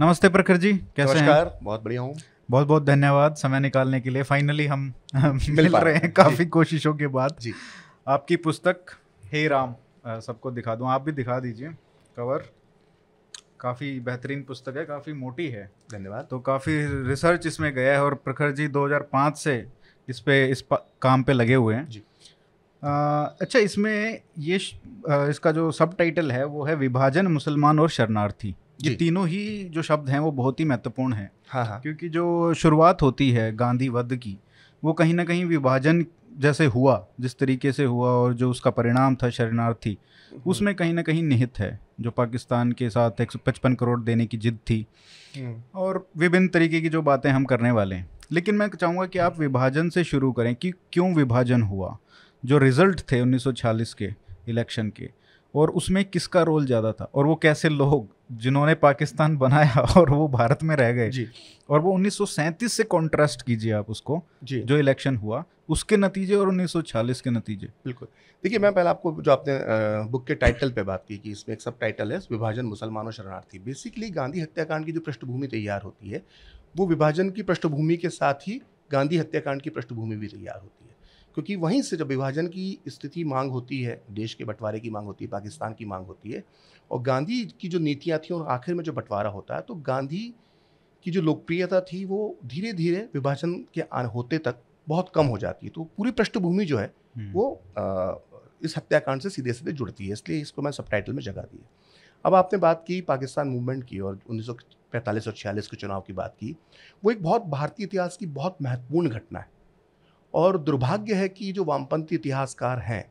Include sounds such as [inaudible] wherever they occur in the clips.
नमस्ते प्रखर जी कैसे हैं बहुत बढ़िया हूँ बहुत बहुत धन्यवाद समय निकालने के लिए फाइनली हम [laughs] मिल रहे हैं काफ़ी कोशिशों के बाद जी आपकी पुस्तक हे राम सबको दिखा दूँ आप भी दिखा दीजिए कवर काफ़ी बेहतरीन पुस्तक है काफ़ी मोटी है धन्यवाद तो काफ़ी रिसर्च इसमें गया है और प्रखर जी 2005 से इस पे इस पा, काम पे लगे हुए हैं जी आ, अच्छा इसमें ये इसका जो सब टाइटल है वो है विभाजन मुसलमान और शरणार्थी ये तीनों ही जो शब्द हैं वो बहुत ही महत्वपूर्ण हैं हाँ हाँ क्योंकि जो शुरुआत होती है गांधी वध की वो कहीं ना कहीं विभाजन जैसे हुआ जिस तरीके से हुआ और जो उसका परिणाम था शरणार्थी उसमें कहीं ना कहीं निहित है जो पाकिस्तान के साथ एक पचपन करोड़ देने की जिद थी और विभिन्न तरीके की जो बातें हम करने वाले हैं लेकिन मैं चाहूँगा कि आप विभाजन से शुरू करें कि क्यों विभाजन हुआ जो रिजल्ट थे 1946 के इलेक्शन के और उसमें किसका रोल ज़्यादा था और वो कैसे लोग जिन्होंने पाकिस्तान बनाया [laughs] और वो भारत में रह गए जी और वो 1937 से कॉन्ट्रास्ट कीजिए आप उसको जी जो इलेक्शन हुआ उसके नतीजे और 1946 के नतीजे बिल्कुल देखिए मैं पहले आपको जो आपने बुक के टाइटल पे बात की कि इसमें एक सब टाइटल है विभाजन मुसलमानों शरणार्थी बेसिकली गांधी हत्याकांड की जो पृष्ठभूमि तैयार होती है वो विभाजन की पृष्ठभूमि के साथ ही गांधी हत्याकांड की पृष्ठभूमि भी तैयार होती है क्योंकि वहीं से जब विभाजन की स्थिति मांग होती है देश के बंटवारे की मांग होती है पाकिस्तान की मांग होती है और गांधी की जो नीतियाँ थी और आखिर में जो बंटवारा होता है तो गांधी की जो लोकप्रियता थी वो धीरे धीरे विभाजन के होते तक बहुत कम हो जाती है तो पूरी पृष्ठभूमि जो है हम्म। वो आ, इस हत्याकांड से सीधे सीधे जुड़ती है इसलिए इसको मैं सब में जगह दी है अब आपने बात की पाकिस्तान मूवमेंट की और उन्नीस पैंतालीस और छियालीस के चुनाव की बात की वो एक बहुत भारतीय इतिहास की बहुत महत्वपूर्ण घटना है और दुर्भाग्य है कि जो वामपंथी इतिहासकार हैं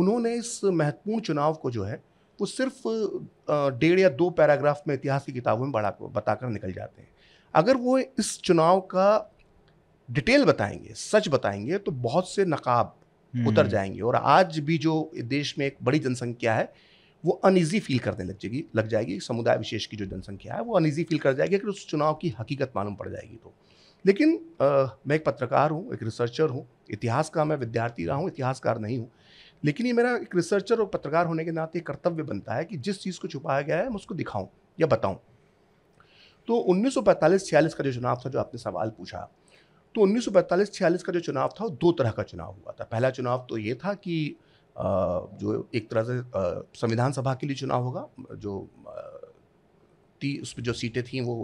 उन्होंने इस महत्वपूर्ण चुनाव को जो है वो सिर्फ डेढ़ या दो पैराग्राफ में इतिहास की किताबों में बढ़ा बताकर निकल जाते हैं अगर वो इस चुनाव का डिटेल बताएंगे सच बताएंगे तो बहुत से नकाब हम्म। उतर जाएंगे और आज भी जो देश में एक बड़ी जनसंख्या है वो अनईजी फील करने लग जाएगी लग जाएगी समुदाय विशेष की जो जनसंख्या है वो अनईजी फील कर जाएगी अगर उस चुनाव की हकीकत मालूम पड़ जाएगी तो लेकिन आ, मैं एक पत्रकार हूँ एक रिसर्चर हूँ इतिहास का मैं विद्यार्थी रहा हूँ इतिहासकार नहीं हूँ लेकिन ये मेरा एक रिसर्चर और पत्रकार होने के नाते कर्तव्य बनता है कि जिस चीज़ को छुपाया गया है मैं उसको दिखाऊं या बताऊं तो 1945-46 का जो चुनाव था जो आपने सवाल पूछा तो 1945-46 का जो चुनाव था वो दो तरह का चुनाव हुआ था पहला चुनाव तो ये था कि जो एक तरह से संविधान सभा के लिए चुनाव होगा जो ती उस पर जो सीटें थी वो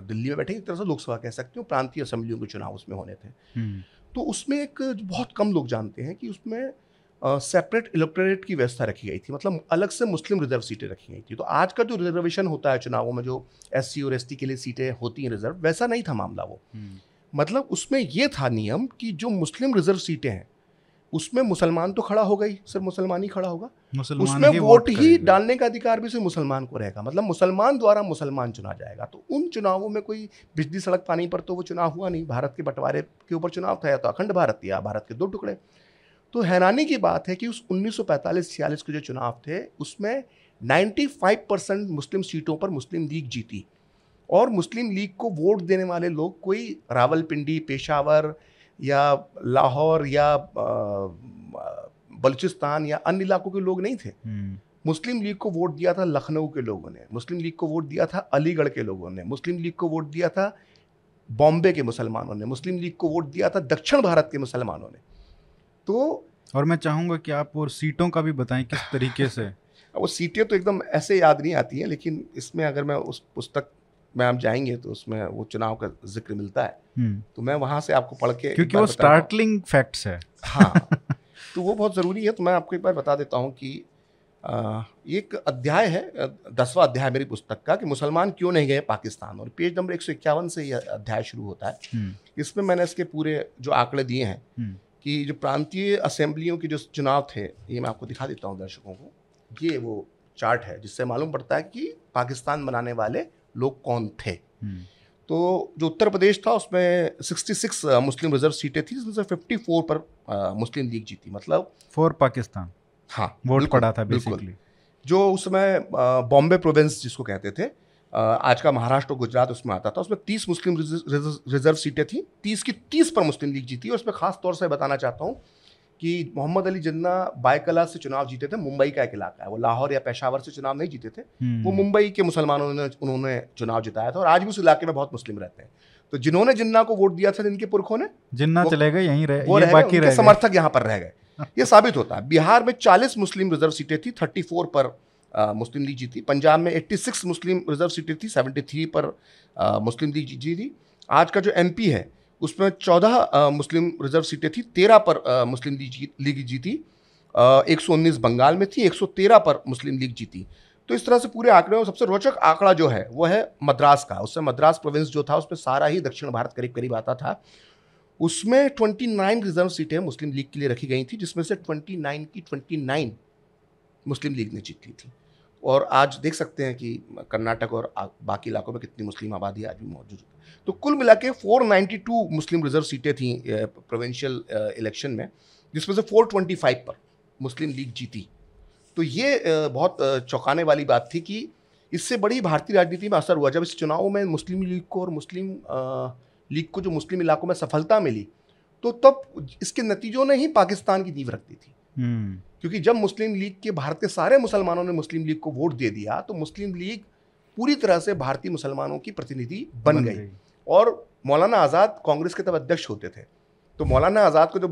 दिल्ली में बैठे एक तरह से लोकसभा कह सकते हो प्रांतीय असम्बलियों के चुनाव उसमें होने थे हम्म। तो उसमें एक बहुत कम लोग जानते हैं कि उसमें सेपरेट इलेक्टोरेट की व्यवस्था रखी गई थी मतलब अलग से मुस्लिम रिजर्व सीटें रखी गई थी तो आज का जो रिजर्वेशन होता है चुनावों में जो एस और एस के लिए सीटें होती हैं रिजर्व वैसा नहीं था मामला वो हम्म। मतलब उसमें यह था नियम कि जो मुस्लिम रिजर्व सीटें हैं उसमें मुसलमान तो खड़ा हो गई सिर्फ मुसलमान ही खड़ा होगा उसमें वोट ही डालने का अधिकार भी सिर्फ मुसलमान को रहेगा मतलब मुसलमान द्वारा मुसलमान चुना जाएगा तो उन चुनावों में कोई बिजली सड़क पानी पर तो वो चुनाव हुआ नहीं भारत के बंटवारे के ऊपर चुनाव था या तो अखंड भारत या भारत के दो टुकड़े तो हैरानी की बात है कि उस 1945-46 के जो चुनाव थे उसमें 95 परसेंट मुस्लिम सीटों पर मुस्लिम लीग जीती और मुस्लिम लीग को वोट देने वाले लोग कोई रावलपिंडी पेशावर या लाहौर या बलूचिस्तान या अन्य इलाकों के लोग नहीं थे हम्म। मुस्लिम लीग को वोट दिया था लखनऊ के लोगों ने मुस्लिम लीग को वोट दिया था अलीगढ़ के लोगों ने मुस्लिम लीग को वोट दिया था बॉम्बे के मुसलमानों ने मुस्लिम लीग को वोट दिया था दक्षिण भारत के मुसलमानों ने तो और मैं चाहूँगा कि आप वो सीटों का भी बताएं किस तरीके से [laughs] वो सीटें तो एकदम ऐसे याद नहीं आती हैं लेकिन इसमें अगर मैं उस पुस्तक में आप जाएंगे तो उसमें वो चुनाव का जिक्र मिलता है हम्म। तो मैं वहाँ से आपको पढ़ के क्योंकि वो स्टार्टलिंग फैक्ट्स है हाँ [laughs] तो वो बहुत ज़रूरी है तो मैं आपको एक बार बता देता हूँ कि एक अध्याय है दसवा अध्याय मेरी पुस्तक का कि मुसलमान क्यों नहीं गए पाकिस्तान और पेज नंबर एक से ये अध्याय शुरू होता है हम्म। इसमें मैंने इसके पूरे जो आंकड़े दिए हैं हम्म। कि जो प्रांतीय असेंबलियों के जो चुनाव थे ये मैं आपको दिखा देता हूँ दर्शकों को ये वो चार्ट है जिससे मालूम पड़ता है कि पाकिस्तान बनाने वाले लोग कौन थे हम्म। तो जो उत्तर प्रदेश था उसमें 66 मुस्लिम रिजर्व सीटें थी जिसमें से 54 पर मुस्लिम लीग जीती मतलब फॉर पाकिस्तान हाँ वोट पड़ा था बिल्कुल जो उसमें बॉम्बे प्रोविंस जिसको कहते थे आज का महाराष्ट्र और गुजरात उसमें आता था उसमें तीस मुस्लिम रिजर्व सीटें थी तीस की तीस पर मुस्लिम लीग जीती और उसमें खास तौर से बताना चाहता हूँ कि मोहम्मद अली जिन्ना बायकला से चुनाव जीते थे मुंबई का एक इलाका है वो लाहौर या पेशावर से चुनाव नहीं जीते थे वो हम्म। मुंबई के मुसलमानों ने उन्होंने चुनाव जिताया था और आज भी उस इलाके में बहुत मुस्लिम रहते हैं तो जिन्होंने जिन्ना को वोट दिया था जिनके पुरखों ने जिन्ना चले गए यहीं रहे वो बाकी रहे समर्थक यहाँ पर रह गए ये साबित होता है बिहार में चालीस मुस्लिम रिजर्व सीटें थी थर्टी पर मुस्लिम लीग जीती पंजाब में 86 मुस्लिम रिजर्व सीटें थी 73 पर आ, मुस्लिम लीग जीती थी आज का जो एमपी है उसमें 14 मुस्लिम रिजर्व सीटें थी 13 पर आ, मुस्लिम लीग जीती एक सौ बंगाल में थी 113 पर मुस्लिम लीग जीती तो इस तरह से पूरे आंकड़े में सबसे रोचक आंकड़ा जो है वो है मद्रास का उसमें मद्रास प्रोविंस जो था उसमें सारा ही दक्षिण भारत करीब करीब आता था उसमें 29 रिजर्व सीटें मुस्लिम लीग के लिए रखी गई थी जिसमें से 29 की 29 मुस्लिम लीग ने जीत ली थी और आज देख सकते हैं कि कर्नाटक और बाकी इलाकों में कितनी मुस्लिम आबादी आज भी मौजूद है तो कुल मिला के फोर मुस्लिम रिजर्व सीटें थी प्रोवेंशियल इलेक्शन में जिसमें से फाइव पर मुस्लिम लीग जीती तो ये बहुत चौंकाने वाली बात थी कि इससे बड़ी भारतीय राजनीति में असर हुआ जब इस चुनाव में मुस्लिम लीग को और मुस्लिम लीग को जो मुस्लिम इलाकों में सफलता मिली तो तब इसके नतीजों ने ही पाकिस्तान की नींव रख दी थी हम्म। क्योंकि जब मुस्लिम लीग के भारत के सारे मुसलमानों ने मुस्लिम लीग को वोट दे दिया तो मुस्लिम लीग पूरी तरह से भारतीय मुसलमानों की प्रतिनिधि बन, बन गई।, और मौलाना आज़ाद कांग्रेस के तब अध्यक्ष होते थे तो मौलाना आज़ाद को जो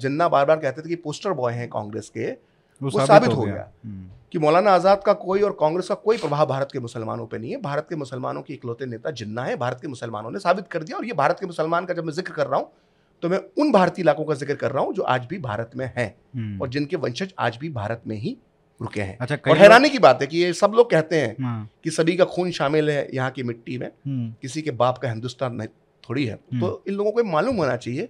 जिन्ना बार बार कहते थे कि पोस्टर बॉय हैं कांग्रेस के वो, वो साबित हो गया, गया। हम्म। कि मौलाना आज़ाद का कोई और कांग्रेस का कोई प्रभाव भारत के मुसलमानों पर नहीं है भारत के मुसलमानों के इकलौते नेता जिन्ना है भारत के मुसलमानों ने साबित कर दिया और ये भारत के मुसलमान का जब मैं जिक्र कर रहा हूँ तो मैं उन भारतीय इलाकों का जिक्र कर रहा हूँ जो आज भी भारत में हैं हम्म। और जिनके वंशज आज भी भारत में ही रुके हैं अच्छा, और हैरानी की बात है कि ये सब लोग कहते हैं हाँ। कि सभी का खून शामिल है यहाँ की मिट्टी में हम्म। किसी के बाप का हिंदुस्तान थोड़ी है हम्म। तो इन लोगों को मालूम होना चाहिए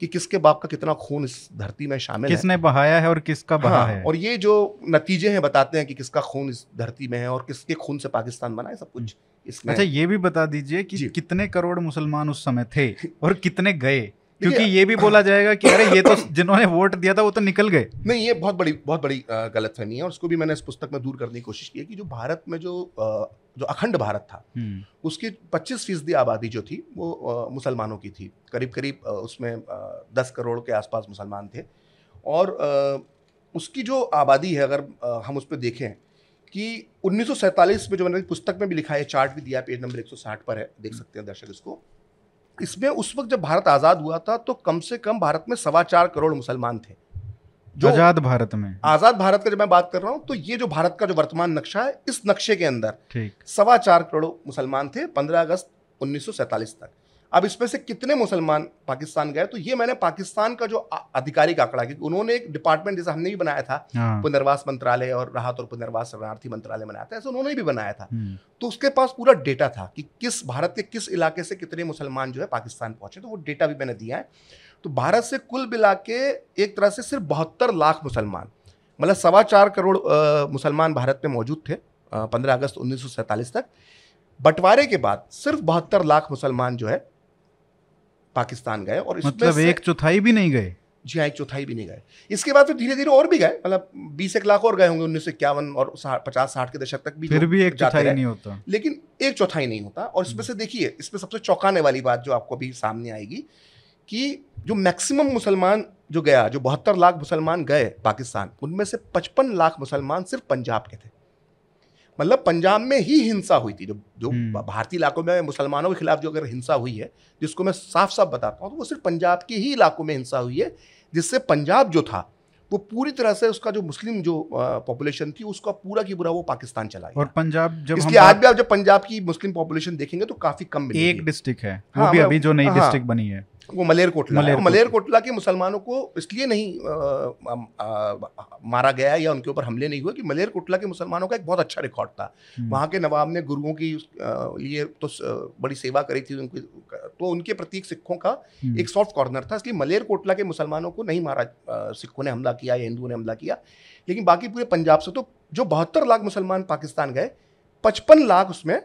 कि किसके बाप का कितना खून इस धरती में शामिल किसने है। बहाया है और किसका बहा हाँ, है और ये जो नतीजे हैं बताते हैं कि किसका खून इस धरती में है और किसके खून से पाकिस्तान बना है सब कुछ इसमें अच्छा ये भी बता दीजिए कि कितने करोड़ मुसलमान उस समय थे [laughs] और कितने गए क्योंकि ये भी बोला जाएगा कि अरे ये तो [coughs] जिन्होंने वोट दिया था वो तो निकल गए नहीं ये बहुत बड़ी बहुत बड़ी गलतफहमी है और उसको भी मैंने इस पुस्तक में दूर करने की कोशिश की है कि जो भारत में जो जो अखंड भारत था हम्म। उसकी पच्चीस फीसदी आबादी जो थी वो मुसलमानों की थी करीब करीब उसमें दस करोड़ के आसपास मुसलमान थे और उसकी जो आबादी है अगर हम उस पर देखें कि उन्नीस में जो मैंने पुस्तक में भी लिखा है चार्ट भी दिया पेज नंबर 160 पर है देख हम्म। सकते हैं दर्शक इसको इसमें उस वक्त जब भारत आज़ाद हुआ था तो कम से कम भारत में सवा चार करोड़ मुसलमान थे जो आज़ाद भारत में आज़ाद भारत का जब मैं बात कर रहा हूं तो ये जो भारत का जो वर्तमान नक्शा है इस नक्शे के अंदर सवा चार करोड़ मुसलमान थे पंद्रह अगस्त उन्नीस तक अब इसमें से कितने मुसलमान पाकिस्तान गए तो ये मैंने पाकिस्तान का जो आधिकारिक आंकड़ा क्योंकि उन्होंने एक डिपार्टमेंट जैसे हमने भी बनाया था हाँ। पुनर्वास मंत्रालय और राहत और पुनर्वास शरणार्थी मंत्रालय बनाया था ऐसे उन्होंने भी बनाया था हम्म। तो उसके पास पूरा डेटा था कि किस भारत के किस इलाके से कितने मुसलमान जो है पाकिस्तान पहुंचे तो वो डेटा भी मैंने दिया है तो भारत से कुल मिला के एक तरह से सिर्फ बहत्तर लाख मुसलमान मतलब सवा चार करोड़ मुसलमान भारत में मौजूद थे पंद्रह अगस्त उन्नीस तक बंटवारे के बाद सिर्फ बहत्तर लाख मुसलमान जो है पाकिस्तान गए और मतलब एक चौथाई भी नहीं गए जी हाँ एक चौथाई भी नहीं गए इसके बाद फिर धीरे धीरे और भी गए मतलब बीस एक लाख और गए होंगे उन्नीस सौ इक्यावन और पचास साठ के दशक तक भी फिर भी एक चौथाई नहीं होता लेकिन एक चौथाई नहीं होता और इसमें से हम्म। देखिए इसमें सबसे चौंकाने वाली बात जो आपको अभी सामने आएगी कि जो मैक्सिमम मुसलमान जो गया जो बहत्तर लाख मुसलमान गए पाकिस्तान उनमें से पचपन लाख मुसलमान सिर्फ पंजाब के थे मतलब पंजाब में ही हिंसा हुई थी जो जो हम्म। भारतीय इलाकों में मुसलमानों के खिलाफ जो अगर हिंसा हुई है जिसको मैं साफ साफ बताता हूँ तो वो सिर्फ पंजाब के ही इलाकों में हिंसा हुई है जिससे पंजाब जो था वो पूरी तरह से उसका जो मुस्लिम जो पॉपुलेशन थी उसका पूरा की पूरा वो पाकिस्तान चला गया और पंजाब जब इसके आज भी आप जब पंजाब की मुस्लिम पॉपुलेशन देखेंगे तो काफी कम एक डिस्ट्रिक्ट है वो हाँ, भी मतलब अभी जो नई डिस्ट्रिक्ट हाँ। बनी है वो मलेरकोटला मलेर मलेरकोटला के मुसलमानों को इसलिए नहीं आ, आ, आ, मारा गया या उनके ऊपर हमले नहीं हुए कि मलेरकोटला के मुसलमानों का एक बहुत अच्छा रिकॉर्ड था हम्म। वहाँ के नवाब ने गुरुओं की लिए तो बड़ी सेवा करी थी उनकी तो उनके प्रतीक सिखों का हम्म। एक सॉफ्ट कॉर्नर था इसलिए मलेरकोटला के मुसलमानों को नहीं मारा सिखों ने हमला किया या हिंदुओं ने हमला किया लेकिन बाकी पूरे पंजाब से तो जो बहत्तर लाख मुसलमान पाकिस्तान गए पचपन लाख उसमें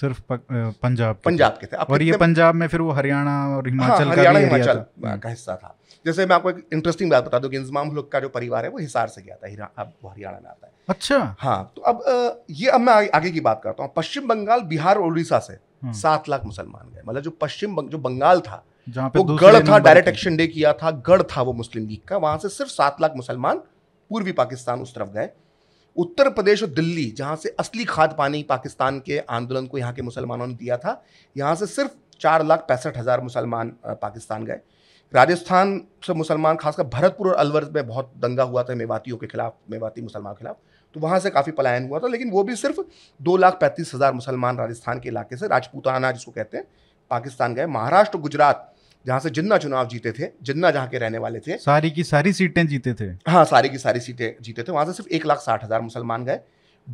सिर्फ पंजाब के पंजाब के थे और ये पंजाब में फिर वो हरियाणा और हिमाचल हाँ, का हरियाणा हिमाचल हम्म। का हिस्सा था जैसे मैं आपको एक इंटरेस्टिंग बात बता दूं कि इंजमाम लोग का जो परिवार है वो हिसार से गया था अब वो हरियाणा में आता है अच्छा हाँ तो अब ये अब मैं आगे की बात करता हूँ पश्चिम बंगाल बिहार और उड़ीसा से हम्म। सात लाख मुसलमान गए मतलब जो पश्चिम जो बंगाल था वो गढ़ था डायरेक्ट एक्शन डे किया था गढ़ था वो मुस्लिम लीग का वहां से सिर्फ सात लाख मुसलमान पूर्वी पाकिस्तान उस तरफ गए उत्तर प्रदेश और दिल्ली जहाँ से असली खाद पानी पाकिस्तान के आंदोलन को यहाँ के मुसलमानों ने दिया था यहाँ से सिर्फ चार लाख पैंसठ हज़ार मुसलमान पाकिस्तान गए राजस्थान से मुसलमान खासकर भरतपुर और अलवर में बहुत दंगा हुआ था मेवातियों के खिलाफ मेवाती मुसलमान के खिलाफ तो वहाँ से काफ़ी पलायन हुआ था लेकिन वो भी सिर्फ दो लाख पैंतीस हज़ार मुसलमान राजस्थान के इलाके से राजपूताना जिसको कहते हैं पाकिस्तान गए महाराष्ट्र गुजरात जहाँ से जिन्ना चुनाव जीते थे जिन्ना जहाँ के रहने वाले थे सारी की सारी सीटें जीते थे हाँ सारी की सारी सीटें जीते थे वहाँ से सिर्फ एक लाख साठ हज़ार मुसलमान गए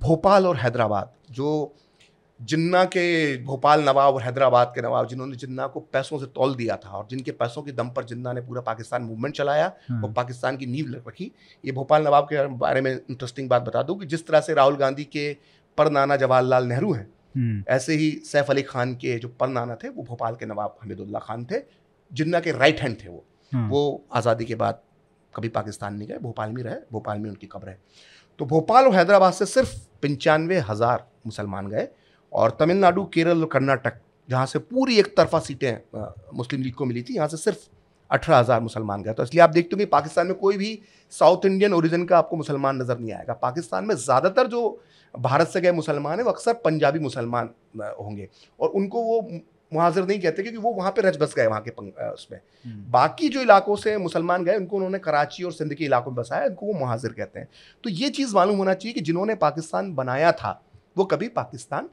भोपाल और हैदराबाद जो जिन्ना के भोपाल नवाब और हैदराबाद के नवाब जिन्होंने जिन्ना को पैसों से तोल दिया था और जिनके पैसों के दम पर जिन्ना ने पूरा पाकिस्तान मूवमेंट चलाया हाँ। और पाकिस्तान की नींव रखी ये भोपाल नवाब के बारे में इंटरेस्टिंग बात बता दूं कि जिस तरह से राहुल गांधी के पर नाना जवाहरलाल नेहरू हैं हम्म। ऐसे ही सैफ अली खान के जो पर नाना थे वो भोपाल के नवाब हमीदुल्ला खान थे जिन्ना के राइट हैंड थे वो हाँ। वो आज़ादी के बाद कभी पाकिस्तान नहीं गए भोपाल में रहे भोपाल में उनकी कब्र है तो भोपाल और हैदराबाद से सिर्फ पंचानवे हज़ार मुसलमान गए और तमिलनाडु केरल और कर्नाटक जहाँ से पूरी एक तरफा सीटें मुस्लिम लीग को मिली थी यहाँ से सिर्फ अठारह हज़ार मुसलमान गए तो इसलिए आप देखते तो होंगे पाकिस्तान में कोई भी साउथ इंडियन ओरिजिन का आपको मुसलमान नज़र नहीं आएगा पाकिस्तान में ज़्यादातर जो भारत से गए मुसलमान हैं वो अक्सर पंजाबी मुसलमान होंगे और उनको वो मुहाजर नहीं कहते क्योंकि वो वहाँ पे रच बस गए वहाँ के उसमें हम्म। बाकी जो इलाकों से मुसलमान गए उनको उन्होंने कराची और सिंध के इलाकों में बसाया उनको वो मुहाजिर कहते हैं तो ये चीज़ मालूम होना चाहिए कि जिन्होंने पाकिस्तान बनाया था वो कभी पाकिस्तान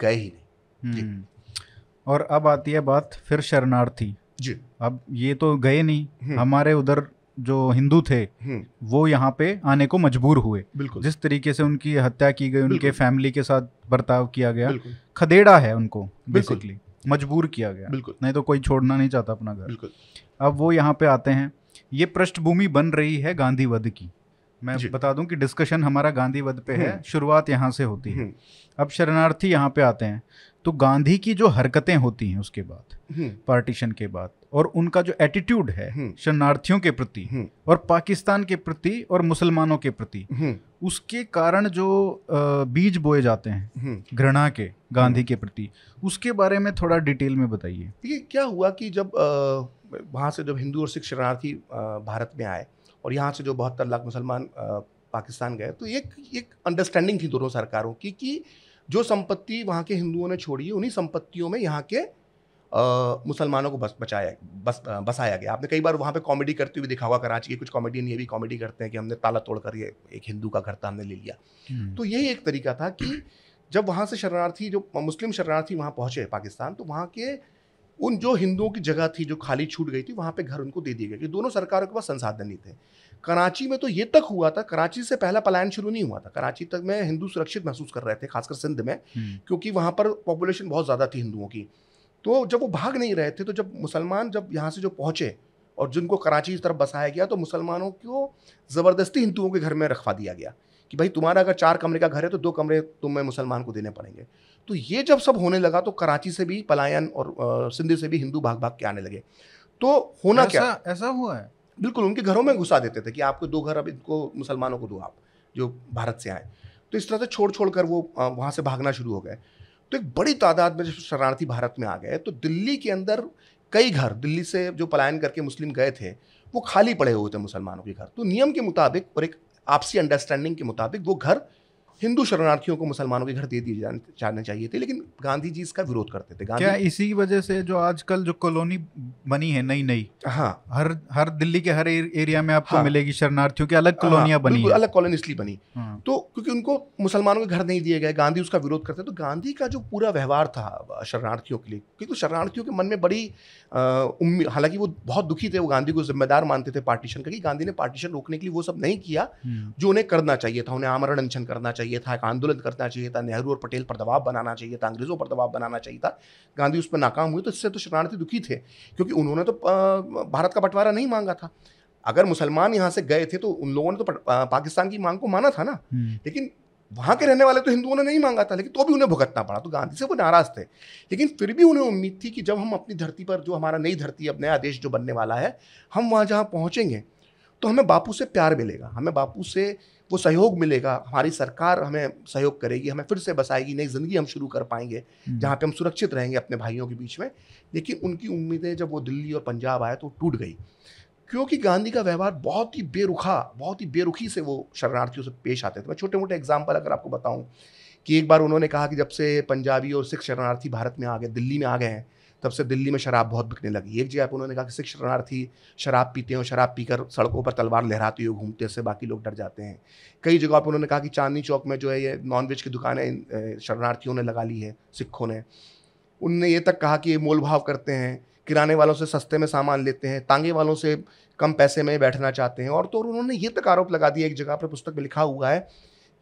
गए ही नहीं हम्म। और अब आती है बात फिर शरणार्थी जी अब ये तो गए नहीं हम्म। हमारे उधर जो हिंदू थे वो यहाँ पे आने को मजबूर हुए बिल्कुल जिस तरीके से उनकी हत्या की गई उनके फैमिली के साथ बर्ताव किया गया खदेड़ा है उनको बेसिकली मजबूर किया गया बिल्कुल नहीं तो कोई छोड़ना नहीं चाहता अपना घर बिल्कुल अब वो यहाँ पे आते हैं ये पृष्ठभूमि बन रही है गांधीवध की मैं बता दूं कि डिस्कशन हमारा गांधीवध पे है हम्म। शुरुआत यहाँ से होती है हम्म। अब शरणार्थी यहाँ पे आते हैं तो गांधी की जो हरकतें होती हैं उसके बाद पार्टीशन हम्म। के बाद और उनका जो एटीट्यूड है हम्म। शरणार्थियों के प्रति हम्म। और पाकिस्तान के प्रति और मुसलमानों के प्रति हम्म। उसके कारण जो बीज बोए जाते हैं घृणा के गांधी के प्रति उसके बारे में थोड़ा डिटेल में बताइए देखिए क्या हुआ कि जब वहाँ से जब हिंदू और सिख शरणार्थी भारत में आए और यहाँ से जो बहत्तर लाख मुसलमान पाकिस्तान गए तो एक एक अंडरस्टैंडिंग थी दोनों सरकारों की कि जो संपत्ति वहाँ के हिंदुओं ने छोड़ी है उन्हीं संपत्तियों में यहाँ के मुसलमानों को बस बचाया बस बसाया गया आपने कई बार वहाँ पे कॉमेडी करते हुए दिखा हुआ कराची के कुछ कॉमेडियन ये भी कॉमेडी करते हैं कि हमने ताला तोड़ कर ये एक हिंदू का घर था हमने ले लिया हम्म। तो यही एक तरीका था कि जब वहाँ से शरणार्थी जो मुस्लिम शरणार्थी वहाँ पहुँचे पाकिस्तान तो वहाँ के उन जो हिंदुओं की जगह थी जो खाली छूट गई थी वहाँ पे घर उनको दे दिए गए दोनों सरकारों के पास संसाधन नहीं थे कराची में तो ये तक हुआ था कराची से पहला पलायन शुरू नहीं हुआ था कराची तक में हिंदू सुरक्षित महसूस कर रहे थे खासकर सिंध में हम्म। क्योंकि वहाँ पर पॉपुलेशन बहुत ज़्यादा थी हिंदुओं की तो जब वो भाग नहीं रहे थे तो जब मुसलमान जब यहाँ से जो पहुँचे और जिनको कराची की तरफ बसाया गया तो मुसलमानों को ज़बरदस्ती हिंदुओं के घर में रखवा दिया गया कि भाई तुम्हारा अगर चार कमरे का घर है तो दो कमरे तुम्हें मुसलमान को देने पड़ेंगे तो ये जब सब होने लगा तो कराची से भी पलायन और सिंधी से भी हिंदू भाग भाग के आने लगे तो होना ऐसा, क्या ऐसा हुआ है बिल्कुल उनके घरों में घुसा देते थे कि आपको दो घर अब इनको मुसलमानों को दो आप जो भारत से आए तो इस तरह से छोड़ छोड़ कर वो वहाँ से भागना शुरू हो गए तो एक बड़ी तादाद में जब शरणार्थी भारत में आ गए तो दिल्ली के अंदर कई घर दिल्ली से जो पलायन करके मुस्लिम गए थे वो खाली पड़े हुए थे मुसलमानों के घर तो नियम के मुताबिक और एक आपसी अंडरस्टैंडिंग के मुताबिक वो घर हिंदू शरणार्थियों को मुसलमानों के घर दे दिए जाने चाहिए थे लेकिन गांधी जी इसका विरोध करते थे क्या इसी की वजह से जो आजकल जो कॉलोनी बनी है नई नई हाँ हर हर दिल्ली के हर एरिया में आपको हाँ, मिलेगी शरणार्थियों की अलग कॉलोनियां हाँ, बनी अलग कॉलोनी इसलिए बनी हाँ, तो क्योंकि उनको मुसलमानों के घर नहीं दिए गए गांधी उसका विरोध करते तो गांधी का जो पूरा व्यवहार था शरणार्थियों के लिए क्योंकि तो शरणार्थियों के मन में बड़ी उम्मीद हालांकि वो बहुत दुखी थे वो गांधी को जिम्मेदार मानते थे पार्टीशन का कि गांधी ने पार्टीशन रोकने के लिए वो सब नहीं किया हम्म। जो उन्हें करना चाहिए था उन्हें आमरण अनशन करना चाहिए था एक आंदोलन करना चाहिए था नेहरू और पटेल पर दबाव बनाना चाहिए था अंग्रेजों पर दबाव बनाना चाहिए था गांधी उस पर नाकाम हुए तो इससे तो शरणार्थी दुखी थे क्योंकि उन्होंने तो भारत का बंटवारा नहीं मांगा था अगर मुसलमान यहाँ से गए थे तो उन लोगों ने तो पाकिस्तान की मांग को माना था ना हम्म। लेकिन वहाँ के रहने वाले तो हिंदुओं ने नहीं मांगा था लेकिन तो भी उन्हें भुगतना पड़ा तो गांधी से वो नाराज थे लेकिन फिर भी उन्हें उम्मीद थी कि जब हम अपनी धरती पर जो हमारा नई धरती अब नया देश जो बनने वाला है हम वहाँ जहाँ पहुँचेंगे तो हमें बापू से प्यार मिलेगा हमें बापू से वो सहयोग मिलेगा हमारी सरकार हमें सहयोग करेगी हमें फिर से बसाएगी नई ज़िंदगी हम शुरू कर पाएंगे हम्म। जहाँ पे हम सुरक्षित रहेंगे अपने भाइयों के बीच में लेकिन उनकी उम्मीदें जब वो दिल्ली और पंजाब आए तो टूट गई क्योंकि गांधी का व्यवहार बहुत ही बेरुखा बहुत ही बेरुखी से वो शरणार्थियों से पेश आते थे मैं छोटे मोटे एग्जाम्पल अगर आपको बताऊँ कि एक बार उन्होंने कहा कि जब से पंजाबी और सिख शरणार्थी भारत में आ गए दिल्ली में आ गए हैं तब से दिल्ली में शराब बहुत बिकने लगी एक जगह पर उन्होंने कहा कि सिख शरणार्थी शराब पीते हैं और शराब पीकर सड़कों पर तलवार लहराते हुए घूमते हैं बाकी लोग डर जाते हैं कई जगह पर उन्होंने कहा कि चांदनी चौक में जो है ये नॉनवेज की दुकानें शरणार्थियों ने लगा ली है सिखों ने उनने ये तक कहा कि ये मोल भाव करते हैं किराने वालों से सस्ते में सामान लेते हैं तांगे वालों से कम पैसे में बैठना चाहते हैं और तो उन्होंने ये तक आरोप लगा दिया एक जगह पर पुस्तक में लिखा हुआ है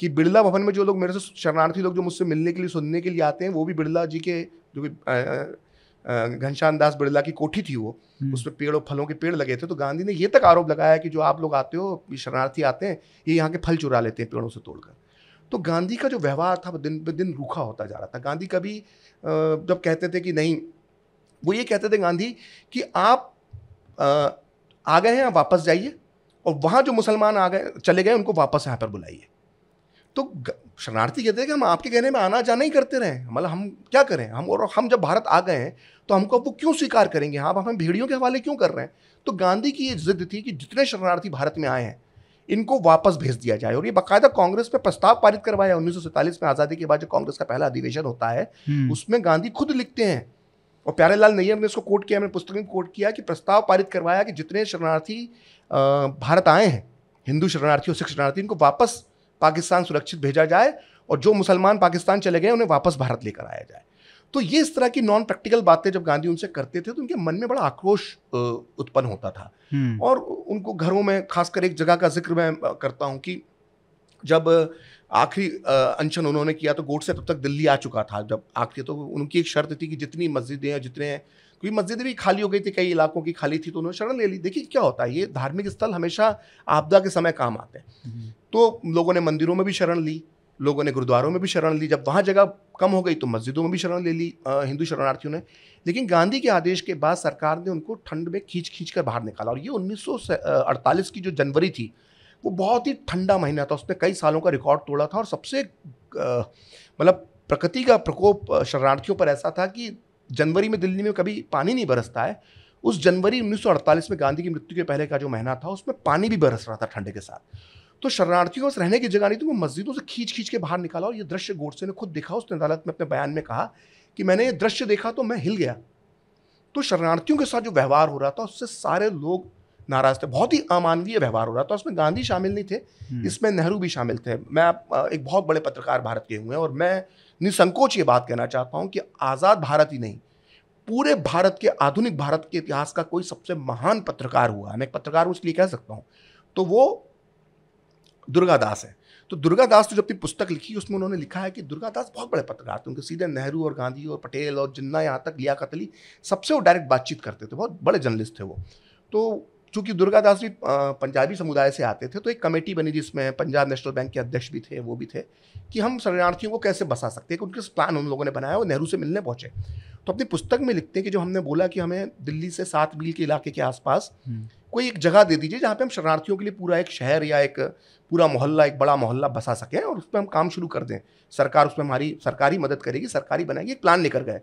कि बिड़ला भवन में जो लोग मेरे से शरणार्थी लोग जो मुझसे मिलने के लिए सुनने के लिए आते हैं वो भी बिड़ला जी के जो भी घनश्याम दास बिड़ला की कोठी थी वो हम्म। उस पर पेड़ और फलों के पेड़ लगे थे तो गांधी ने ये तक आरोप लगाया कि जो आप लोग आते हो शरणार्थी आते हैं ये यहाँ के फल चुरा लेते हैं पेड़ों से तोड़कर तो गांधी का जो व्यवहार था वो दिन ब दिन रूखा होता जा रहा था गांधी कभी जब कहते थे कि नहीं वो ये कहते थे गांधी कि आप आ, गए हैं आप वापस जाइए और वहाँ जो मुसलमान आ गए चले गए उनको वापस यहाँ पर बुलाइए तो शरणार्थी कहते हैं कि हम आपके कहने में आना जाना ही करते रहें मतलब हम क्या करें हम और हम जब भारत आ गए हैं तो हमको अब वो क्यों स्वीकार करेंगे आप हाँ, हमें भेड़ियों के हवाले क्यों कर रहे हैं तो गांधी की ये जिद थी कि जितने शरणार्थी भारत में आए हैं इनको वापस भेज दिया जाए और ये बाकायदा कांग्रेस में प्रस्ताव पारित करवाया उन्नीस में आज़ादी के बाद जो कांग्रेस का पहला अधिवेशन होता है हम्म। उसमें गांधी खुद लिखते हैं और प्यारेलाल नैयर ने इसको कोट किया मैंने पुस्तक में कोट किया कि प्रस्ताव पारित करवाया कि जितने शरणार्थी भारत आए हैं हिंदू शरणार्थी और सिख शरणार्थी इनको वापस पाकिस्तान सुरक्षित भेजा जाए और जो मुसलमान पाकिस्तान चले गए उन्हें वापस भारत लेकर आया जाए तो ये इस तरह की नॉन प्रैक्टिकल बातें जब गांधी उनसे करते थे तो उनके मन में बड़ा आक्रोश उत्पन्न होता था हम्म। और उनको घरों में खासकर एक जगह का जिक्र मैं करता हूँ कि जब आखिरी अनशन उन्होंने किया तो गोडसे तब तक दिल्ली आ चुका था जब आखिरी तो उनकी एक शर्त थी कि जितनी मस्जिदें हैं जितने क्योंकि मस्जिदें भी खाली हो गई थी कई इलाकों की खाली थी तो उन्होंने शरण ले ली देखिए क्या होता है ये धार्मिक स्थल हमेशा आपदा के समय काम आते हैं हम्म। तो लोगों ने मंदिरों में भी शरण ली लोगों ने गुरुद्वारों में भी शरण ली जब वहाँ जगह कम हो गई तो मस्जिदों में भी शरण ले ली हिंदू शरणार्थियों ने लेकिन गांधी के आदेश के बाद सरकार ने उनको ठंड में खींच खींच कर बाहर निकाला और ये 1948 की जो जनवरी थी वो बहुत ही ठंडा महीना था उसने कई सालों का रिकॉर्ड तोड़ा था और सबसे मतलब प्रकृति का प्रकोप शरणार्थियों पर ऐसा था कि जनवरी में दिल्ली में कभी पानी नहीं बरसता है उस जनवरी 1948 में गांधी की मृत्यु के पहले का जो महीना था उसमें पानी भी बरस रहा था ठंडे के साथ तो शरणार्थियों को रहने की जगह नहीं थी वो मस्जिदों से खींच खींच के बाहर निकाला और ये दृश्य गोडसे ने खुद देखा उसने अदालत में अपने बयान में कहा कि मैंने ये दृश्य देखा तो मैं हिल गया तो शरणार्थियों के साथ जो व्यवहार हो रहा था उससे सारे लोग नाराज थे बहुत ही अमानवीय व्यवहार हो रहा था उसमें गांधी शामिल नहीं थे हम्म। इसमें नेहरू भी शामिल थे मैं एक बहुत बड़े पत्रकार भारत के हुए हैं और मैं निसंकोच ये बात कहना चाहता हूँ कि आज़ाद भारत ही नहीं पूरे भारत के आधुनिक भारत के इतिहास का कोई सबसे महान पत्रकार हुआ मैं एक पत्रकार हूँ इसलिए कह सकता हूँ तो वो दुर्गादास है तो दुर्गादास ने तो जब अपनी पुस्तक लिखी उसमें उन्होंने लिखा है कि दुर्गादास बहुत बड़े पत्रकार थे उनके सीधे नेहरू और गांधी और पटेल और जिन्ना यहाँ तक लिया कतली सबसे वो डायरेक्ट बातचीत करते थे बहुत बड़े जर्नलिस्ट थे वो तो चूंकि दुर्गादास जी पंजाबी समुदाय से आते थे तो एक कमेटी बनी जिसमें पंजाब नेशनल बैंक के अध्यक्ष भी थे वो भी थे कि हम शरणार्थियों को कैसे बसा सकते हैं उनके प्लान उन लोगों ने बनाया और नेहरू से मिलने पहुंचे तो अपनी पुस्तक में लिखते हैं कि जो हमने बोला कि हमें दिल्ली से सात मील के इलाके के आसपास हम्म। कोई एक जगह दे दीजिए जहाँ पे हम शरणार्थियों के लिए पूरा एक शहर या एक पूरा मोहल्ला एक बड़ा मोहल्ला बसा सकें और उस पर हम काम शुरू कर दें सरकार उसमें हमारी सरकारी मदद करेगी सरकारी बनाएगी एक प्लान लेकर गए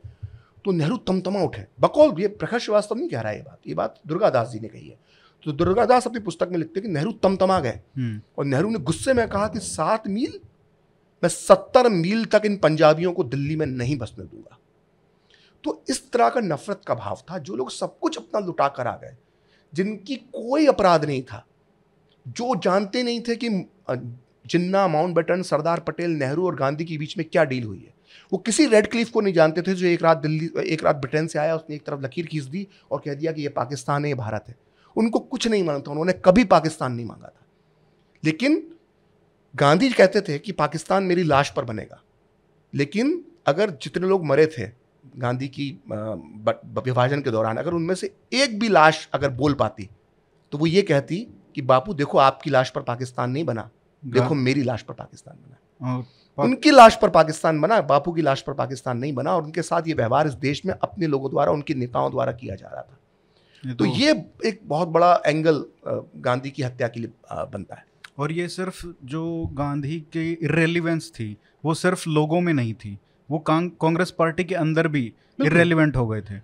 तो नेहरू तमतमा उठे बकौल ये प्रखर श्रीवास्तव नहीं कह रहा है ये बात ये बात दुर्गादास जी ने कही है तो दुर्गादास अपनी पुस्तक में लिखते हैं कि नेहरू तम तमा गए हम्म। और नेहरू ने गुस्से में कहा कि सात मील मैं सत्तर मील तक इन पंजाबियों को दिल्ली में नहीं बसने दूंगा तो इस तरह का नफरत का भाव था जो लोग सब कुछ अपना लुटा कर आ गए जिनकी कोई अपराध नहीं था जो जानते नहीं थे कि जिन्ना माउंट बेटन सरदार पटेल नेहरू और गांधी के बीच में क्या डील हुई है वो किसी रेड क्लिफ को नहीं जानते थे जो एक रात दिल्ली एक रात ब्रिटेन से आया उसने एक तरफ लकीर खींच दी और कह दिया कि ये पाकिस्तान है ये भारत है उनको कुछ नहीं मांगता उन्होंने कभी पाकिस्तान नहीं मांगा था लेकिन गांधी कहते थे कि पाकिस्तान मेरी लाश पर बनेगा लेकिन अगर जितने लोग मरे थे गांधी की विभाजन के दौरान अगर उनमें से एक भी लाश अगर बोल पाती तो वो ये कहती कि बापू देखो आपकी लाश पर पाकिस्तान नहीं बना देखो मेरी लाश पर पाकिस्तान बना उनकी लाश पर पाकिस्तान बना बापू की लाश पर पाकिस्तान नहीं बना और उनके साथ ये व्यवहार इस देश में अपने लोगों द्वारा उनके नेताओं द्वारा किया जा रहा था तो, तो ये एक बहुत बड़ा एंगल गांधी की हत्या के लिए बनता है और ये सिर्फ जो गांधी की इरेलीवेंस थी वो सिर्फ लोगों में नहीं थी वो कांग्रेस पार्टी के अंदर भी इरेलीवेंट हो गए थे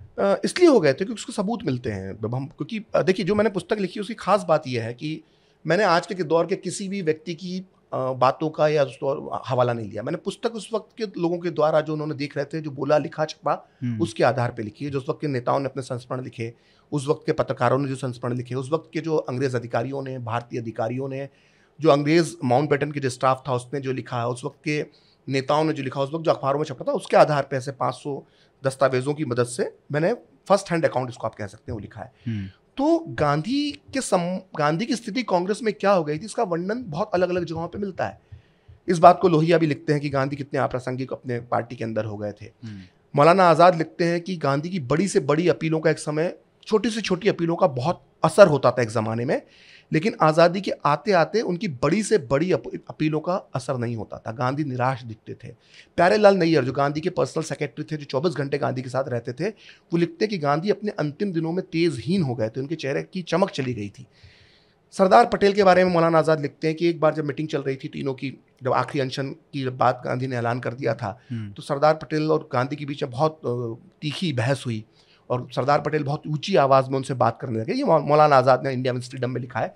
इसलिए हो गए थे क्योंकि उसको सबूत मिलते हैं जब हम क्योंकि देखिए जो मैंने पुस्तक लिखी उसकी खास बात यह है कि मैंने आज के दौर के किसी भी व्यक्ति की बातों का या उस हवाला नहीं लिया मैंने पुस्तक उस वक्त के लोगों के द्वारा जो उन्होंने देख रहे थे जो बोला लिखा छपा हम्म। उसके आधार पर लिखी जो उस वक्त के नेताओं ने अपने संस्मरण लिखे उस वक्त के पत्रकारों ने जो संस्मरण लिखे उस वक्त के जो अंग्रेज़ अधिकारियों ने भारतीय अधिकारियों ने जो अंग्रेज़ माउंट बेटन के जो स्टाफ था उसने जो लिखा उस वक्त के नेताओं ने जो लिखा उस वक्त जो अखबारों में छपा था उसके आधार पर ऐसे पाँच दस्तावेज़ों की मदद से मैंने फर्स्ट हैंड अकाउंट इसको आप कह सकते हैं वो लिखा है हम्म। तो गांधी के सम गांधी की स्थिति कांग्रेस में क्या हो गई थी इसका वर्णन बहुत अलग अलग जगहों पर मिलता है इस बात को लोहिया भी लिखते हैं कि गांधी कितने अप्रासंगिक अपने पार्टी के अंदर हो गए थे हम्म। मौलाना आज़ाद लिखते हैं कि गांधी की बड़ी से बड़ी अपीलों का एक समय छोटी से छोटी अपीलों का बहुत असर होता था एक ज़माने में लेकिन आज़ादी के आते आते उनकी बड़ी से बड़ी अप, अपीलों का असर नहीं होता था गांधी निराश दिखते थे प्यारे लाल नैयर जो गांधी के पर्सनल सेक्रेटरी थे जो चौबीस घंटे गांधी के साथ रहते थे वो लिखते कि गांधी अपने अंतिम दिनों में तेजहीन हो गए थे उनके चेहरे की चमक चली गई थी सरदार पटेल के बारे में मौलाना आज़ाद लिखते हैं कि एक बार जब मीटिंग चल रही थी तीनों की जब आखिरी अनशन की बात गांधी ने ऐलान कर दिया था तो सरदार पटेल और गांधी के बीच में बहुत तीखी बहस हुई और सरदार पटेल बहुत ऊंची आवाज़ में उनसे बात करने लगे ये मौलाना आज़ाद ने इंडिया में फ्रीडम में लिखा है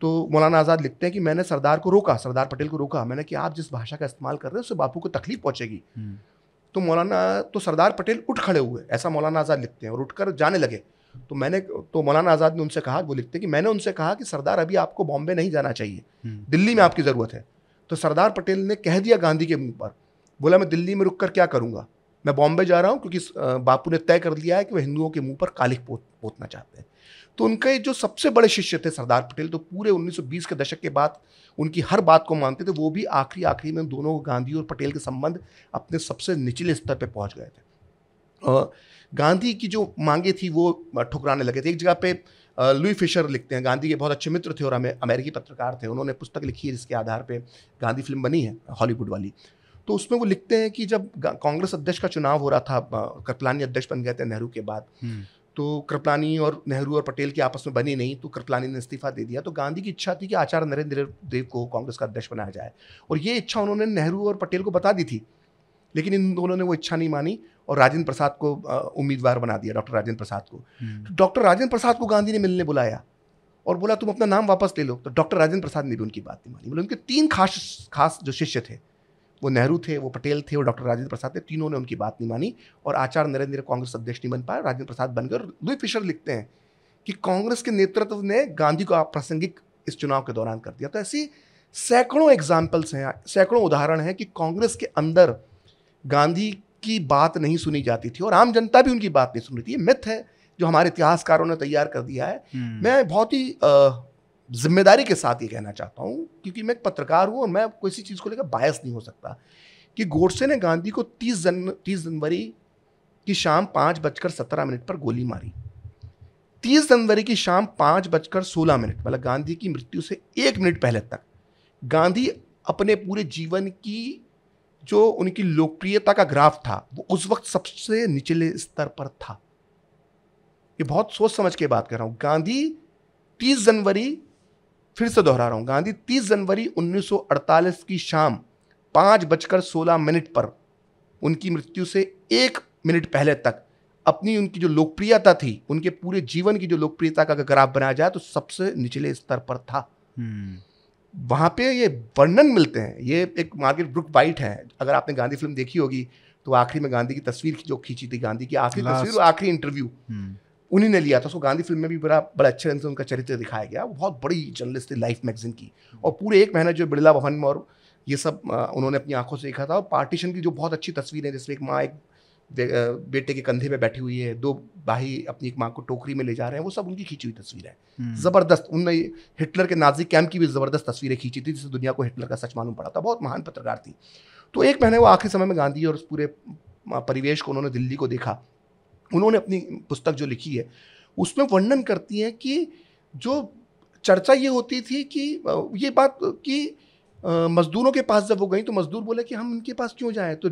तो मौलाना आज़ाद लिखते हैं कि मैंने सरदार को रोका सरदार पटेल को रोका मैंने कि आप जिस भाषा का इस्तेमाल कर रहे हो उससे बापू को तकलीफ पहुँचेगी हम्म। तो मौलाना तो सरदार पटेल उठ खड़े हुए ऐसा मौलाना आज़ाद लिखते हैं और उठकर जाने लगे तो मैंने तो मौलाना आज़ाद ने उनसे कहा वो लिखते कि मैंने उनसे कहा कि सरदार अभी आपको बॉम्बे नहीं जाना चाहिए हम्म। दिल्ली में आपकी ज़रूरत है तो सरदार पटेल ने कह दिया गांधी के मुंह पर बोला मैं दिल्ली में रुक कर क्या करूँगा मैं बॉम्बे जा रहा हूँ क्योंकि बापू ने तय कर लिया है कि वह हिंदुओं के मुंह पर कालिख पोत पोतना चाहते हैं तो उनके जो सबसे बड़े शिष्य थे सरदार पटेल तो पूरे 1920 के दशक के बाद उनकी हर बात को मानते थे वो भी आखिरी आखिरी में दोनों गांधी और पटेल के संबंध अपने सबसे निचले स्तर पर पहुँच गए थे गांधी की जो मांगे थी वो ठुकराने लगे थे एक जगह पे लुई फिशर लिखते हैं गांधी के बहुत अच्छे मित्र थे और अमेरिकी पत्रकार थे उन्होंने पुस्तक लिखी है जिसके आधार पर गांधी फिल्म बनी है हॉलीवुड वाली तो उसमें वो लिखते हैं कि जब कांग्रेस अध्यक्ष का चुनाव हो रहा था कृपलानी अध्यक्ष बन गए थे नेहरू के बाद हम्म। तो कृपलानी और नेहरू और पटेल की आपस में बनी नहीं तो कृपलानी ने इस्तीफा दे दिया तो गांधी की इच्छा थी कि आचार्य नरेंद्र देव को कांग्रेस का अध्यक्ष बनाया जाए और ये इच्छा उन्होंने नेहरू और पटेल को बता दी थी लेकिन इन दोनों ने वो इच्छा नहीं मानी और राजेंद्र प्रसाद को उम्मीदवार बना दिया डॉक्टर राजेंद्र प्रसाद को हम्म। तो डॉक्टर राजेंद्र प्रसाद को गांधी ने मिलने बुलाया और बोला तुम अपना नाम वापस ले लो तो डॉक्टर राजेंद्र प्रसाद ने भी उनकी बात नहीं मानी बोले उनके तीन खास खास जो शिष्य थे वो नेहरू थे वो पटेल थे वो डॉक्टर राजेंद्र प्रसाद थे तीनों ने उनकी बात नहीं मानी और आचार्य नरेंद्र कांग्रेस अध्यक्ष नहीं बन पाए राजेंद्र प्रसाद बन गए और लुई फिशर लिखते हैं कि कांग्रेस के नेतृत्व ने गांधी को प्रासंगिक इस चुनाव के दौरान कर दिया तो ऐसी सैकड़ों एग्जाम्पल्स हैं सैकड़ों उदाहरण हैं कि कांग्रेस के अंदर गांधी की बात नहीं सुनी जाती थी और आम जनता भी उनकी बात नहीं सुन रही थी ये मिथ है जो हमारे इतिहासकारों ने तैयार कर दिया है हम्म। मैं बहुत ही जिम्मेदारी के साथ ये कहना चाहता हूँ क्योंकि मैं एक पत्रकार हूँ और मैं किसी चीज़ को लेकर बायस नहीं हो सकता कि गोडसे ने गांधी को तीस जन तीस जनवरी की शाम पाँच बजकर सत्रह मिनट पर गोली मारी तीस जनवरी की शाम पाँच बजकर सोलह मिनट मतलब गांधी की मृत्यु से एक मिनट पहले तक गांधी अपने पूरे जीवन की जो उनकी लोकप्रियता का ग्राफ था वो उस वक्त सबसे निचले स्तर पर था ये बहुत सोच समझ के बात कर रहा हूँ गांधी 30 जनवरी फिर से दोहरा रहा हूँ गांधी 30 जनवरी 1948 की शाम पाँच बजकर सोलह मिनट पर उनकी मृत्यु से एक मिनट पहले तक अपनी उनकी जो लोकप्रियता थी उनके पूरे जीवन की जो लोकप्रियता का ग्राफ बनाया जाए तो सबसे निचले स्तर पर था हम्म। वहाँ पे ये वर्णन मिलते हैं ये एक मार्केट ब्रुक वाइट है अगर आपने गांधी फिल्म देखी होगी तो आखिरी में गांधी की तस्वीर जो खींची थी गांधी की आखिरी तस्वीर आखिरी इंटरव्यू उन्हीं ने लिया था उसको गांधी फिल्म में भी बड़ा बड़ा अच्छे ढंग से उनका चरित्र दिखाया गया बहुत बड़ी जर्नलिस्ट थी लाइफ मैगजीन की और पूरे एक महीना जो बिरला भवन और ये सब उन्होंने अपनी आंखों से देखा था और पार्टीशन की जो बहुत अच्छी तस्वीरें हैं जिसमें एक माँ एक बेटे के कंधे पे बैठी हुई है दो भाई अपनी एक माँ को टोकरी में ले जा रहे हैं वो सब उनकी खींची हुई तस्वीर है हम्म। ज़बरदस्त उनने हिटलर के नाजिक कैंप की भी ज़बरदस्त तस्वीरें खींची थी जिससे दुनिया को हिटलर का सच मालूम पड़ा था बहुत महान पत्रकार थी तो एक महीने वो आखिरी समय में गांधी और उस पूरे परिवेश को उन्होंने दिल्ली को देखा उन्होंने अपनी पुस्तक जो लिखी है उसमें वर्णन करती हैं कि जो चर्चा ये होती थी कि ये बात कि मज़दूरों के पास जब वो गई तो मज़दूर बोले कि हम इनके पास क्यों जाएं तो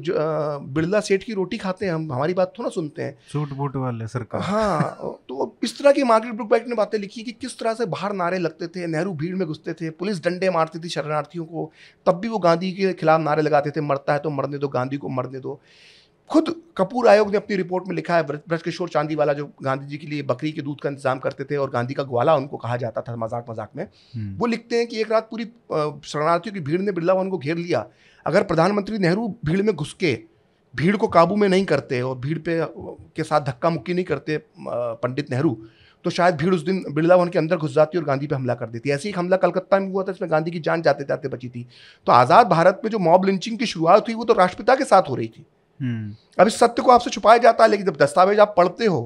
बिरला सेठ की रोटी खाते हैं हम हमारी बात थोड़ा सुनते हैं सूट बूट वाले सरकार हाँ तो इस तरह की मार्केट ब्रुक ने बातें लिखी कि किस तरह से बाहर नारे लगते थे नेहरू भीड़ में घुसते थे पुलिस डंडे मारती थी शरणार्थियों को तब भी वो गांधी के खिलाफ नारे लगाते थे मरता है तो मरने दो गांधी को मरने दो खुद कपूर आयोग ने अपनी रिपोर्ट में लिखा है ब्रजकिशोर वाला जो गांधी जी के लिए बकरी के दूध का इंतजाम करते थे और गांधी का ग्वाला उनको कहा जाता था मजाक मजाक में हम्म। वो लिखते हैं कि एक रात पूरी शरणार्थियों की भीड़ ने बिरला भवन को घेर लिया अगर प्रधानमंत्री नेहरू भीड़ में घुस के भीड़ को काबू में नहीं करते और भीड़ पे के साथ धक्का मुक्की नहीं करते पंडित नेहरू तो शायद भीड़ उस दिन बिरला भवन के अंदर घुस जाती और गांधी पे हमला कर देती ऐसे ही हमला कलकत्ता में हुआ था जिसमें गांधी की जान जाते जाते बची थी तो आज़ाद भारत में जो मॉब लिंचिंग की शुरुआत हुई वो तो राष्ट्रपिता के साथ हो रही थी हम्म। अब इस सत्य को आपसे छुपाया जाता है लेकिन जब दस्तावेज आप पढ़ते हो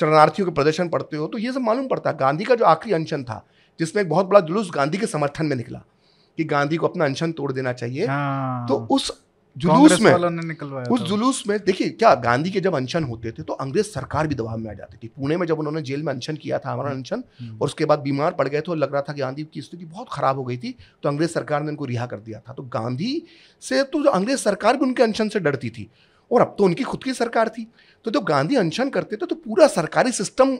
शरणार्थियों के प्रदर्शन पढ़ते हो तो ये सब मालूम पड़ता है गांधी का जो आखिरी अनशन था जिसमें एक बहुत बड़ा जुलूस गांधी के समर्थन में निकला कि गांधी को अपना अनशन तोड़ देना चाहिए हाँ। तो उस जुलूस में उस जुलूस में देखिए क्या गांधी के जब अनशन होते थे तो अंग्रेज सरकार भी दबाव में आ जाती थी पुणे में जब उन्होंने जेल में अनशन किया था हमारा हम्म। अनशन हम्म। और उसके बाद बीमार पड़ गए थे और लग रहा था कि गांधी की स्थिति बहुत खराब हो गई थी तो अंग्रेज सरकार ने उनको रिहा कर दिया था तो गांधी से तो अंग्रेज सरकार भी उनके अनशन से डरती थी और अब तो उनकी खुद की सरकार थी तो जब गांधी अनशन करते थे तो पूरा सरकारी सिस्टम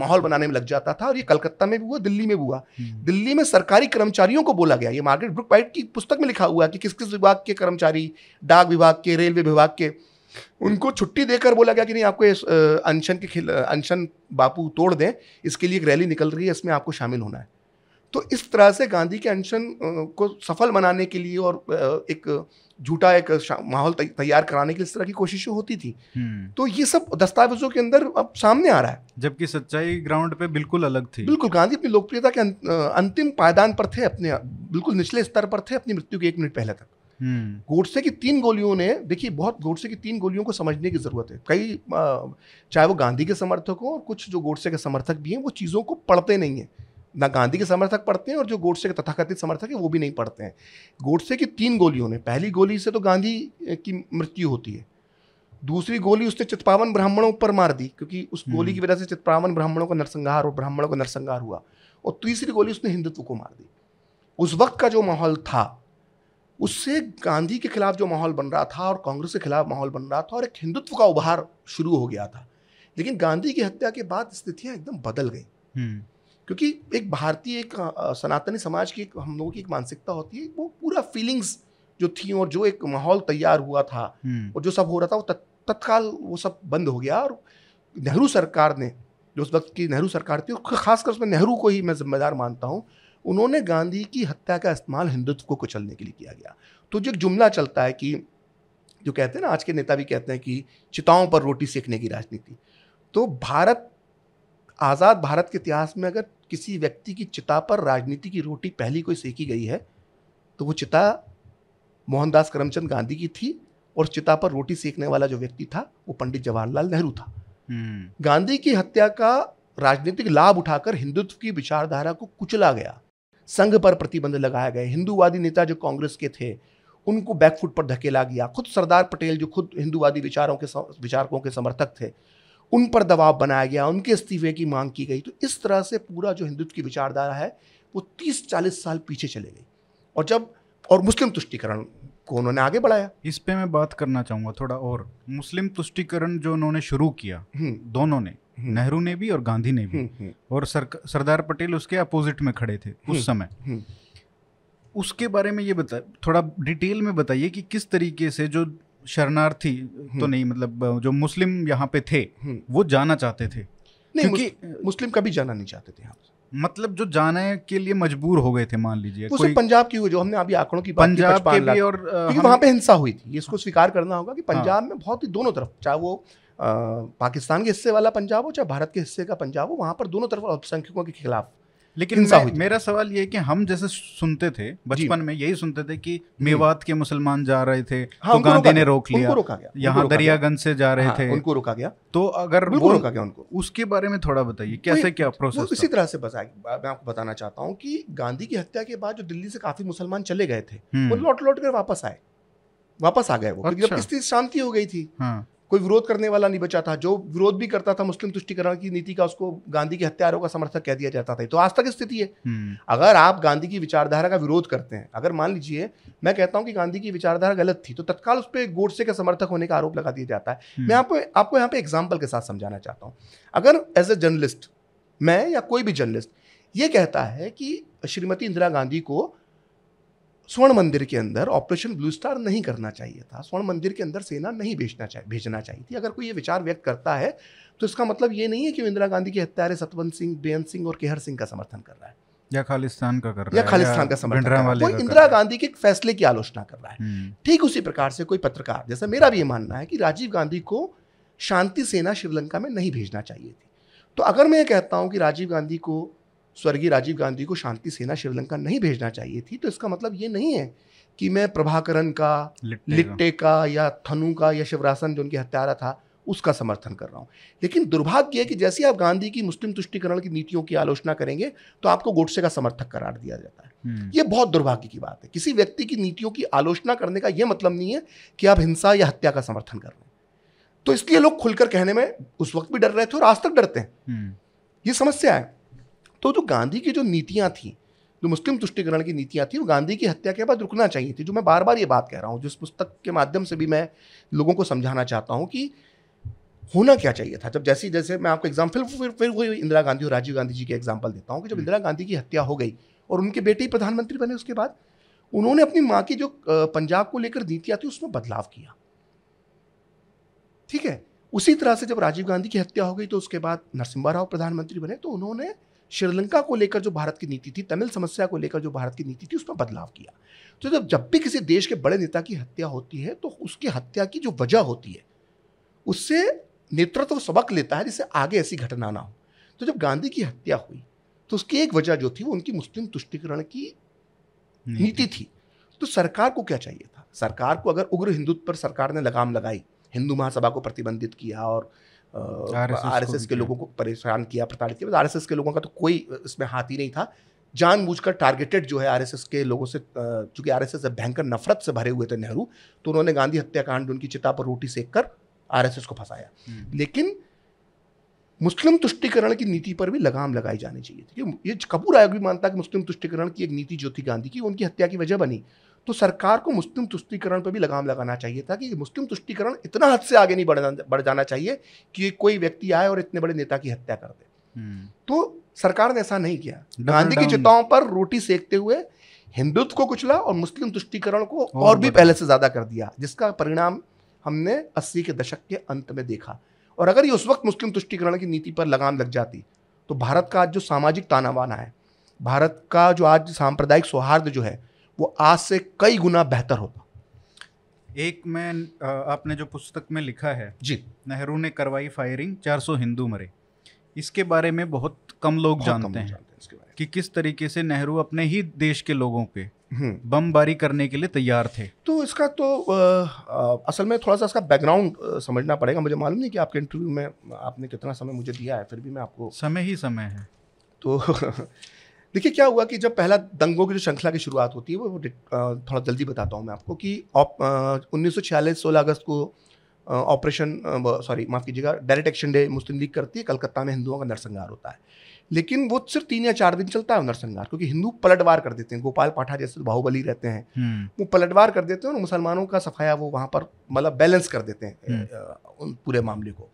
माहौल बनाने में लग जाता था और ये कलकत्ता में भी हुआ दिल्ली में भी हुआ हम्म। दिल्ली में सरकारी कर्मचारियों को बोला गया ये मार्केट ब्रुक वाइट की पुस्तक में लिखा हुआ कि किस किस विभाग के कर्मचारी डाक विभाग के रेलवे विभाग के उनको छुट्टी देकर बोला गया कि नहीं आपको इस अनशन के अनशन बापू तोड़ दें इसके लिए एक रैली निकल रही है इसमें आपको शामिल होना है तो इस तरह से गांधी के अनशन को सफल बनाने के लिए और एक झूठा एक माहौल तैयार कराने की इस तरह की कोशिशें होती थी हम्म। तो ये सब दस्तावेजों के अंदर अब सामने आ रहा है जबकि सच्चाई ग्राउंड पे बिल्कुल अलग थी बिल्कुल गांधी अपनी लोकप्रियता के अं-, अंतिम पायदान पर थे अपने बिल्कुल निचले स्तर पर थे अपनी मृत्यु के एक मिनट पहले तक हम्म। गोडसे की तीन गोलियों ने देखिए बहुत गोडसे की तीन गोलियों को समझने की ज़रूरत है कई चाहे वो गांधी के समर्थक हो और कुछ जो गोडसे के समर्थक भी हैं वो चीज़ों को पढ़ते नहीं हैं ना गांधी के समर्थक पढ़ते हैं और जो गोडसे के तथाकथित समर्थक है वो भी नहीं पढ़ते हैं गोडसे की तीन गोलियों ने पहली गोली से तो गांधी की मृत्यु होती है दूसरी गोली उसने चित्पावन ब्राह्मणों पर मार दी क्योंकि उस हम्म। गोली की वजह से चित्पावन ब्राह्मणों का नरसंहार और ब्राह्मणों का नरसंहार हुआ और तीसरी गोली उसने हिंदुत्व को मार दी उस वक्त का जो माहौल था उससे गांधी के खिलाफ जो माहौल बन रहा था और कांग्रेस के खिलाफ माहौल बन रहा था और एक हिंदुत्व का उभार शुरू हो गया था लेकिन गांधी की हत्या के बाद स्थितियां एकदम बदल गई हम्म। क्योंकि एक भारतीय एक सनातनी समाज की एक हम लोगों की एक मानसिकता होती है वो पूरा फीलिंग्स जो थी और जो एक माहौल तैयार हुआ था हम्म। और जो सब हो रहा था वो तत्काल वो सब बंद हो गया और नेहरू सरकार ने जो उस वक्त की नेहरू सरकार थी खासकर उसमें नेहरू को ही मैं जिम्मेदार मानता हूँ उन्होंने गांधी की हत्या का इस्तेमाल हिंदुत्व को कुचलने के लिए किया गया तो जो एक जुमला चलता है कि जो कहते हैं ना आज के नेता भी कहते हैं कि चिताओं पर रोटी सेकने की राजनीति तो भारत आज़ाद भारत के इतिहास में अगर किसी व्यक्ति की चिता पर राजनीति की रोटी पहली कोई सेकी गई है तो वो चिता मोहनदास करमचंद गांधी की थी और चिता पर रोटी सेकने वाला जो व्यक्ति था वो पंडित जवाहरलाल नेहरू था हम्म। गांधी की हत्या का राजनीतिक लाभ उठाकर हिंदुत्व की विचारधारा को कुचला गया संघ पर प्रतिबंध लगाया गया हिंदूवादी नेता जो कांग्रेस के थे उनको बैकफुट पर धकेला गया खुद सरदार पटेल जो खुद हिंदूवादी विचारों के विचारकों के समर्थक थे उन पर दबाव बनाया गया उनके इस्तीफे की मांग की गई तो इस तरह से पूरा जो हिंदुत्व की विचारधारा है वो तीस चालीस साल पीछे चले गई और जब और मुस्लिम तुष्टिकरण को उन्होंने आगे बढ़ाया इस पे मैं बात करना चाहूँगा थोड़ा और मुस्लिम तुष्टिकरण जो उन्होंने शुरू किया हम्म। दोनों ने हम्म। नेहरू ने भी और गांधी ने भी हम्म, और सरदार पटेल उसके अपोजिट में खड़े थे उस समय उसके बारे में ये बता थोड़ा डिटेल में बताइए कि किस तरीके से जो शरणार्थी तो हम्म। नहीं मतलब जो मुस्लिम यहाँ पे थे हम्म। वो जाना चाहते थे नहीं क्योंकि मुस्लिम कभी जाना नहीं चाहते थे यहाँ मतलब जो जाने के लिए मजबूर हो गए थे मान लीजिए कोई पंजाब की हुई जो हमने अभी आंकड़ों की पंजाब की के भी और हम... वहां पे हिंसा हुई थी इसको हाँ। स्वीकार करना होगा कि पंजाब हाँ। में बहुत ही दोनों तरफ चाहे वो आ, पाकिस्तान के हिस्से वाला पंजाब हो चाहे भारत के हिस्से का पंजाब हो वहाँ पर दोनों तरफ अल्पसंख्यकों के खिलाफ लेकिन मेरा सवाल ये है कि हम जैसे सुनते थे बचपन में यही सुनते थे कि मेवात के मुसलमान जा रहे थे हाँ, तो गांधी ने रोक लिया रोका गया यहाँ दरियागंज से जा रहे हाँ, थे उनको रोका गया तो अगर वो रोका गया उनको उसके बारे में थोड़ा बताइए तो कैसे क्या प्रोसेस इसी तरह से मैं आपको बताना चाहता हूँ कि गांधी की हत्या के बाद जो दिल्ली से काफी मुसलमान चले गए थे वो हम्म। लौट लौट कर वापस आए वापस आ गए वो अच्छा। क्योंकि शांति हो गई थी हाँ। कोई विरोध करने वाला नहीं बचा था जो विरोध भी करता था मुस्लिम तुष्टिकरण की नीति का उसको गांधी के हत्यारों का समर्थक कह दिया जाता था तो आज तक स्थिति है हम्म। अगर आप गांधी की विचारधारा का विरोध करते हैं अगर मान लीजिए मैं कहता हूँ कि गांधी की विचारधारा गलत थी तो तत्काल उस पर गोडसे के समर्थक होने का आरोप लगा दिया जाता है हम्म। मैं आपको आपको यहाँ पे एग्जाम्पल के साथ समझाना चाहता हूँ अगर एज ए जर्नलिस्ट मैं या कोई भी जर्नलिस्ट ये कहता है कि श्रीमती इंदिरा गांधी को स्वर्ण मंदिर के अंदर ऑपरेशन ब्लू स्टार नहीं करना चाहिए था स्वर्ण मंदिर के अंदर सेना नहीं भेजना चाहिए भेजना चाहिए थी अगर कोई ये विचार व्यक्त करता है तो इसका मतलब ये नहीं है कि इंदिरा गांधी के हत्यारे सतवंत सिंह बेअंत सिंह और केहर सिंह का समर्थन कर रहा है या खालिस्तान का कर रहा है या खालिस्तान का समर्थन कर रहा है कोई इंदिरा गांधी के फैसले की आलोचना कर रहा है हम्म। ठीक उसी प्रकार से कोई पत्रकार जैसा मेरा भी ये मानना है कि राजीव गांधी को शांति सेना श्रीलंका में नहीं भेजना चाहिए थी तो अगर मैं कहता हूं कि राजीव गांधी को स्वर्गीय राजीव गांधी को शांति सेना श्रीलंका नहीं भेजना चाहिए थी तो इसका मतलब ये नहीं है कि मैं प्रभाकरण का लिट्टे का या थनु का या शिवरासन जो उनकी हत्यारा था उसका समर्थन कर रहा हूँ लेकिन दुर्भाग्य है कि जैसे आप गांधी की मुस्लिम तुष्टिकरण की नीतियों की आलोचना करेंगे तो आपको गोडसे का समर्थक करार दिया जाता है हम्म। ये बहुत दुर्भाग्य की बात है किसी व्यक्ति की नीतियों की आलोचना करने का यह मतलब नहीं है कि आप हिंसा या हत्या का समर्थन कर रहे हैं तो इसलिए लोग खुलकर कहने में उस वक्त भी डर रहे थे और आज तक डरते हैं हम्म। ये समस्या है तो जो गांधी की जो नीतियाँ थी जो मुस्लिम तुष्टिकरण की नीतियाँ थी वो गांधी की हत्या के बाद रुकना चाहिए थी जो मैं बार बार ये बात कह रहा हूँ जिस पुस्तक के माध्यम से भी मैं लोगों को समझाना चाहता हूँ कि होना क्या चाहिए था जब जैसे जैसे मैं आपको एग्जाम्पल फिर फिर वही इंदिरा गांधी और राजीव गांधी जी के एग्जाम्पल देता हूँ कि जब हम्म। इंदिरा गांधी की हत्या हो गई और उनके बेटे ही प्रधानमंत्री बने उसके बाद उन्होंने अपनी माँ की जो पंजाब को लेकर नीतियाँ थी उसमें बदलाव किया ठीक है उसी तरह से जब राजीव गांधी की हत्या हो गई तो उसके बाद नरसिम्हा राव प्रधानमंत्री बने तो उन्होंने श्रीलंका को लेकर जो भारत की नीति थी तमिल समस्या को लेकर जो भारत की नीति थी उसमें बदलाव किया तो जब जब भी किसी देश के बड़े नेता की हत्या होती है तो उसकी हत्या की जो वजह होती है उससे नेतृत्व सबक लेता है जिससे आगे ऐसी घटना ना हो तो जब गांधी की हत्या हुई तो उसकी एक वजह जो थी वो उनकी मुस्लिम तुष्टिकरण की नीति थी तो सरकार को क्या चाहिए था सरकार को अगर उग्र हिंदुत्व पर सरकार ने लगाम लगाई हिंदू महासभा को प्रतिबंधित किया और आरएसएस के लोगों को परेशान किया प्रताड़ित किया मतलब आरएसएस के लोगों का तो कोई इसमें हाथ ही नहीं था जानबूझकर टारगेटेड जो है आरएसएस के लोगों से चूंकि आरएसएस भयंकर नफरत से भरे हुए थे नेहरू तो उन्होंने गांधी हत्याकांड उनकी चिता पर रोटी सेक कर आर को फंसाया हम्म। लेकिन मुस्लिम तुष्टिकरण की नीति पर भी लगाम लगाई जानी चाहिए थी ये कपूर आयोग भी मानता कि मुस्लिम तुष्टिकरण की एक नीति जो थी गांधी की उनकी हत्या की वजह बनी तो सरकार को मुस्लिम तुष्टिकरण पर भी लगाम लगाना चाहिए था कि मुस्लिम तुष्टिकरण इतना हद से आगे नहीं बढ़ बढ़ जाना चाहिए कि कोई व्यक्ति आए और इतने बड़े नेता की हत्या कर दे हम्म। तो सरकार ने ऐसा नहीं किया गांधी की चिताओं पर रोटी सेकते हुए हिंदुत्व को कुचला और मुस्लिम तुष्टिकरण को और, और भी पहले से ज्यादा कर दिया जिसका परिणाम हमने अस्सी के दशक के अंत में देखा और अगर ये उस वक्त मुस्लिम तुष्टिकरण की नीति पर लगाम लग जाती तो भारत का आज जो सामाजिक तानावाना है भारत का जो आज सांप्रदायिक सौहार्द जो है वो आज से कई गुना बेहतर होता एक मैं आपने जो पुस्तक में लिखा है जी नेहरू ने करवाई फायरिंग 400 हिंदू मरे इसके बारे में बहुत कम लोग बहुत जानते, कम हैं जानते हैं कि किस तरीके से नेहरू अपने ही देश के लोगों पे हम्म। बमबारी करने के लिए तैयार थे तो इसका तो आ, असल में थोड़ा सा इसका बैकग्राउंड समझना पड़ेगा मुझे मालूम नहीं कि आपके इंटरव्यू में आपने कितना समय मुझे दिया है फिर भी मैं आपको समय ही समय है तो [laughs] देखिए क्या हुआ कि जब पहला दंगों की जो श्रृंखला की शुरुआत होती है वो थोड़ा जल्दी बताता हूँ मैं आपको कि उन्नीस सौ छियालीस सोलह अगस्त को ऑपरेशन सॉरी माफ़ कीजिएगा direct action day Muslim League करती है कलकत्ता में हिंदुओं का नरसंहार होता है लेकिन वो सिर्फ तीन या चार दिन चलता है नरसंहार क्योंकि हिंदू पलटवार कर देते हैं गोपाल पाठा जैसे तो बाहुबली रहते हैं हम्म। वो पलटवार कर देते हैं और मुसलमानों का सफाया वो वहाँ पर मतलब बैलेंस कर देते हैं हम्म। उन पूरे मामले को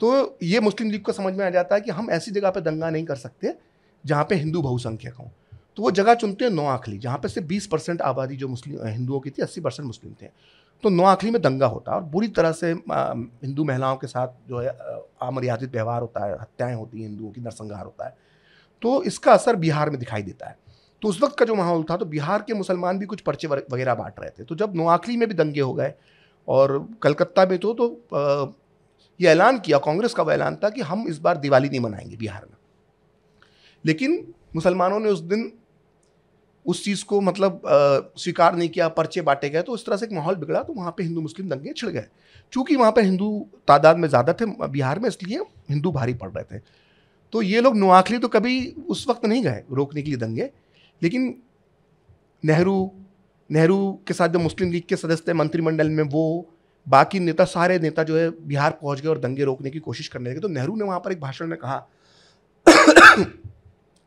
तो ये मुस्लिम लीग को समझ में आ जाता है कि हम ऐसी जगह पर दंगा नहीं कर सकते जहाँ पे हिंदू बहुसंख्यक हों तो वो जगह चुनते हैं नौ आखली जहाँ पे सिर्फ बीस परसेंट आबादी जो मुस्लिम हिंदुओं की थी अस्सी परसेंट मुस्लिम थे तो नौ आखली में दंगा होता है और बुरी तरह से हिंदू महिलाओं के साथ जो है अमर्यादित व्यवहार होता है हत्याएँ होती हैं हिंदुओं की नरसंहार होता है तो इसका असर बिहार में दिखाई देता है तो उस वक्त का जो माहौल था तो बिहार के मुसलमान भी कुछ पर्चे वगैरह बांट रहे थे तो जब नोआखली में भी दंगे हो गए और कलकत्ता में तो, तो ये ऐलान किया कांग्रेस का वो ऐलान था कि हम इस बार दिवाली नहीं मनाएंगे बिहार में लेकिन मुसलमानों ने उस दिन उस चीज़ को मतलब स्वीकार नहीं किया पर्चे बांटे गए तो इस तरह से एक माहौल बिगड़ा तो वहाँ पे हिंदू मुस्लिम दंगे छिड़ गए चूँकि वहाँ पे हिंदू तादाद में ज़्यादा थे बिहार में इसलिए हिंदू भारी पड़ रहे थे तो ये लोग नुआखली तो कभी उस वक्त नहीं गए रोकने के लिए दंगे लेकिन नेहरू नेहरू के साथ जो मुस्लिम लीग के सदस्य थे मंत्रिमंडल में वो बाकी नेता सारे नेता जो है बिहार पहुंच गए और दंगे रोकने की कोशिश करने लगे तो नेहरू ने वहाँ पर एक भाषण में कहा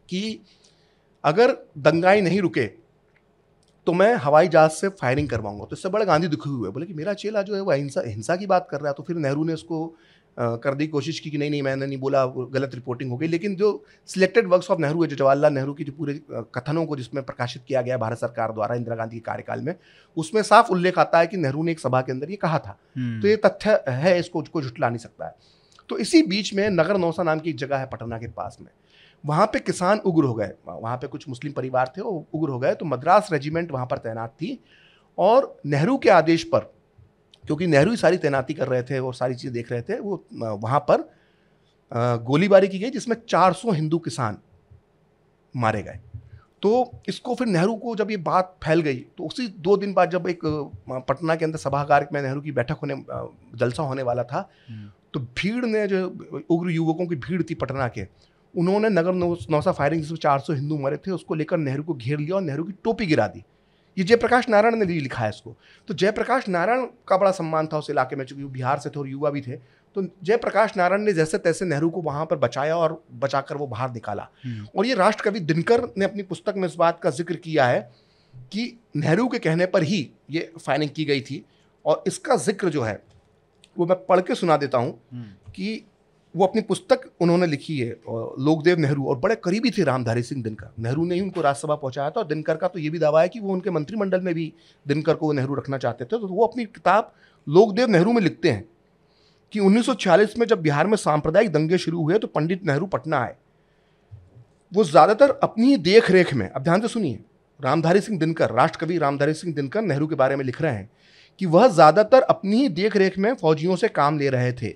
कि अगर दंगाई नहीं रुके तो मैं हवाई जहाज से फायरिंग करवाऊंगा तो इससे बड़े गांधी दुखी हुए बोले कि मेरा चेला जो है वो अहिंसा हिंसा की बात कर रहा है तो फिर नेहरू ने उसको करने की कोशिश की कि नहीं नहीं मैंने नहीं बोला गलत रिपोर्टिंग हो गई लेकिन जो सिलेक्टेड वर्क्स ऑफ नेहरू है जो जवाहरलाल नेहरू की जो पूरे कथनों को जिसमें प्रकाशित किया गया भारत सरकार द्वारा इंदिरा गांधी के कार्यकाल में उसमें साफ उल्लेख आता है कि नेहरू ने एक सभा के अंदर ये कहा था हम्म। तो ये तथ्य है इसको कोई झुटला नहीं सकता है तो इसी बीच में नगर नौसा नाम की एक जगह है पटना के पास में वहाँ पे किसान उग्र हो गए वहाँ पे कुछ मुस्लिम परिवार थे वो उग्र हो गए तो मद्रास रेजिमेंट वहाँ पर तैनात थी और नेहरू के आदेश पर क्योंकि नेहरू ही सारी तैनाती कर रहे थे और सारी चीज़ें देख रहे थे वो वहाँ पर गोलीबारी की गई जिसमें 400 हिंदू किसान मारे गए तो इसको फिर नेहरू को जब ये बात फैल गई तो उसी दो दिन बाद जब एक पटना के अंदर सभागार में नेहरू की बैठक होने जलसा होने वाला था हम्म। तो भीड़ ने जो उग्र युवकों की भीड़ थी पटना के उन्होंने नगर नौसा फायरिंग जिसमें सौ हिंदू मरे थे उसको लेकर नेहरू को घेर लिया और नेहरू की टोपी गिरा दी ये जयप्रकाश नारायण ने लिखा है इसको तो जयप्रकाश नारायण का बड़ा सम्मान था उस इलाके में चूंकि बिहार से थे और युवा भी थे तो जयप्रकाश नारायण ने जैसे तैसे नेहरू को वहाँ पर बचाया और बचाकर वो बाहर निकाला हम्म। और ये राष्ट्रकवि दिनकर ने अपनी पुस्तक में इस बात का जिक्र किया है कि नेहरू के कहने पर ही ये फायरिंग की गई थी और इसका जिक्र जो है वो मैं पढ़ के सुना देता हूँ हम्म। कि वो अपनी पुस्तक उन्होंने लिखी है लोकदेव नेहरू और बड़े करीबी थे रामधारी सिंह दिनकर नेहरू ने ही उनको राज्यसभा पहुंचाया था और दिनकर का तो ये भी दावा है कि वो उनके मंत्रिमंडल में भी दिनकर को नेहरू रखना चाहते थे तो वो अपनी किताब लोकदेव नेहरू में लिखते हैं कि 1946 में जब बिहार में सांप्रदायिक दंगे शुरू हुए तो पंडित नेहरू पटना आए वो ज़्यादातर अपनी ही देख रेख में अब ध्यान से सुनिए रामधारी सिंह दिनकर राष्ट्रकवि रामधारी सिंह दिनकर नेहरू के बारे में लिख रहे हैं कि वह ज़्यादातर अपनी ही देख रेख में फौजियों से काम ले रहे थे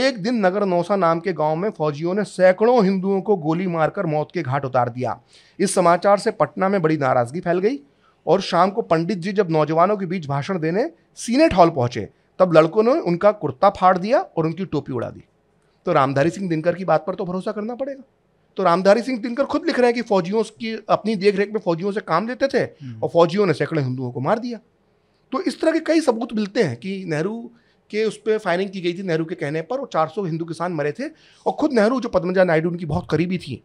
एक दिन नगर नौसा नाम के गांव में फौजियों ने सैकड़ों हिंदुओं को गोली मारकर मौत के घाट उतार दिया इस समाचार से पटना में बड़ी नाराजगी फैल गई और शाम को पंडित जी जब नौजवानों के बीच भाषण देने सीनेट हॉल पहुंचे तब लड़कों ने उनका कुर्ता फाड़ दिया और उनकी टोपी उड़ा दी तो रामधारी सिंह दिनकर की बात पर तो भरोसा करना पड़ेगा तो रामधारी सिंह दिनकर खुद लिख रहे हैं कि फौजियों की अपनी देख रेख में फौजियों से काम लेते थे हम्म। और फौजियों ने सैकड़ों हिंदुओं को मार दिया तो इस तरह के कई सबूत मिलते हैं कि नेहरू के उस पर फायरिंग की गई थी नेहरू के कहने पर और चार हिंदू किसान मरे थे और खुद नेहरू जो पद्मजा नायडू उनकी बहुत करीबी थी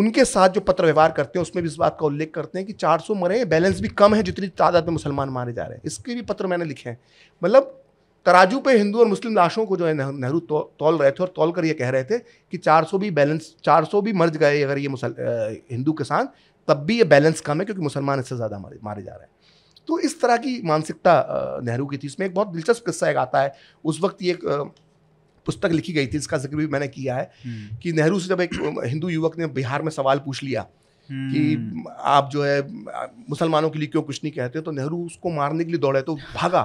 उनके साथ जो पत्र व्यवहार करते हैं उसमें भी इस बात का उल्लेख करते हैं कि 400 मरे बैलेंस भी कम है जितनी तादाद में मुसलमान मारे जा रहे हैं इसके भी पत्र मैंने लिखे हैं मतलब तराजू पे हिंदू और मुस्लिम लाशों को जो है नेहरू तो तोल रहे थे और तोल कर ये कह रहे थे कि 400 भी बैलेंस 400 भी मर गए अगर ये मुसल हिंदू किसान तब भी ये बैलेंस कम है क्योंकि मुसलमान इससे ज़्यादा मारे जा रहे हैं तो इस तरह की मानसिकता नेहरू की थी उसमें एक बहुत दिलचस्प किस्सा एक आता है उस वक्त ये एक पुस्तक लिखी गई थी इसका जिक्र भी मैंने किया है हम्म। कि नेहरू से जब एक हिंदू युवक ने बिहार में सवाल पूछ लिया कि हम्म। आप जो है मुसलमानों के लिए क्यों कुछ नहीं कहते तो नेहरू उसको मारने के लिए दौड़े तो भागा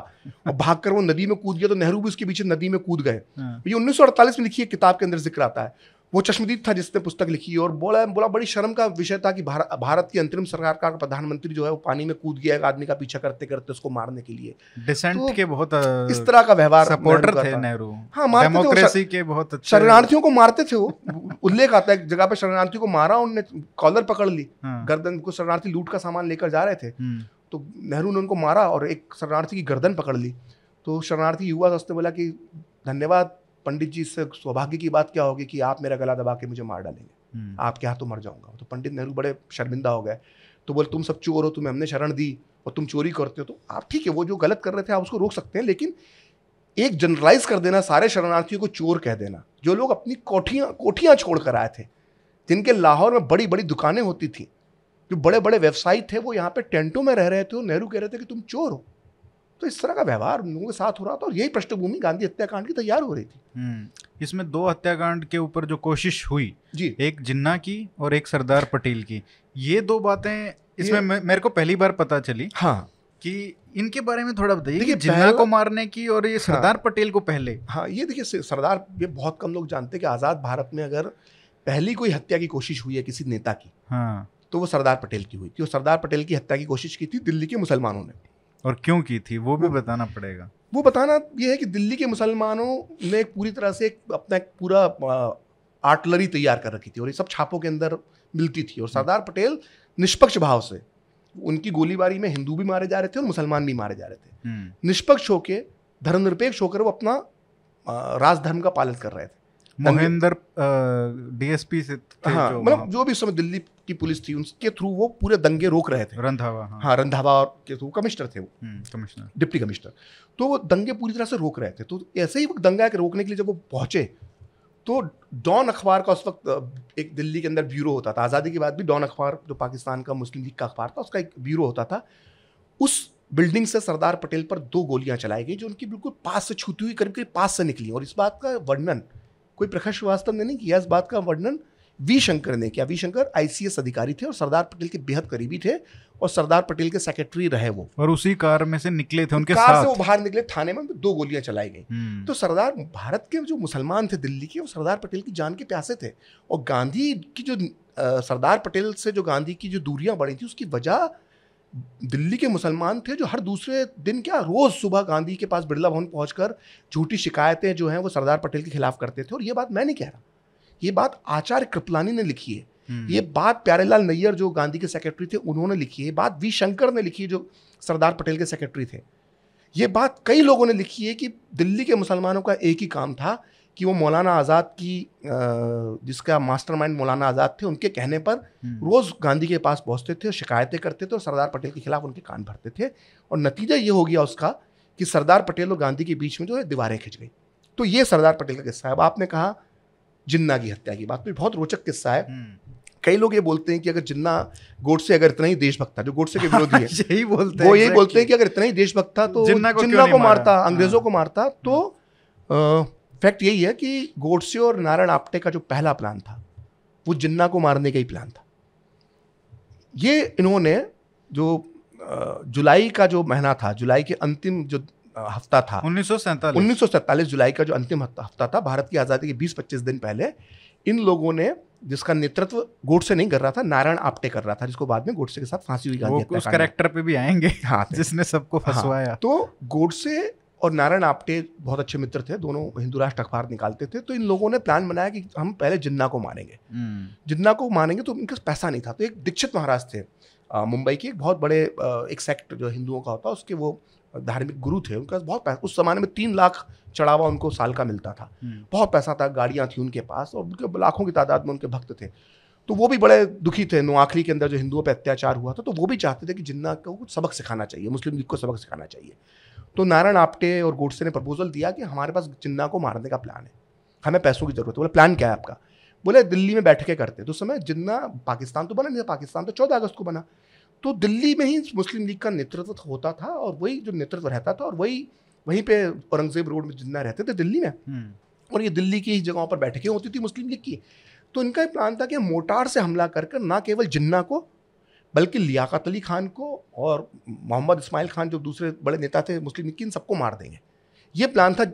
और भाग कर वो नदी में कूद गया तो नेहरू भी उसके पीछे नदी में कूद गए हाँ। ये 1948 में लिखी एक किताब के अंदर जिक्र आता है वो चश्मदीद था जिसने पुस्तक लिखी और बोला बोला बड़ी शर्म का विषय था कि भार, भारत की अंतरिम सरकार का प्रधानमंत्री जो है वो पानी में कूद गया एक आदमी का पीछा करते करते उसको मारने के लिए डिसेंट तो के बहुत इस तरह का व्यवहार सपोर्टर थे नेहरू हाँ मारते डेमोक्रेसी के बहुत शरणार्थियों को मारते थे वो उल्लेख आता है एक जगह पे शरणार्थियों को मारा उनने कॉलर पकड़ ली हाँ। गर्दन को शरणार्थी लूट का सामान लेकर जा रहे थे हम्म। तो नेहरू ने उनको मारा और एक शरणार्थी की गर्दन पकड़ ली तो शरणार्थी युवा उसने बोला कि धन्यवाद पंडित जी से सौभाग्य की बात क्या होगी कि आप मेरा गला दबा के मुझे मार डालेंगे हम्म। आपके हाथों तो मर जाऊंगा तो पंडित नेहरू बड़े शर्मिंदा हो गए तो बोले तुम सब चोर हो तुम्हें हमने शरण दी और तुम चोरी करते हो तो आप ठीक है वो जो गलत कर रहे थे आप उसको रोक सकते हैं लेकिन एक जनरलाइज कर देना सारे शरणार्थियों को चोर कह देना जो लोग अपनी कोठियाँ कोठियाँ छोड़ कर आए थे जिनके लाहौर में बड़ी बड़ी दुकानें होती थी जो बड़े बड़े व्यवसायी थे वो यहाँ पे टेंटों में रह रहे थे और नेहरू कह रहे थे कि तुम चोर हो तो इस तरह का व्यवहार उन लोगों के साथ हो रहा था और यही पृष्ठभूमि गांधी हत्याकांड की तैयार हो रही थी हम्म, इसमें दो हत्याकांड के ऊपर जो कोशिश हुई जी एक जिन्ना की और एक सरदार पटेल की ये दो बातें इसमें मेरे को पहली बार पता चली हाँ कि इनके बारे में थोड़ा बताइए देखिए जिन्ना को मारने की और ये सरदार हाँ, पटेल को पहले हाँ ये देखिए सरदार ये बहुत कम लोग जानते हैं कि आज़ाद भारत में अगर पहली कोई हत्या की कोशिश हुई है किसी नेता की हाँ तो वो सरदार पटेल की हुई थी और सरदार पटेल की हत्या की कोशिश की थी दिल्ली के मुसलमानों ने और क्यों की थी वो भी बताना पड़ेगा वो बताना ये है कि दिल्ली के मुसलमानों ने पूरी तरह से एक अपना एक पूरा आर्टलरी तैयार कर रखी थी और ये सब छापों के अंदर मिलती थी और सरदार हम्म। पटेल निष्पक्ष भाव से उनकी गोलीबारी में हिंदू भी मारे जा रहे थे और मुसलमान भी मारे जा रहे थे हम्म। निष्पक्ष होकर धर्मनिरपेक्ष होकर वो अपना राजधर्म का पालन कर रहे थे महेंद्र डीएसपी से थे हाँ, जो मतलब जो भी समय दिल्ली की पुलिस थी उनके थ्रू वो पूरे दंगे रोक रहे थे रंधावा हाँ, हाँ रंधावा के थ्रू कमिश्नर थे वो हम्म, कमिश्नर डिप्टी कमिश्नर तो वो दंगे पूरी तरह से रोक रहे थे तो ऐसे ही वो दंगा रोकने के लिए जब वो पहुंचे तो डॉन अखबार का उस वक्त एक दिल्ली के अंदर ब्यूरो होता था आज़ादी के बाद भी डॉन अखबार जो पाकिस्तान का मुस्लिम लीग का अखबार था उसका एक ब्यूरो होता था उस बिल्डिंग से सरदार पटेल पर दो गोलियां चलाई गई जो उनकी बिल्कुल पास से छूती हुई करीब करीब पास से निकली और इस बात का वर्णन कोई प्रकाश श्रीवास्तव ने नहीं किया इस बात का वर्णन वी शंकर ने किया वी शंकर आईसीएस अधिकारी थे और सरदार पटेल के बेहद करीबी थे और सरदार पटेल के सेक्रेटरी रहे वो और उसी कार में से निकले थे उनके कार साथ। से वो बाहर निकले थाने में दो गोलियां चलाई गई हम्म। तो सरदार भारत के जो मुसलमान थे दिल्ली के वो सरदार पटेल की जान के प्यासे थे और गांधी की जो सरदार पटेल से जो गांधी की जो दूरियां बढ़ी थी उसकी वजह दिल्ली के मुसलमान थे जो हर दूसरे दिन क्या रोज़ सुबह गांधी के पास बिरला भवन कर झूठी शिकायतें जो हैं वो सरदार पटेल के खिलाफ करते थे और ये बात मैं नहीं कह रहा ये बात आचार्य कृपलानी ने लिखी है हम्म। ये बात प्यारेलाल नैयर जो गांधी के सेक्रेटरी थे उन्होंने लिखी है बात वी शंकर ने लिखी जो सरदार पटेल के सेक्रेटरी थे ये बात कई लोगों ने लिखी है कि दिल्ली के मुसलमानों का एक ही काम था कि वो मौलाना आज़ाद की जिसका मास्टरमाइंड मौलाना आज़ाद थे उनके कहने पर हम्म। रोज़ गांधी के पास पहुंचते थे और शिकायतें करते थे और सरदार पटेल के खिलाफ उनके कान भरते थे और नतीजा ये हो गया उसका कि सरदार पटेल और गांधी के बीच में जो है दीवारें खिंच गई तो ये सरदार पटेल का किस्सा है अब आपने कहा जिन्ना की हत्या की बात तो बहुत रोचक किस्सा है हम्म। कई लोग ये बोलते हैं कि अगर जिन्ना गोडसे अगर इतना ही देशभक्त था जो गोडसे के विरोधी है [laughs] यही बोलते हैं वो यही बोलते हैं कि अगर इतना ही देशभक्त था तो जिन्ना को, जिन्ना को मारता अंग्रेजों हाँ। को मारता तो हाँ। फैक्ट यही है कि गोडसे और नारायण आपटे का जो पहला प्लान था वो जिन्ना को मारने का ही प्लान था ये इन्होंने जो जुलाई का जो महीना था जुलाई के अंतिम जो हफ्ता था उन्नीस सौ जुलाई का जो अंतिम हफ्ता था भारत की आज़ादी के 20-25 दिन पहले इन लोगों ने जिसका नेतृत्व गोडसे नहीं कर रहा था नारायण आपटे कर रहा था जिसको बाद में गोडसे के साथ फांसी हुई गांधी उस करेक्टर पे भी आएंगे हाँ [laughs] जिसने सबको हाँ, फंसवाया हाँ, तो गोडसे और नारायण आपटे बहुत अच्छे मित्र थे दोनों हिंदू राष्ट्र अखबार निकालते थे तो इन लोगों ने प्लान बनाया कि हम पहले जिन्ना को मारेंगे हम्म। जिन्ना को मारेंगे तो उनके पैसा नहीं था तो एक दीक्षित महाराज थे मुंबई के एक बहुत बड़े एक सेक्ट जो हिंदुओं का होता है उसके वो धार्मिक गुरु थे उनका बहुत पैसा उस जमाने में तीन लाख चढ़ावा उनको साल का मिलता था हम्म। बहुत पैसा था गाड़ियाँ थी उनके पास और उनके लाखों की तादाद में उनके भक्त थे तो वो भी बड़े दुखी थे नोआखली के अंदर जो हिंदुओं पर अत्याचार हुआ था तो वो भी चाहते थे कि जिन्ना को कुछ सबक सिखाना चाहिए मुस्लिम लीग को सबक सिखाना चाहिए तो नारायण आपटे और गोडसे ने प्रपोजल दिया कि हमारे पास जिन्ना को मारने का प्लान है हमें पैसों की जरूरत है बोले प्लान क्या है आपका बोले दिल्ली में बैठ के करते तो उस समय जिन्ना पाकिस्तान तो बना नहीं था पाकिस्तान तो चौदह अगस्त को बना तो दिल्ली में ही मुस्लिम लीग का नेतृत्व होता था और वही जो नेतृत्व रहता था और वही वहीं पे औरंगजेब रोड में जिन्ना रहते थे दिल्ली में हम्म। और ये दिल्ली की जगहों पर बैठकें होती थी मुस्लिम लीग की तो इनका प्लान था कि मोटार से हमला कर कर ना केवल जिन्ना को बल्कि लियाकत अली खान को और मोहम्मद इसमाइल खान जो दूसरे बड़े नेता थे मुस्लिम लीग के इन सबको मार देंगे ये प्लान था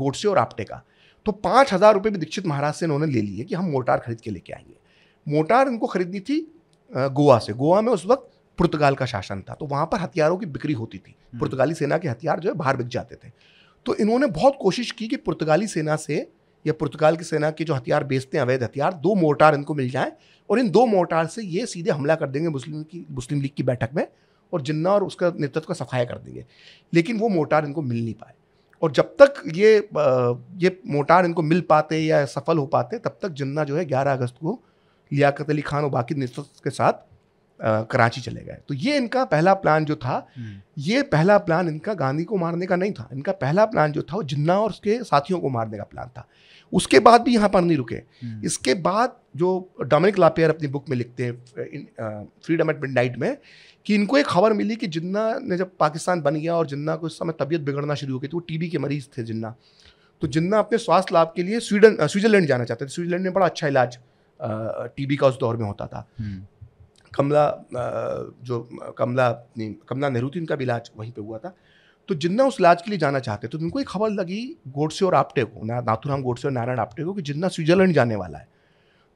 गोडसे और आपटे का तो पाँच हज़ार रुपये भी दीक्षित महाराज से इन्होंने ले लिए कि हम मोटार खरीद के लेके आएंगे मोटार इनको खरीदनी थी गोवा से गोवा में उस वक्त पुर्तगाल का शासन था तो वहाँ पर हथियारों की बिक्री होती थी हम्म। पुर्तगाली सेना के हथियार जो है बाहर बिक जाते थे तो इन्होंने बहुत कोशिश की कि पुर्तगाली सेना से या पुर्तगाल की सेना के जो हथियार बेचते हैं अवैध हथियार दो मोर्टार इनको मिल जाए और इन दो मोर्टार से ये सीधे हमला कर देंगे मुस्लिम की मुस्लिम लीग की बैठक में और जिन्ना और उसका नेतृत्व का सफाया कर देंगे लेकिन वो मोर्टार इनको मिल नहीं पाए और जब तक ये ये मोर्टार इनको मिल पाते या सफल हो पाते तब तक जिन्ना जो है ग्यारह अगस्त को लियाकत अली खान और बाकी नेतृत्व के साथ कराची चले गए तो ये इनका पहला प्लान जो था हम्म। ये पहला प्लान इनका गांधी को मारने का नहीं था इनका पहला प्लान जो था वो जिन्ना और उसके साथियों को मारने का प्लान था उसके बाद भी यहाँ पर नहीं रुके हम्म। इसके बाद जो डोमिनिक लापेयर अपनी बुक में लिखते हैं फ्रीडम एट मिड में कि इनको एक खबर मिली कि जिन्ना ने जब पाकिस्तान बन गया और जिन्ना को इस समय तबीयत बिगड़ना शुरू हो गई थी तो वो टीबी के मरीज थे जिन्ना तो जिन्ना अपने स्वास्थ्य लाभ के लिए स्वीडन स्विट्जरलैंड जाना चाहते थे स्विट्जरलैंड में बड़ा अच्छा इलाज टीबी का उस दौर में होता था हम्म। कमला जो कमला अपनी कमला नेहरू थी उनका भी इलाज वहीं पे हुआ था तो जिन्ना उस इलाज के लिए जाना चाहते तो उनको एक खबर लगी गोडसे और आपटे को ना नाथुराम गोडसे और नारायण आपटे को कि जिन्ना स्विट्जरलैंड जाने वाला है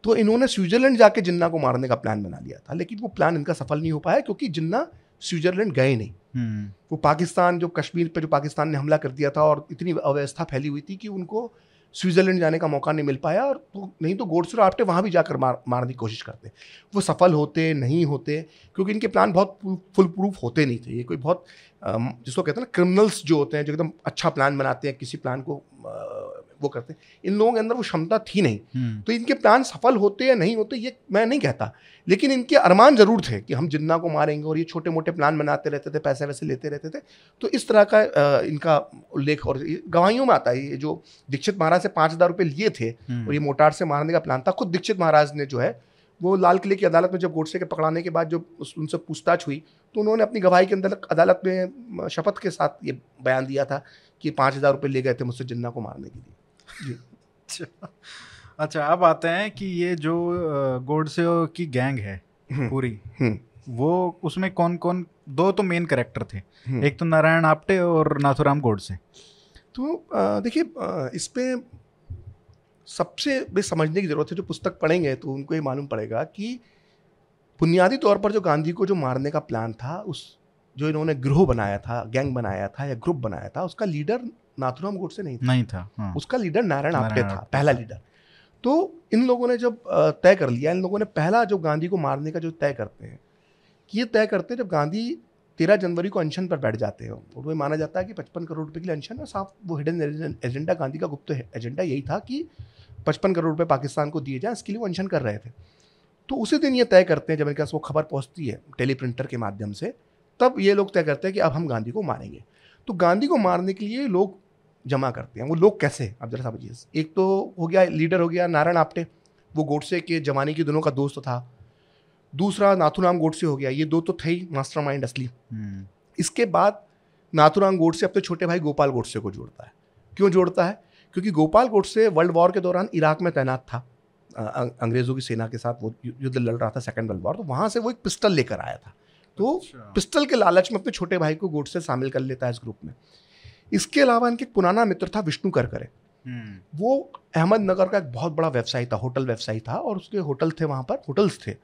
तो इन्होंने स्विट्जरलैंड जाके जिन्ना को मारने का प्लान बना लिया था लेकिन वो प्लान इनका सफल नहीं हो पाया क्योंकि जिन्ना स्विट्जरलैंड गए नहीं हम्म। वो पाकिस्तान जो कश्मीर पर जो पाकिस्तान ने हमला कर दिया था और इतनी अव्यवस्था फैली हुई थी कि उनको स्विट्ज़रलैंड जाने का मौका नहीं मिल पाया और तो नहीं तो गोडसुर आपटे वहाँ भी जाकर मार मारने की कोशिश करते वो सफल होते नहीं होते क्योंकि इनके प्लान बहुत फुल प्रूफ होते नहीं थे ये कोई बहुत जिसको कहते हैं ना क्रिमिनल्स जो होते हैं जो एकदम अच्छा प्लान बनाते हैं किसी प्लान को वो करते इन लोगों के अंदर वो क्षमता थी नहीं हम्म। तो इनके प्लान सफल होते या नहीं होते ये मैं नहीं कहता लेकिन इनके अरमान ज़रूर थे कि हम जिन्ना को मारेंगे और ये छोटे मोटे प्लान बनाते रहते थे पैसे वैसे लेते रहते थे तो इस तरह का इनका उल्लेख और गवाहियों में आता है ये जो दीक्षित महाराज से पाँच हज़ार रुपये लिए थे हम्म। और ये मोटार से मारने का प्लान था खुद दीक्षित महाराज ने जो है वो लाल किले की अदालत में जब गोडसे के पकड़ाने के बाद जब उनसे पूछताछ हुई तो उन्होंने अपनी गवाही के अंदर अदालत में शपथ के साथ ये बयान दिया था कि पाँच हज़ार रुपये ले गए थे मुझसे जिन्ना को मारने के लिए [laughs] अच्छा अब आते हैं कि ये जो गोडसे की गैंग है हम्म, पूरी हम्म। वो उसमें कौन कौन दो तो मेन करेक्टर थे हम्म। एक तो नारायण आपटे और नाथुराम गोडसे तो देखिए इसमें सबसे भी समझने की ज़रूरत है जो पुस्तक पढ़ेंगे तो उनको ये मालूम पड़ेगा कि बुनियादी तौर पर जो गांधी को जो मारने का प्लान था उस जो इन्होंने ग्रोह बनाया था गैंग बनाया था या ग्रुप बनाया था उसका लीडर नाथुराम गोडसे नहीं था नहीं था हाँ। उसका लीडर नारायण आपटे था पहला लीडर तो इन लोगों ने जब तय कर लिया इन लोगों ने पहला जो गांधी को मारने का जो तय करते हैं कि ये तय करते हैं जब गांधी तेरह जनवरी को अनशन पर बैठ जाते हैं और वो माना जाता है कि पचपन करोड़ रुपए के लिए अनशन है साफ वो हिडन एजेंडा गांधी का गुप्त एजेंडा यही था कि पचपन करोड़ रुपए पाकिस्तान को दिए जाए इसके लिए वो अनशन कर रहे थे तो उसी दिन ये तय करते हैं जब इनके पास वो खबर पहुंचती है टेली प्रिंटर के माध्यम से तब ये लोग तय करते हैं कि अब हम गांधी को मारेंगे तो गांधी को मारने के लिए लोग जमा करते हैं वो लोग कैसे आप जरा समझिए एक तो हो गया लीडर हो गया नारायण आपटे वो गोडसे के जमाने के दोनों का दोस्त था दूसरा नाथुराम गोडसे हो गया ये दो तो थे ही मास्टर माइंड असली हम्म। इसके बाद गोड गोडसे अपने छोटे भाई गोपाल गोडसे को जोड़ता है क्यों जोड़ता है क्योंकि गोपाल गोडसे वर्ल्ड वॉर के दौरान इराक में तैनात था अंग्रेज़ों की सेना के साथ वो युद्ध लड़ रहा था सेकेंड वर्ल्ड वॉर तो वहाँ से वो एक पिस्टल लेकर आया था तो अच्छा। पिस्टल के लालच में अपने तो छोटे भाई को गोडसे शामिल कर लेता है इस ग्रुप में इसके अलावा इनके पुराना मित्र था विष्णु करकरे हम्म। वो अहमदनगर का एक बहुत बड़ा व्यवसायी था होटल व्यवसायी था और उसके होटल थे वहाँ पर होटल्स थे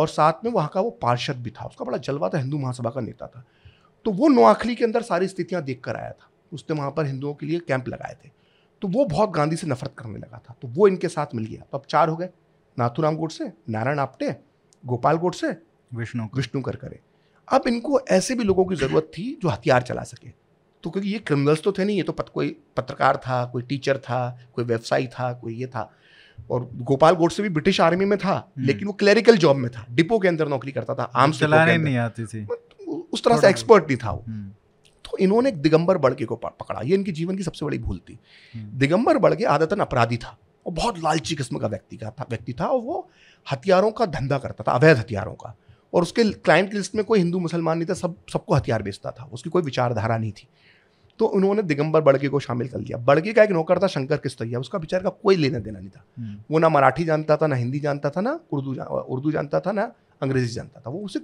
और साथ में वहाँ का वो पार्षद भी था उसका बड़ा जलवा था हिंदू महासभा का नेता था तो वो नोआखली के अंदर सारी स्थितियाँ देख कर आया था उसने वहाँ पर हिंदुओं के लिए कैंप लगाए थे तो वो बहुत गांधी से नफरत करने लगा था तो वो इनके साथ मिल गया तो अब चार हो गए नाथुराम गोड से नारायण आपटे गोपाल से विष्णु विष्णु कर अब इनको ऐसे भी लोगों की ज़रूरत थी जो हथियार चला सके तो क्योंकि ये क्रिमिनल्स तो थे नहीं ये तो पत, कोई पत्रकार था कोई टीचर था कोई व्यवसायी था कोई ये था और गोपाल गोडसे भी ब्रिटिश आर्मी में था हम्म। लेकिन वो क्लरिकल जॉब में था डिपो के अंदर नौकरी करता था आम से नहीं आती थी उस तरह से एक्सपर्ट नहीं था वो हम्म। तो इन्होंने दिगंबर बड़के को पकड़ा ये इनके जीवन की सबसे बड़ी भूल थी हम्म। दिगंबर बड़के आदतन अपराधी था और बहुत लालची किस्म का व्यक्ति का था व्यक्ति था और वो हथियारों का धंधा करता था अवैध हथियारों का और उसके क्लाइंट लिस्ट में कोई हिंदू मुसलमान नहीं था सब सबको हथियार बेचता था उसकी कोई विचारधारा नहीं थी तो उन्होंने दिगंबर बड़के को शामिल कर लिया बड़के का एक नौकर था शंकर किस्तैया उसका बेचारे का कोई लेना देना नहीं था हम्म। वो ना मराठी जानता था ना हिंदी जानता था ना उर्दू उर्दू जानता था ना अंग्रेजी जानता था वो उसे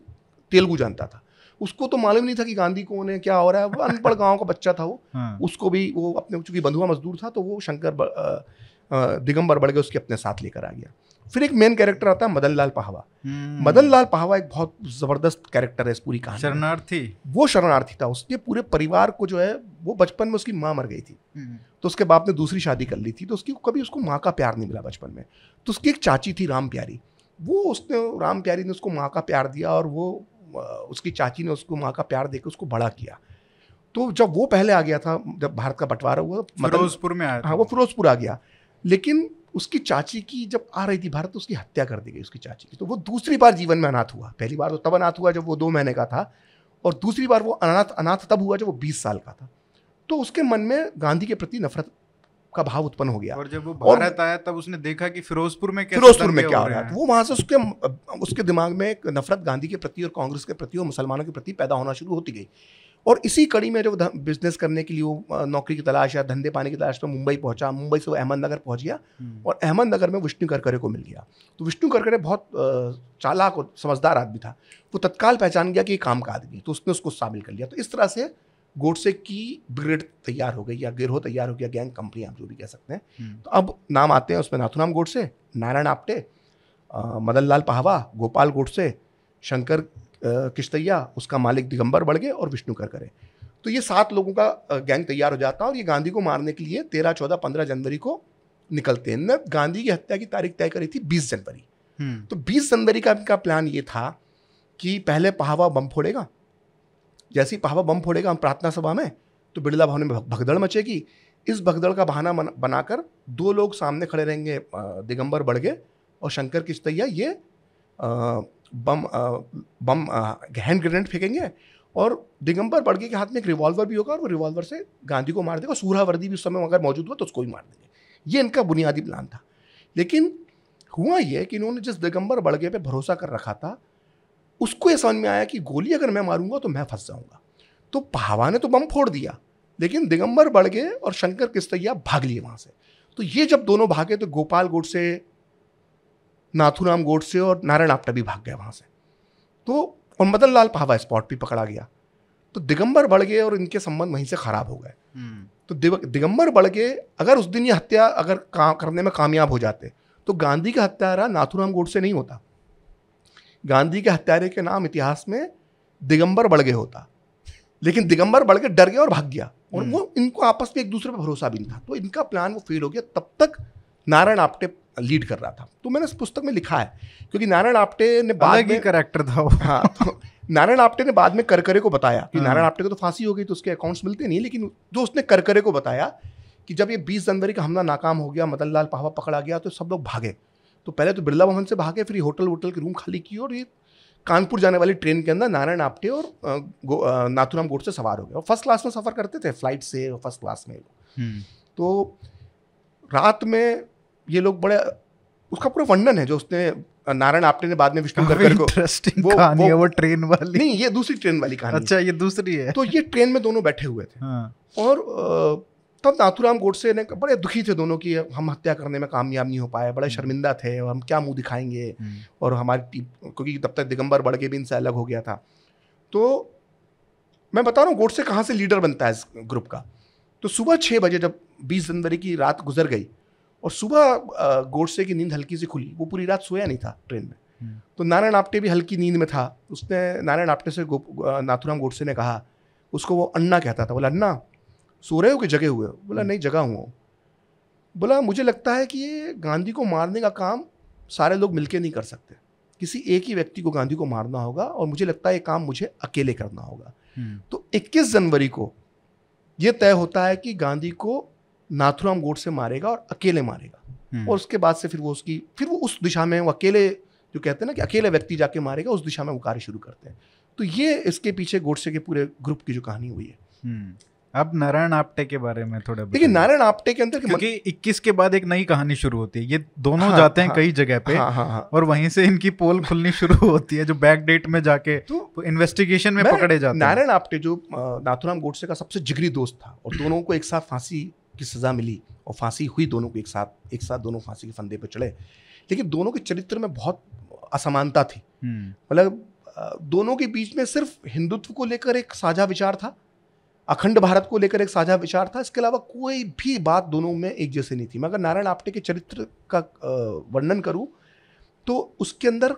तेलुगु जानता था उसको तो मालूम नहीं था कि गांधी कौन है क्या हो रहा है वो अनपढ़ गाँव का बच्चा था वो हाँ। उसको भी वो अपने चूंकि बंधुआ मजदूर था तो वो शंकर दिगंबर बड़के उसके अपने साथ लेकर आ गया फिर एक मेन कैरेक्टर आता है मदन लाल पाहवा हम्म। मदन लाल पाहवा एक बहुत जबरदस्त कैरेक्टर है इस पूरी कहानी शरणार्थी वो शरणार्थी था उसके पूरे परिवार को जो है वो बचपन में उसकी माँ मर गई थी हम्म। तो उसके बाप ने दूसरी शादी कर ली थी तो उसकी कभी उसको माँ का प्यार नहीं मिला बचपन में तो उसकी एक चाची थी राम प्यारी वो उसने राम प्यारी ने उसको माँ का प्यार दिया और वो उसकी चाची ने उसको माँ का प्यार देकर उसको बड़ा किया तो जब वो पहले आ गया था जब भारत का बंटवारा हुआ फिरोजपुर में आया हाँ वो फिरोजपुर आ गया लेकिन उसकी चाची की जब आ रही थी भारत तो उसकी हत्या कर दी गई उसकी चाची की तो वो दूसरी बार जीवन में अनाथ हुआ पहली बार तो तब अनाथ हुआ जब वो दो महीने का था और दूसरी बार वो अनाथ अनाथ तब हुआ जब वो बीस साल का था तो उसके मन में गांधी के प्रति नफरत का भाव उत्पन्न हो गया और जब वो भारत आया तब उसने देखा कि फिरोजपुर में फिरोजपुर में क्या हो रहा है तो वो वहां से उसके उसके दिमाग में एक नफरत गांधी के प्रति और कांग्रेस के प्रति और मुसलमानों के प्रति पैदा होना शुरू होती गई और इसी कड़ी में जब बिजनेस करने के लिए वो नौकरी की तलाश या धंधे पाने की तलाश में मुंबई पहुंचा मुंबई से वो अहमदनगर पहुंच गया हम्म। और अहमदनगर में विष्णु करकरे को मिल गया तो विष्णु करकरे बहुत चालाक और समझदार आदमी था वो तत्काल पहचान गया कि ये काम का आदमी तो उसने उसको शामिल कर लिया तो इस तरह से गोडसे की ब्रिगेड तैयार हो गई या गिरोह तैयार हो गया गैंग कंपनी आप जो भी कह सकते हैं हम्म। तो अब नाम आते हैं उसमें नाथुराम गोडसे नारायण आपटे मदन लाल पहावा गोपाल गोडसे शंकर किश्तैया उसका मालिक दिगंबर बड़गे और विष्णु कर करे तो ये सात लोगों का गैंग तैयार हो जाता है और ये गांधी को मारने के लिए तेरह चौदह पंद्रह जनवरी को निकलते हैं गांधी की हत्या की तारीख तय करी थी बीस जनवरी हम्म। तो बीस जनवरी का इनका प्लान ये था कि पहले पहावा बम फोड़ेगा जैसे ही पहावा बम फोड़ेगा हम प्रार्थना सभा में तो बिड़ला भवन में भगदड़ मचेगी इस भगदड़ का बहाना बनाकर दो लोग सामने खड़े रहेंगे दिगंबर बड़गे और शंकर किश्तैया ये बम आ, बम हैंड ग्रेनेड फेंकेंगे और दिगंबर बड़गे के हाथ में एक रिवॉल्वर भी होगा और वो रिवॉल्वर से गांधी को मार देगा सूरावर्दी भी उस समय अगर मौजूद हुआ तो उसको भी मार देंगे ये इनका बुनियादी प्लान था लेकिन हुआ यह कि इन्होंने जिस दिगंबर बड़गे पर भरोसा कर रखा था उसको यह समझ में आया कि गोली अगर मैं मारूंगा तो मैं फंस जाऊंगा तो पहावा ने तो बम फोड़ दिया लेकिन दिगंबर बड़गे और शंकर किस्तैया भाग लिए वहाँ से तो ये जब दोनों भागे तो गोपाल गोड से नाथूराम गोडसे और नारायण आपटा भी भाग गए वहाँ से तो और मदन लाल पाहवा स्पॉट भी पकड़ा गया तो दिगंबर बड़गे और इनके संबंध वहीं से खराब हो गए हम्म। तो दिगंबर बड़गे अगर उस दिन ये हत्या अगर काम करने में कामयाब हो जाते तो गांधी का हत्यारा नाथूराम गोडसे नहीं होता गांधी के हत्यारे के नाम इतिहास में दिगंबर बड़गे होता लेकिन दिगंबर बढ़ डर गया और भाग गया और हम्म। वो इनको आपस में एक दूसरे पर भरोसा भी नहीं था तो इनका प्लान वो फेल हो गया तब तक नारायण आपटे लीड कर रहा था तो मैंने इस पुस्तक में लिखा है क्योंकि नारायण आपटे ने बाद में करेक्टर था हाँ तो नारायण आपटे ने बाद में करकरे को बताया कि हाँ। नारायण आपटे को तो फांसी हो गई तो उसके अकाउंट्स मिलते नहीं लेकिन जो उसने करकरे को बताया कि जब ये बीस जनवरी का हमला नाकाम हो गया मदन लाल पाहवा पकड़ा गया तो सब लोग भागे तो पहले तो बिरला भवन से भागे फिर होटल वोटल के रूम खाली किए और ये कानपुर जाने वाली ट्रेन के अंदर नारायण आपटे और नाथुराम गोड से सवार हो गए और फर्स्ट क्लास में सफ़र करते थे फ्लाइट से फर्स्ट क्लास में हम्म। तो रात में ये लोग बड़े उसका पूरा वर्णन है जो उसने नारायण आपटे ने बाद में विष्णु करकर को वो, कहानी वो, है वो ट्रेन वाली नहीं ये दूसरी ट्रेन वाली कहानी अच्छा ये दूसरी है तो ये ट्रेन में दोनों बैठे हुए थे हाँ। और तब नाथुराम गोडसे ने बड़े दुखी थे दोनों की हम हत्या करने में कामयाब नहीं हो पाए बड़े हम्म। शर्मिंदा थे और हम क्या मुंह दिखाएंगे हम्म। और हमारी टीम क्योंकि तब तक दिगंबर बढ़ के भी इनसे अलग हो गया था तो मैं बता रहा हूँ गोडसे कहाँ से लीडर बनता है इस ग्रुप का तो सुबह छः बजे जब बीस जनवरी की रात गुजर गई और सुबह गोडसे की नींद हल्की सी खुली वो पूरी रात सोया नहीं था ट्रेन में हम्म। तो नारायण आपटे भी हल्की नींद में था उसने नारायण आपटे से नाथुराम गोडसे ने कहा उसको वो अन्ना कहता था बोला अन्ना सो रहे हो कि जगे हुए बोला हम्म। नहीं जगा हुआ बोला मुझे लगता है कि ये गांधी को मारने का काम सारे लोग मिलके नहीं कर सकते किसी एक ही व्यक्ति को गांधी को मारना होगा और मुझे लगता है ये काम मुझे अकेले करना होगा हम्म। तो 21 जनवरी को ये तय होता है कि गांधी को नाथुराम गोड से मारेगा और अकेले मारेगा हम्म। और उसके बाद से फिर वो उसकी फिर वो उस दिशा में वो अकेले जो कहते हैं ना कि अकेले व्यक्ति जाके मारेगा उस दिशा में वो कार्य शुरू करते हैं तो ये इसके पीछे गोडसे के पूरे ग्रुप की जो कहानी हुई है हम्म। अब नारायण आपटे के बारे में थोड़ा देखिए नारायण आपटे के अंदर क्योंकि इक्कीस के बाद एक नई कहानी शुरू होती है ये दोनों हाँ, जाते हैं हाँ, कई जगह पे हाँ, हाँ, हाँ, और वहीं से इनकी पोल खुलनी शुरू होती है जो बैक डेट में जाके तो इन्वेस्टिगेशन में पकड़े जाते हैं नारायण आपटे जो नाथुराम गोडसे का सबसे जिगरी दोस्त था और दोनों को एक साथ फांसी की सज़ा मिली और फांसी हुई दोनों को एक साथ एक साथ दोनों फांसी के फंदे पर चढ़े लेकिन दोनों के चरित्र में बहुत असमानता थी हम्म। मतलब दोनों के बीच में सिर्फ हिंदुत्व को लेकर एक साझा विचार था अखंड भारत को लेकर एक साझा विचार था इसके अलावा कोई भी बात दोनों में एक जैसे नहीं थी मगर नारायण आपटे के चरित्र का वर्णन करूं तो उसके अंदर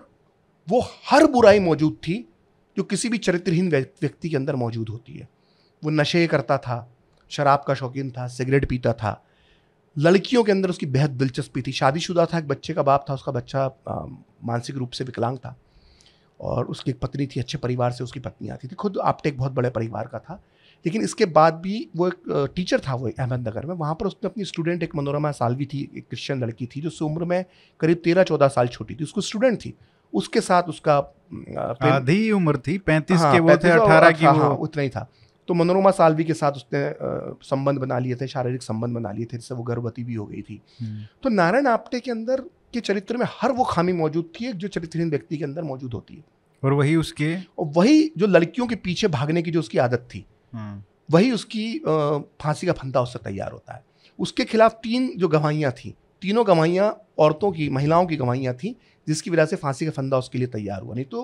वो हर बुराई मौजूद थी जो किसी भी चरित्रहीन व्यक्ति के अंदर मौजूद होती है वो नशे करता था शराब का शौकीन था सिगरेट पीता था लड़कियों के अंदर उसकी बेहद दिलचस्पी थी शादीशुदा था एक बच्चे का बाप था उसका बच्चा मानसिक रूप से विकलांग था और उसकी एक पत्नी थी अच्छे परिवार से उसकी पत्नी आती थी खुद आपटे एक बहुत बड़े परिवार का था लेकिन इसके बाद भी वो एक टीचर था वो अहमदनगर में वहाँ पर उसने अपनी स्टूडेंट एक मनोरमा सालवी थी एक क्रिश्चियन लड़की थी जो उम्र में करीब तेरह चौदह साल छोटी थी उसको स्टूडेंट थी उसके साथ उसका आधी उम्र थी पैंतीस हाँ, के वो थे अठारह की हाँ, उतना ही था तो मनोरमा सालवी के साथ उसने संबंध बना लिए थे शारीरिक संबंध बना लिए थे जिससे वो गर्भवती भी हो गई थी हम्म। तो नारायण आपटे के अंदर के चरित्र में हर वो खामी मौजूद थी जो चरित्रहीन व्यक्ति के अंदर मौजूद होती है और वही उसके और वही जो लड़कियों के पीछे भागने की जो उसकी आदत थी हाँ। वही उसकी फांसी का फंदा उससे तैयार होता है उसके खिलाफ तीन जो गवाहियाँ थी तीनों गवाहियाँ औरतों की महिलाओं की गवाहियाँ थी जिसकी वजह से फांसी का फंदा उसके लिए तैयार हुआ नहीं तो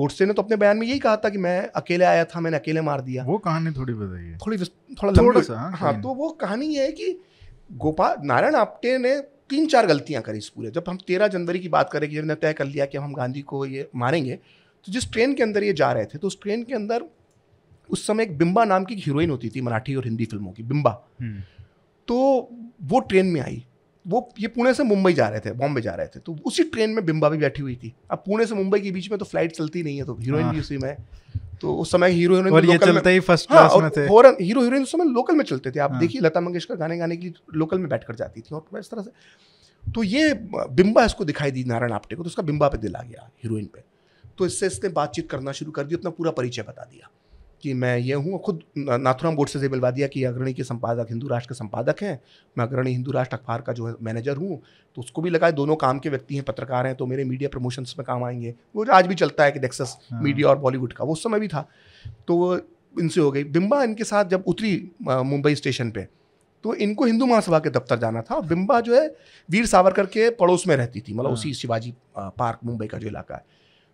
गोडसे ने तो अपने बयान में यही कहा था कि मैं अकेले आया था मैंने अकेले मार दिया वो कहानी थोड़ी बताइए थोड़ी थोड़ा थोड़ा सा हाँ, हाँ तो वो कहानी है कि गोपाल नारायण आपटे ने तीन चार गलतियां करी इस पूरे जब हम तेरह जनवरी की बात करें कि जब तय कर लिया कि हम गांधी को ये मारेंगे तो जिस ट्रेन के अंदर ये जा रहे थे तो उस ट्रेन के अंदर उस समय एक बिम्बा नाम की हीरोइन होती थी मराठी और हिंदी फिल्मों की बिम्बा हम्म। तो वो ट्रेन में आई वो ये पुणे से मुंबई जा रहे थे बॉम्बे जा रहे थे तो उसी ट्रेन में बिम्बा भी बैठी हुई थी अब पुणे से मुंबई के बीच में तो फ्लाइट चलती नहीं है तो हीरोइन भी हाँ। उसी में तो उस समय हीरो हीरोइन और तो ये चलते ही फर्स्ट क्लास हाँ, में थे और हीरो हीरोइन उस समय लोकल में चलते थे आप हाँ। देखिए लता मंगेशकर गाने गाने की लोकल में बैठ कर जाती थी और इस तरह से तो ये बिम्बा इसको दिखाई दी नारायण आपटे को तो उसका बिम्बा पे दिल आ गया हीरोइन पे तो इससे इसने बातचीत करना शुरू कर दी अपना पूरा परिचय बता दिया कि मैं ये हूँ खुद नाथुराम गोडसे से दिया कि अग्रणी के संपादक हिंदू राष्ट्र के संपादक हैं मैं अग्रणी हिंदू राष्ट्र अखबार का जो है मैनेजर हूँ तो उसको भी लगा दोनों काम के व्यक्ति हैं पत्रकार हैं तो मेरे मीडिया प्रमोशंस में काम आएंगे वो आज भी चलता है कि डेक्सस हाँ। मीडिया और बॉलीवुड का वो समय भी था तो इनसे हो गई बिम्बा इनके साथ जब उतरी मुंबई स्टेशन पर तो इनको हिंदू महासभा के दफ्तर जाना था और बिम्बा जो है वीर सावरकर के पड़ोस में रहती थी मतलब हाँ। उसी शिवाजी पार्क मुंबई का जो इलाका है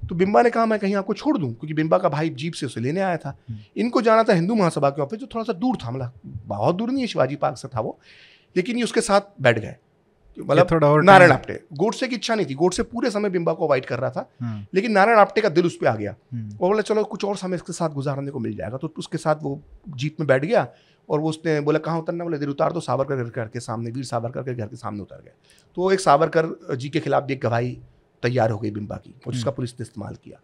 तो बिम्बा ने कहा मैं कहीं आपको छोड़ दूं क्योंकि बिम्बा का भाई जीप से उसे लेने आया था हम्म। इनको जाना था हिंदू महासभा के ऑफिस जो थोड़ा सा दूर था मतलब बहुत दूर नहीं है शिवाजी पार्क से था वो लेकिन ये उसके साथ बैठ गए मतलब थोड़ा और नारायण आपटे गोडसे की इच्छा नहीं थी गोडसे पूरे समय बिम्बा को अवॉइड कर रहा था हम्म। लेकिन नारायण आपटे का दिल उस पर आ गया हम्म। वो बोला चलो कुछ और समय इसके साथ गुजारने को मिल जाएगा तो उसके साथ वो जीप में बैठ गया और वो उसने बोला कहाँ उतरना बोले दिल उतार दो सावरकर घर के सामने वीर सावरकर के घर के सामने उतर गया तो एक सावरकर जी के खिलाफ भी एक गवाही तैयार हो गई बिम्बा की और जिसका हम्म। पुलिस ने इस्तेमाल किया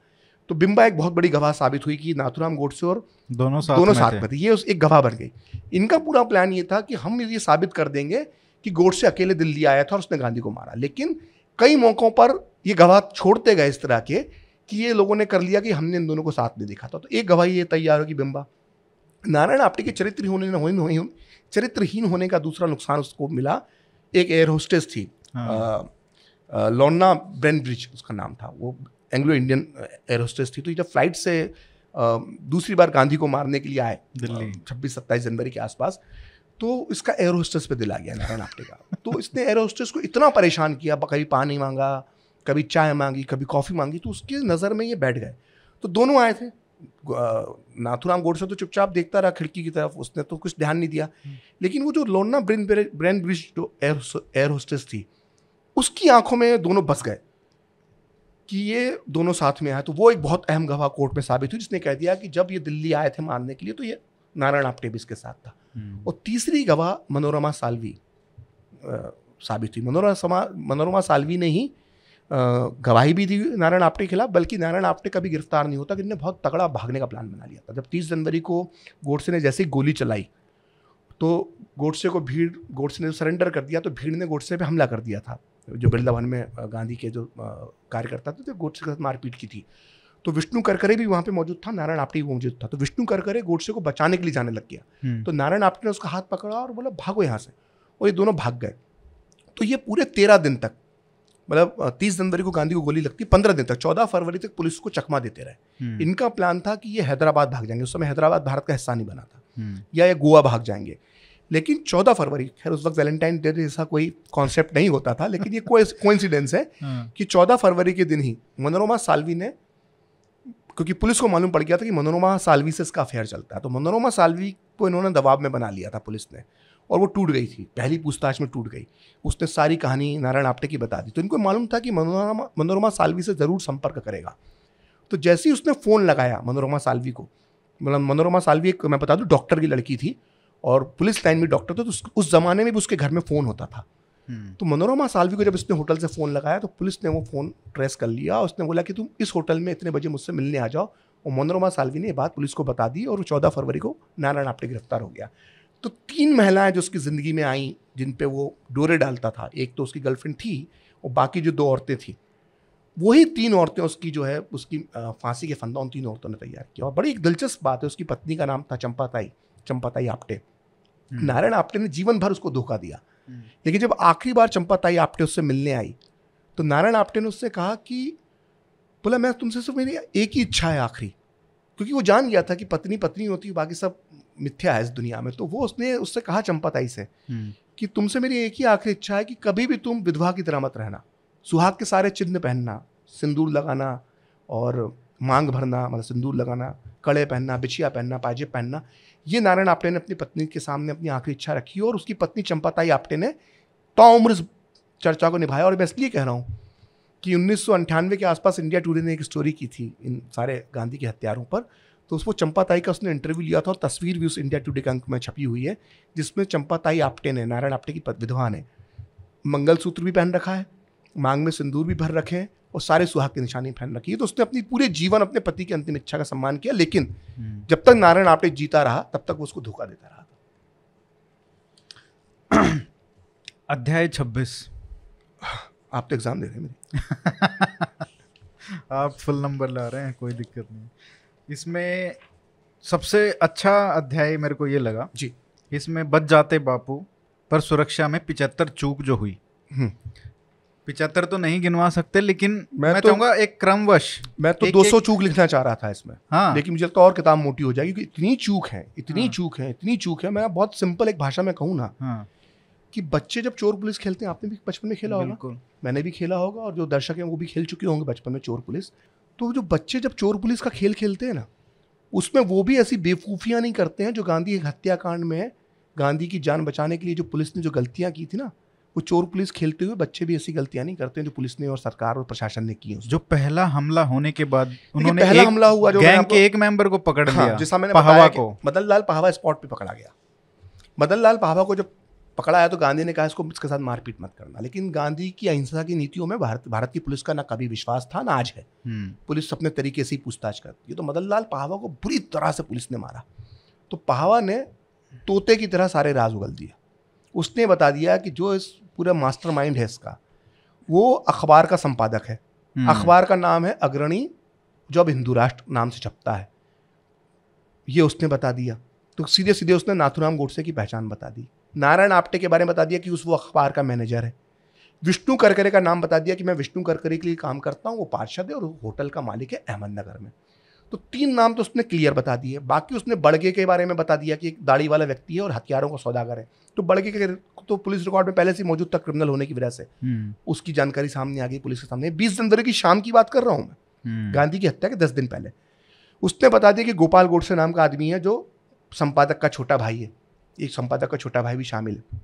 तो बिम्बा एक बहुत बड़ी गवाह साबित हुई कि नाथुराम गोडसे और दोनों साथ दोनों साथ में थे ये उस एक गवाह बन गई इनका पूरा प्लान ये था कि हम ये साबित कर देंगे कि गोडसे अकेले दिल्ली आया था और उसने गांधी को मारा लेकिन कई मौक़ों पर ये गवाह छोड़ते गए इस तरह के कि ये लोगों ने कर लिया कि हमने इन दोनों को साथ में देखा था तो एक गवाही ये तैयार होगी बिम्बा नारायण आपटे के चरित्र होने चरित्रहीन होने का दूसरा नुकसान उसको मिला एक एयर होस्टेस थी हाँ। लोना ब्रेन ब्रिज उसका नाम था वो एंग्लो इंडियन एयरहोस्टेस थी तो जब फ्लाइट से दूसरी बार गांधी को मारने के लिए आए दिल्ली छब्बीस सत्ताईस जनवरी के आसपास तो इसका एयर पे दिल आ गया नारायण आप्टे का तो इसने एयर को इतना परेशान किया कभी पानी मांगा कभी चाय मांगी कभी कॉफ़ी मांगी तो उसकी नज़र में ये बैठ गए तो दोनों आए थे नाथुराम गोडसे तो चुपचाप देखता रहा खिड़की की तरफ उसने तो कुछ ध्यान नहीं दिया हम्म। लेकिन वो जो लोना ब्रेन ब्रेन ब्रिज जो एयर एयर होस्टेस थी उसकी आंखों में दोनों बस गए कि ये दोनों साथ में आए तो वो एक बहुत अहम गवाह कोर्ट में साबित हुई जिसने कह दिया कि जब ये दिल्ली आए थे मारने के लिए तो ये नारायण आपटे भी इसके साथ था हम्म। और तीसरी गवाह मनोरमा सालवी साबित हुई मनोरमा मनोरमा सालवी ने ही गवाही भी दी नारायण आपटे के खिलाफ बल्कि नारायण आपटे कभी गिरफ्तार नहीं होता कि इन्हें बहुत तगड़ा भागने का प्लान बना लिया था जब तीस जनवरी को गोडसे ने जैसे ही गोली चलाई तो गोडसे को भीड़ गोडसे ने तो सरेंडर कर दिया तो भीड़ ने गोडसे पर हमला कर दिया था जो बिरला भवन में गांधी के जो कार्यकर्ता थे तो गोडसे के साथ मारपीट की थी तो विष्णु करकरे भी वहाँ पे मौजूद था नारायण आपटे भी मौजूद था तो विष्णु करकरे गोडसे को बचाने के लिए जाने लग गया हम्म। तो नारायण आपटे ने उसका हाथ पकड़ा और बोला भागो यहाँ से और ये दोनों भाग गए तो ये पूरे तेरह दिन तक मतलब तीस जनवरी को गांधी को गोली लगती पंद्रह दिन तक चौदह फरवरी तक पुलिस को चकमा देते रहे हम्म। इनका प्लान था कि ये हैदराबाद भाग जाएंगे उस समय हैदराबाद भारत का हिस्सा नहीं बना था हम्म। या ये गोवा भाग जाएंगे लेकिन चौदह फरवरी खैर उस वक्त वैलेंटाइन डे जैसा कोई कॉन्सेप्ट नहीं होता था लेकिन ये कोई कोइंसिडेंस है [laughs] हाँ। कि चौदह फरवरी के दिन ही मनोरमा सालवी ने क्योंकि पुलिस को मालूम पड़ गया था कि मनोरमा सालवी से इसका अफेयर चलता है तो मनोरमा सालवी को इन्होंने दबाव में बना लिया था पुलिस ने और वो टूट गई थी पहली पूछताछ में टूट गई उसने सारी कहानी नारायण आप्टे की बता दी तो इनको मालूम था कि मनोरमा मनोरमा सालवी से ज़रूर संपर्क करेगा तो जैसे ही उसने फ़ोन लगाया मनोरमा सालवी को मतलब मनोरमा सालवी एक मैं बता दूँ डॉक्टर की लड़की थी और पुलिस लाइन में डॉक्टर था तो उस, उस ज़माने में भी उसके घर में फ़ोन होता था हम्म। तो मनोरमा सालवी को जब इसने होटल से फ़ोन लगाया तो पुलिस ने वो फ़ोन ट्रेस कर लिया और उसने बोला कि तुम इस होटल में इतने बजे मुझसे मिलने आ जाओ और मनोरमा सालवी ने ये बात पुलिस को बता दी और वो चौदह फरवरी को नारायण आपटे गिरफ्तार हो गया तो तीन महिलाएं जो उसकी ज़िंदगी में आईं जिन पे वो डोरे डालता था एक तो उसकी गर्लफ्रेंड थी और बाकी जो दो औरतें थीं वही तीन औरतें उसकी जो है उसकी फांसी के फंदा उन तीन औरतों ने तैयार किया और बड़ी एक दिलचस्प बात है उसकी पत्नी का नाम था चंपा चंपाताई आपटे हम्म। नारायण आपटे ने जीवन भर उसको धोखा दिया हम्म। लेकिन जब आखिरी बार चंपाताई आपटे उससे मिलने आई तो नारायण आपटे ने उससे कहा कि बोला मैं तुमसे सिर्फ मेरी एक ही इच्छा है आखिरी क्योंकि वो जान गया था कि पत्नी पत्नी होती है बाकी सब मिथ्या है इस दुनिया में तो वो उसने उससे कहा चंपाताई से हम्म। कि तुमसे मेरी एक ही आखिरी इच्छा है कि कभी भी तुम विधवा की तरह मत रहना सुहाग के सारे चिन्ह पहनना सिंदूर लगाना और मांग भरना मतलब सिंदूर लगाना कड़े पहनना बिछिया पहनना पाजेब पहनना ये नारायण आपटे ने अपनी पत्नी के सामने अपनी आखिरी इच्छा रखी और उसकी पत्नी चंपाताई आपटे ने तौम्र चर्चा को निभाया और मैं इसलिए कह रहा हूँ कि उन्नीस के आसपास इंडिया टुडे ने एक स्टोरी की थी इन सारे गांधी के हत्यारों पर तो उसको चंपाताई का उसने इंटरव्यू लिया था और तस्वीर भी उस इंडिया टुडे के अंक में छपी हुई है जिसमें चंपाताई आपटे ने नारायण आपटे की विधवा ने मंगलसूत्र भी पहन रखा है मांग में सिंदूर भी भर रखे और सारे सुहाग की निशानी पहन रखी है तो उसने अपनी पूरे जीवन अपने पति की अंतिम इच्छा का सम्मान किया लेकिन हम्म। जब तक नारायण आपने जीता रहा तब तक वो उसको धोखा देता रहा [clears throat] अध्याय छब्बीस आप तो एग्जाम दे रहे हैं मेरे [laughs] आप फुल नंबर ला रहे हैं कोई दिक्कत नहीं इसमें सबसे अच्छा अध्याय मेरे को ये लगा जी इसमें बच जाते बापू पर सुरक्षा में पिचहत्तर चूक जो हुई हम्म। पिछहत्तर तो नहीं गिनवा सकते लेकिन मैं, मैं तो, चाहूंगा एक क्रमवश मैं तो दो सौ चूक लिखना चाह रहा था इसमें हाँ लेकिन मुझे तो और किताब मोटी हो जाएगी क्योंकि इतनी चूक है इतनी हाँ, चूक है इतनी चूक है मैं बहुत सिंपल एक भाषा में कहूँ ना हाँ, कि बच्चे जब चोर पुलिस खेलते हैं आपने भी बचपन में खेला होगा मैंने भी खेला होगा और जो दर्शक हैं वो भी खेल चुके होंगे बचपन में चोर पुलिस तो जो बच्चे जब चोर पुलिस का खेल खेलते हैं ना उसमें वो भी ऐसी बेवकूफ़ियाँ नहीं करते हैं जो गांधी एक हत्याकांड में गांधी की जान बचाने के लिए जो पुलिस ने जो गलतियाँ की थी ना वो चोर पुलिस खेलते हुए बच्चे भी ऐसी गलतियां नहीं करते हैं जो पुलिस ने और सरकार और प्रशासन ने की जो पहला हमला होने के बाद उन्होंने पहला एक, हमला हुआ जो गैंग के एक मेंबर को पकड़ हाँ, लिया जैसा मैंने पहावा को मदन लाल पहावा स्पॉट पे पकड़ा गया मदन लाल पहावा को जब पकड़ा आया तो गांधी ने कहा इसको इसके साथ मारपीट मत करना लेकिन गांधी की अहिंसा की नीतियों में भारत भारत की पुलिस का ना कभी विश्वास था ना आज है हम्म। पुलिस अपने तरीके से ही पूछताछ करती है तो मदन लाल पहावा को बुरी तरह से पुलिस ने मारा तो पहावा ने तोते की तरह सारे राज उगल दिया उसने बता दिया कि जो इस पूरा मास्टर माइंड है इसका वो अखबार का संपादक है हम्म। अखबार का नाम है अग्रणी जो अब हिंदू राष्ट्र नाम से छपता है ये उसने बता दिया तो सीधे सीधे उसने नाथुराम गोडसे की पहचान बता दी नारायण आप्टे के बारे में बता दिया कि उस वो अखबार का मैनेजर है विष्णु करकरे का नाम बता दिया कि मैं विष्णु करकरे के लिए काम करता हूँ वो पार्षद है और होटल का मालिक है अहमदनगर में तो तीन नाम तो उसने क्लियर बता दिए बाकी उसने बड़गे के बारे में बता दिया कि एक दाढ़ी वाला व्यक्ति है और हथियारों का सौदागर है तो बड़गे के तो पुलिस रिकॉर्ड में पहले से मौजूद था क्रिमिनल होने की वजह से हम्म। उसकी जानकारी सामने आ गई पुलिस के सामने बीस जनवरी की शाम की बात कर रहा हूँ मैं हम्म। गांधी की हत्या के दस दिन पहले उसने बता दिया कि गोपाल गोडसे नाम का आदमी है जो संपादक का छोटा भाई है एक संपादक का छोटा भाई भी शामिल है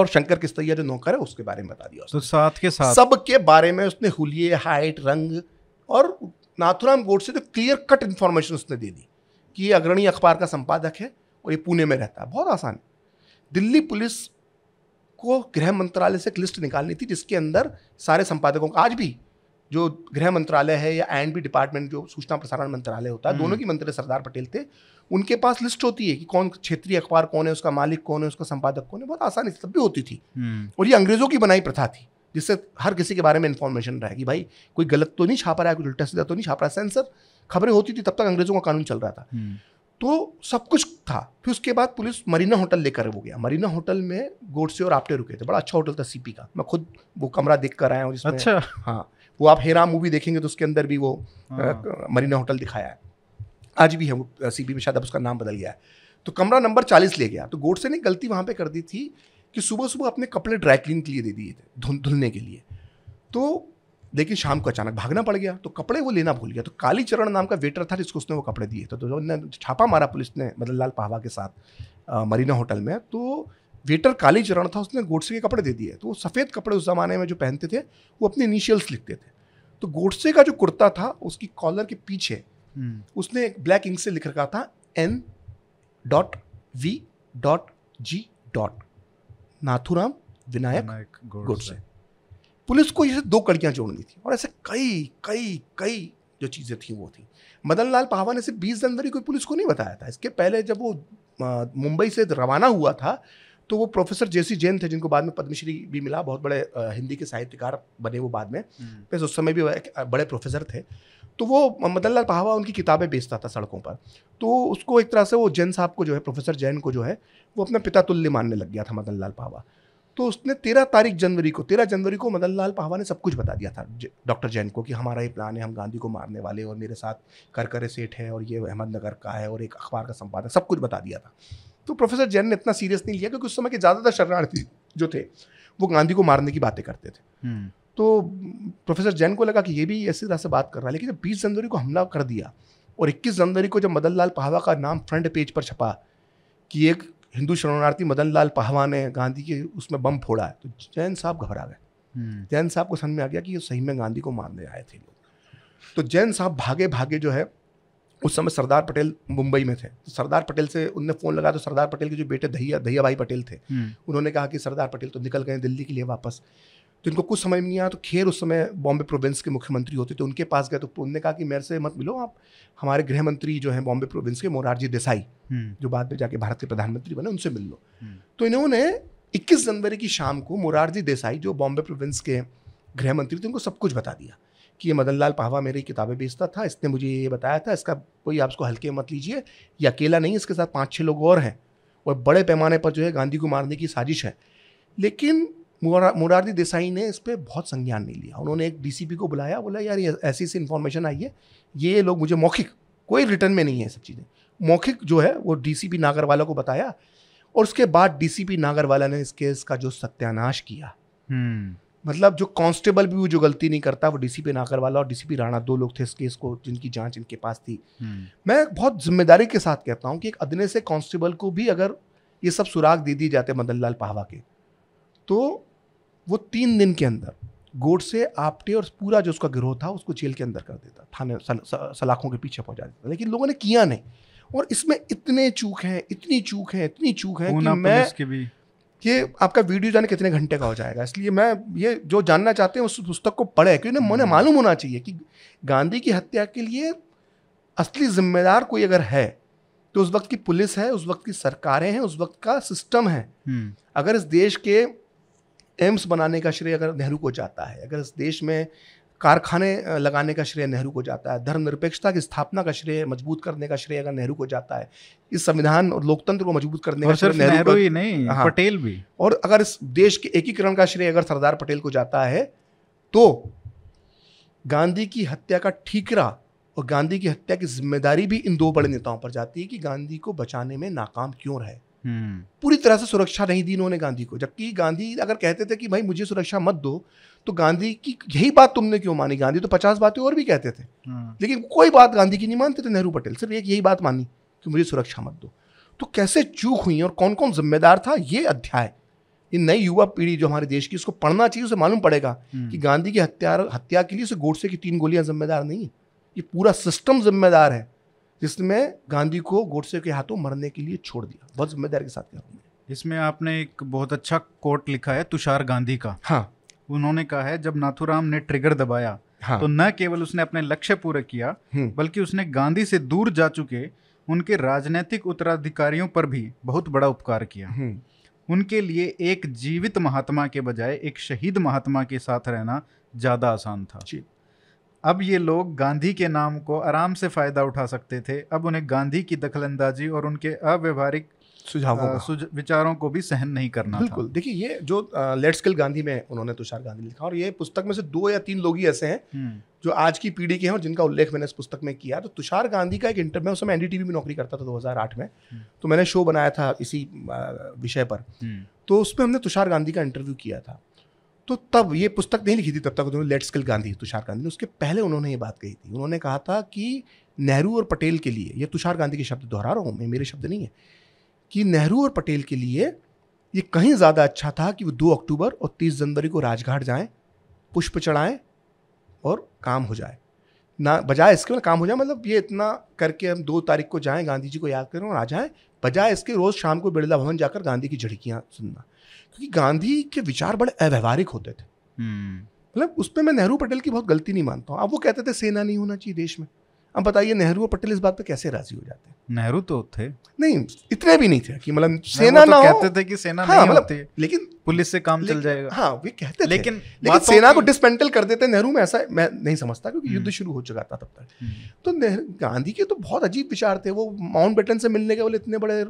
और शंकर किस्तैया जो नौकर है उसके बारे में बता दिया तो साथ के साथ सबके बारे में उसने हुलिये हाइट रंग और नाथुराम गोडसे तो क्लियर कट इन्फॉर्मेशन उसने दे दी कि ये अग्रणी अखबार का संपादक है और ये पुणे में रहता है बहुत आसान है दिल्ली पुलिस को गृह मंत्रालय से एक लिस्ट निकालनी थी जिसके अंदर सारे संपादकों का आज भी जो गृह मंत्रालय है या एंड बी डिपार्टमेंट जो सूचना प्रसारण मंत्रालय होता है दोनों हम्म। की मंत्री सरदार पटेल थे उनके पास लिस्ट होती है कि कौन क्षेत्रीय अखबार कौन है उसका मालिक कौन है उसका संपादक कौन है बहुत आसानी से तब भी होती थी हम्म। और ये अंग्रेजों की बनाई प्रथा थी जिससे हर किसी के बारे में इन्फॉर्मेशन रहेगी भाई कोई गलत तो नहीं छापा रहा है कुछ उल्टा सीधा तो नहीं छाप रहा सेंसर खबरें होती थी तब तक अंग्रेजों का कानून चल रहा था हम्म। तो सब कुछ था फिर उसके बाद पुलिस मरीना होटल लेकर वो गया मरीना होटल में गोडसे और आपटे रुके थे बड़ा अच्छा होटल था सीपी का मैं खुद वो कमरा देख कर आया हूँ जिसमें अच्छा हाँ वो आप हेरा मूवी देखेंगे तो उसके अंदर भी वो हाँ। मरीना होटल दिखाया है आज भी है वो सीपी में शायद अब उसका नाम बदल गया है तो कमरा नंबर चालीस ले गया तो गोडसे ने गलती वहाँ पर कर दी थी कि सुबह सुबह अपने कपड़े ड्राई क्लीन के लिए दे दिए थे धुलने के लिए तो लेकिन शाम को अचानक भागना पड़ गया तो कपड़े वो लेना भूल गया तो काली चरण नाम का वेटर था जिसको उसने वो कपड़े दिए थे तो जब छापा मारा पुलिस ने मदन मतलब लाल पाहवा के साथ आ, मरीना होटल में तो वेटर काली चरण था उसने गोडसे के कपड़े दे दिए तो वो सफ़ेद कपड़े उस ज़माने में जो पहनते थे वो अपने इनिशियल्स लिखते थे तो गोडसे का जो कुर्ता था उसकी कॉलर के पीछे हम्म। उसने एक ब्लैक इंक से लिख रखा था N dot V dot G dot Nathuram Vinayak, Vinayak Godse police को ये दो कड़ियाँ जोड़नी थी और ऐसे कई कई कई जो चीज़ें थी वो थी मदन लाल पाहवा ने सिर्फ बीस जनवरी को पुलिस को नहीं बताया था इसके पहले जब वो मुंबई से रवाना हुआ था तो वो प्रोफेसर जेसी जैन थे जिनको बाद में पद्मश्री भी मिला बहुत बड़े हिंदी के साहित्यकार बने वो बाद में वैसे हम्म। उस समय भी बड़े प्रोफेसर थे तो वो मदनलाल पाहवा उनकी किताबें बेचता था सड़कों पर तो उसको एक तरह से वो जैन साहब को जो है प्रोफेसर जैन को जो है वो अपना पिता तुल्य मानने लग गया था मदन लाल पाहवा तो उसने तेरह तारीख जनवरी को तेरह जनवरी को मदन लाल पाहवा ने सब कुछ बता दिया था डॉक्टर जैन को कि हमारा ये प्लान है हम गांधी को मारने वाले और मेरे साथ करकरे सेठ है और ये अहमदनगर का है और एक अखबार का संपादक सब कुछ बता दिया था तो प्रोफेसर जैन ने इतना सीरियस नहीं लिया क्योंकि उस समय के ज़्यादातर शरणार्थी जो थे वो गांधी को मारने की बातें करते थे हम्म। तो प्रोफेसर जैन को लगा कि ये भी ऐसी तरह से बात कर रहा है लेकिन जब बीस जनवरी को हमला कर दिया और इक्कीस जनवरी को जब मदन लाल पाहवा का नाम फ्रंट पेज पर छपा कि एक हिंदू शरणार्थी मदन लाल पाहवा ने गांधी के उसमें बम फोड़ा है तो जैन साहब घबरा गए हम्म। जैन साहब को समझ में आ गया कि ये सही में गांधी को मारने आए थे लोग तो जैन साहब भागे भागे जो है उस समय सरदार पटेल मुंबई में थे तो सरदार पटेल से उनने फ़ोन लगाया तो सरदार पटेल के जो बेटे दहिया दहिया भाई पटेल थे हम्म। उन्होंने कहा कि सरदार पटेल तो निकल गए दिल्ली के लिए वापस तो इनको कुछ समझ में नहीं आया तो खेर उस समय बॉम्बे प्रोविंस के मुख्यमंत्री होते थे तो उनके पास गए तो उन्होंने कहा कि मेरे से मत मिलो आप हमारे गृह मंत्री जो हैं बॉम्बे प्रोविंस के मोरारजी देसाई हम्म। जो बाद में जाके भारत के प्रधानमंत्री बने उनसे मिल लो हम्म। तो इन्होंने इक्कीस जनवरी की शाम को मोरारजी देसाई जो बॉम्बे प्रोविंस के गृह मंत्री थे उनको सब कुछ बता दिया कि ये मदन लाल पाहवा मेरी किताबें बेचता था इसने मुझे ये बताया था इसका कोई आप इसको हल्के मत लीजिए ये अकेला नहीं इसके साथ पाँच छः लोग और हैं और बड़े पैमाने पर जो है गांधी को मारने की साजिश है लेकिन मुरारजी देसाई ने इस पर बहुत संज्ञान नहीं लिया उन्होंने एक डीसीपी को बुलाया बोला यार ये ऐसी ऐसी इन्फॉर्मेशन आई है ये लोग मुझे मौखिक कोई रिटर्न में नहीं है सब चीज़ें मौखिक जो है वो डीसीपी नागरवाला को बताया और उसके बाद डीसीपी नागरवाला ने इस केस का जो सत्यानाश किया हम्म। मतलब जो कांस्टेबल भी वो जो गलती नहीं करता वो डीसीपी नागरवाला और डीसीपी राणा दो लोग थे इस केस को जिनकी जांच इनके पास थी हम्म। मैं बहुत जिम्मेदारी के साथ कहता हूँ कि एक अदने से कांस्टेबल को भी अगर ये सब सुराग दे दिए जाते मदन लाल पाहवा के तो वो तीन दिन के अंदर गोट से आपटे और पूरा जो उसका गिरोह था उसको जेल के अंदर कर देता थाने सलाखों के पीछे पहुंचा देता लेकिन लोगों ने किया नहीं और इसमें इतने चूक हैं इतनी चूक है इतनी चूक है कि मैं के भी ये आपका वीडियो जाने कितने घंटे का हो जाएगा इसलिए मैं ये जो जानना चाहते हैं उस पुस्तक को पढ़े क्योंकि उन्हें हम्म। मालूम होना चाहिए कि गांधी की हत्या के लिए असली जिम्मेदार कोई अगर है तो उस वक्त की पुलिस है उस वक्त की सरकारें हैं उस वक्त का सिस्टम है हम्म। अगर इस देश के एम्स बनाने का श्रेय अगर नेहरू को जाता है अगर इस देश में कारखाने लगाने का श्रेय नेहरू को जाता है धर्मनिरपेक्षता की स्थापना का श्रेय मजबूत करने का श्रेय अगर नेहरू को जाता है इस संविधान और लोकतंत्र को मजबूत करने का श्रेय नेहरू ही नहीं हाँ, पटेल भी और अगर इस देश के एकीकरण का श्रेय अगर सरदार पटेल को जाता है तो गांधी की हत्या का ठीकरा और गांधी की हत्या की जिम्मेदारी भी इन दो बड़े नेताओं पर जाती है कि गांधी को बचाने में नाकाम क्यों रहे हम्म। पूरी तरह से सुरक्षा नहीं दी इन्होंने गांधी को जबकि गांधी अगर कहते थे कि भाई मुझे सुरक्षा मत दो तो गांधी की यही बात तुमने क्यों मानी गांधी तो पचास बातें और भी कहते थे हाँ। लेकिन कोई बात गांधी की नहीं मानते थे नेहरू पटेल सिर्फ एक यही बात मानी कि मुझे सुरक्षा मत दो तो कैसे चूक हुई और कौन कौन जिम्मेदार था ये अध्याय ये नई युवा पीढ़ी जो हमारे देश की उसको पढ़ना चाहिए उसे मालूम पड़ेगा हम्म। कि गांधी की हत्या हत्या के लिए उसे गोडसे की तीन गोलियां जिम्मेदार नहीं है ये पूरा सिस्टम जिम्मेदार है जिसमें गांधी को गोडसे के हाथों मरने के लिए छोड़ दिया बहुत जिम्मेदारी के साथ किया इसमें आपने एक बहुत अच्छा कोट लिखा है तुषार गांधी का हाँ उन्होंने कहा है जब नाथुराम ने ट्रिगर दबाया हाँ। तो न केवल उसने अपने लक्ष्य पूरे किया हम्म। बल्कि उसने गांधी से दूर जा चुके उनके राजनीतिक उत्तराधिकारियों पर भी बहुत बड़ा उपकार किया हम्म। उनके लिए एक जीवित महात्मा के बजाय एक शहीद महात्मा के साथ रहना ज़्यादा आसान था जी अब ये लोग गांधी के नाम को आराम से फ़ायदा उठा सकते थे अब उन्हें गांधी की दखलंदाजी और उनके अव्यवहारिक सुझावों सुझ, विचारों को भी सहन नहीं करना बिल्कुल देखिए ये जो लेट्स किल गांधी में उन्होंने तुषार गांधी लिखा और ये पुस्तक में से दो या तीन लोग ही ऐसे हैं हम्म। जो आज की पीढ़ी के हैं और जिनका उल्लेख मैंने इस पुस्तक में किया तो तुषार गांधी का एक इंटरव्यू उस समय एनडीटीवी में नौकरी करता था दो में हम्म। तो मैंने शो बनाया था इसी विषय पर हम्म। तो उसमें हमने तुषार गांधी का इंटरव्यू किया था तो तब ये पुस्तक नहीं लिखी थी तब तक उन्होंने लेट्स किल गांधी तुषार गांधी ने उसके पहले उन्होंने ये बात कही थी उन्होंने कहा था कि नेहरू और पटेल के लिए ये तुषार गांधी के शब्द दोहरा रहा हूँ मैं मेरे शब्द नहीं है कि नेहरू और पटेल के लिए ये कहीं ज़्यादा अच्छा था कि वो दो अक्टूबर और तीस जनवरी को राजघाट जाएँ पुष्प चढ़ाएँ और काम हो जाए ना बजाय इसके मतलब काम हो जाए मतलब ये इतना करके हम दो तारीख को जाएं गांधी जी को याद करें और आ जाएं बजाय इसके रोज़ शाम को बिरला भवन जाकर गांधी की झड़कियाँ सुनना क्योंकि गांधी के विचार बड़े अव्यवहारिक होते थे हम्म। मतलब उस पर मैं नेहरू पटेल की बहुत गलती नहीं मानता हूँ अब वो कहते थे सेना नहीं होना चाहिए देश में अब बताइए नेहरू और पटेल इस बात पे कैसे राजी हो जाते हैं नेहरू तो थे नहीं इतने भी नहीं थे कि मतलब सेना तो ना कहते थे कि सेना हाँ, नहीं मतलब होती लेकिन पुलिस से काम चल जाएगा हाँ वे कहते लेकिन थे। लेकिन सेना को डिसमेंटल कर देते नेहरू में ऐसा मैं नहीं समझता क्योंकि हम्म। युद्ध शुरू हो चुका था तब तक हम्म। तो गांधी के तो बहुत अजीब विचार थे वो माउंट बेटन से मिलने के बोले इतने बड़े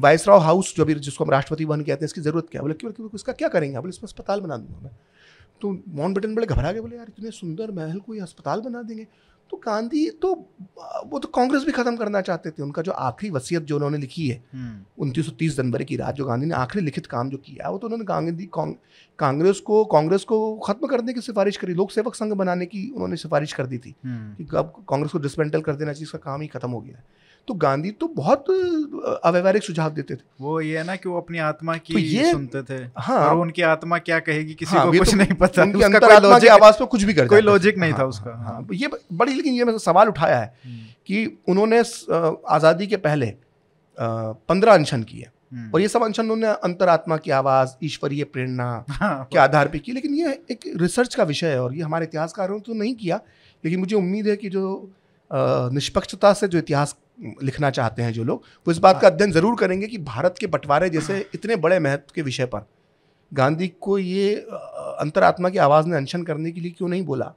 वायसराव हाउस जो अभी जिसको हम राष्ट्रपति भवन कहते हैं इसकी जरूरत क्या बोले क्यों उसका क्या करेंगे बोले इसमें अस्पताल बना दूंगा मैं तो मॉन बटन बड़े घबरा गए बोले यार इतने सुंदर महल को ये अस्पताल बना देंगे तो गांधी तो वो तो कांग्रेस भी खत्म करना चाहते थे उनका जो आखिरी वसीयत जो उन्होंने लिखी है हम्म। उनतीस सौ तीस जनवरी की रात जो गांधी ने आखिरी लिखित काम जो किया वो तो उन्होंने गांधी कांग्रेस को कांग्रेस को खत्म करने की सिफारिश करी लोक सेवक संघ बनाने की उन्होंने सिफारिश कर दी थी हम्म। कि अब कांग्रेस को डिसमेंटल कर देना चाहिए इसका काम ही खत्म हो गया है तो गांधी तो बहुत अव्यवहारिक सुझाव देते थे वो ये है ना कि वो अपनी आत्मा की तो ये, सुनते थे हाँ और उनकी आत्मा क्या कहेगी किसी हाँ, को तो कुछ तो, नहीं पता उनकी अंतरात्मा की आवाज पे तो कुछ भी कर कोई लॉजिक नहीं हाँ, था उसका हाँ तो ये बड़ी लेकिन ये सवाल उठाया है हम्म। कि उन्होंने आज़ादी के पहले पंद्रह अनशन किए हम्म। और ये सब अनशन उन्होंने अंतरात्मा की आवाज़ ईश्वरीय प्रेरणा हाँ, के हाँ। आधार पे की लेकिन ये एक रिसर्च का विषय है और ये हमारे इतिहासकारों ने तो नहीं किया लेकिन मुझे उम्मीद है कि जो निष्पक्षता से जो इतिहास लिखना चाहते हैं जो लोग वो इस बात का अध्ययन ज़रूर करेंगे कि भारत के बंटवारे जैसे इतने बड़े महत्व के विषय पर गांधी को ये अंतरात्मा की आवाज़ ने अनशन करने के लिए क्यों नहीं बोला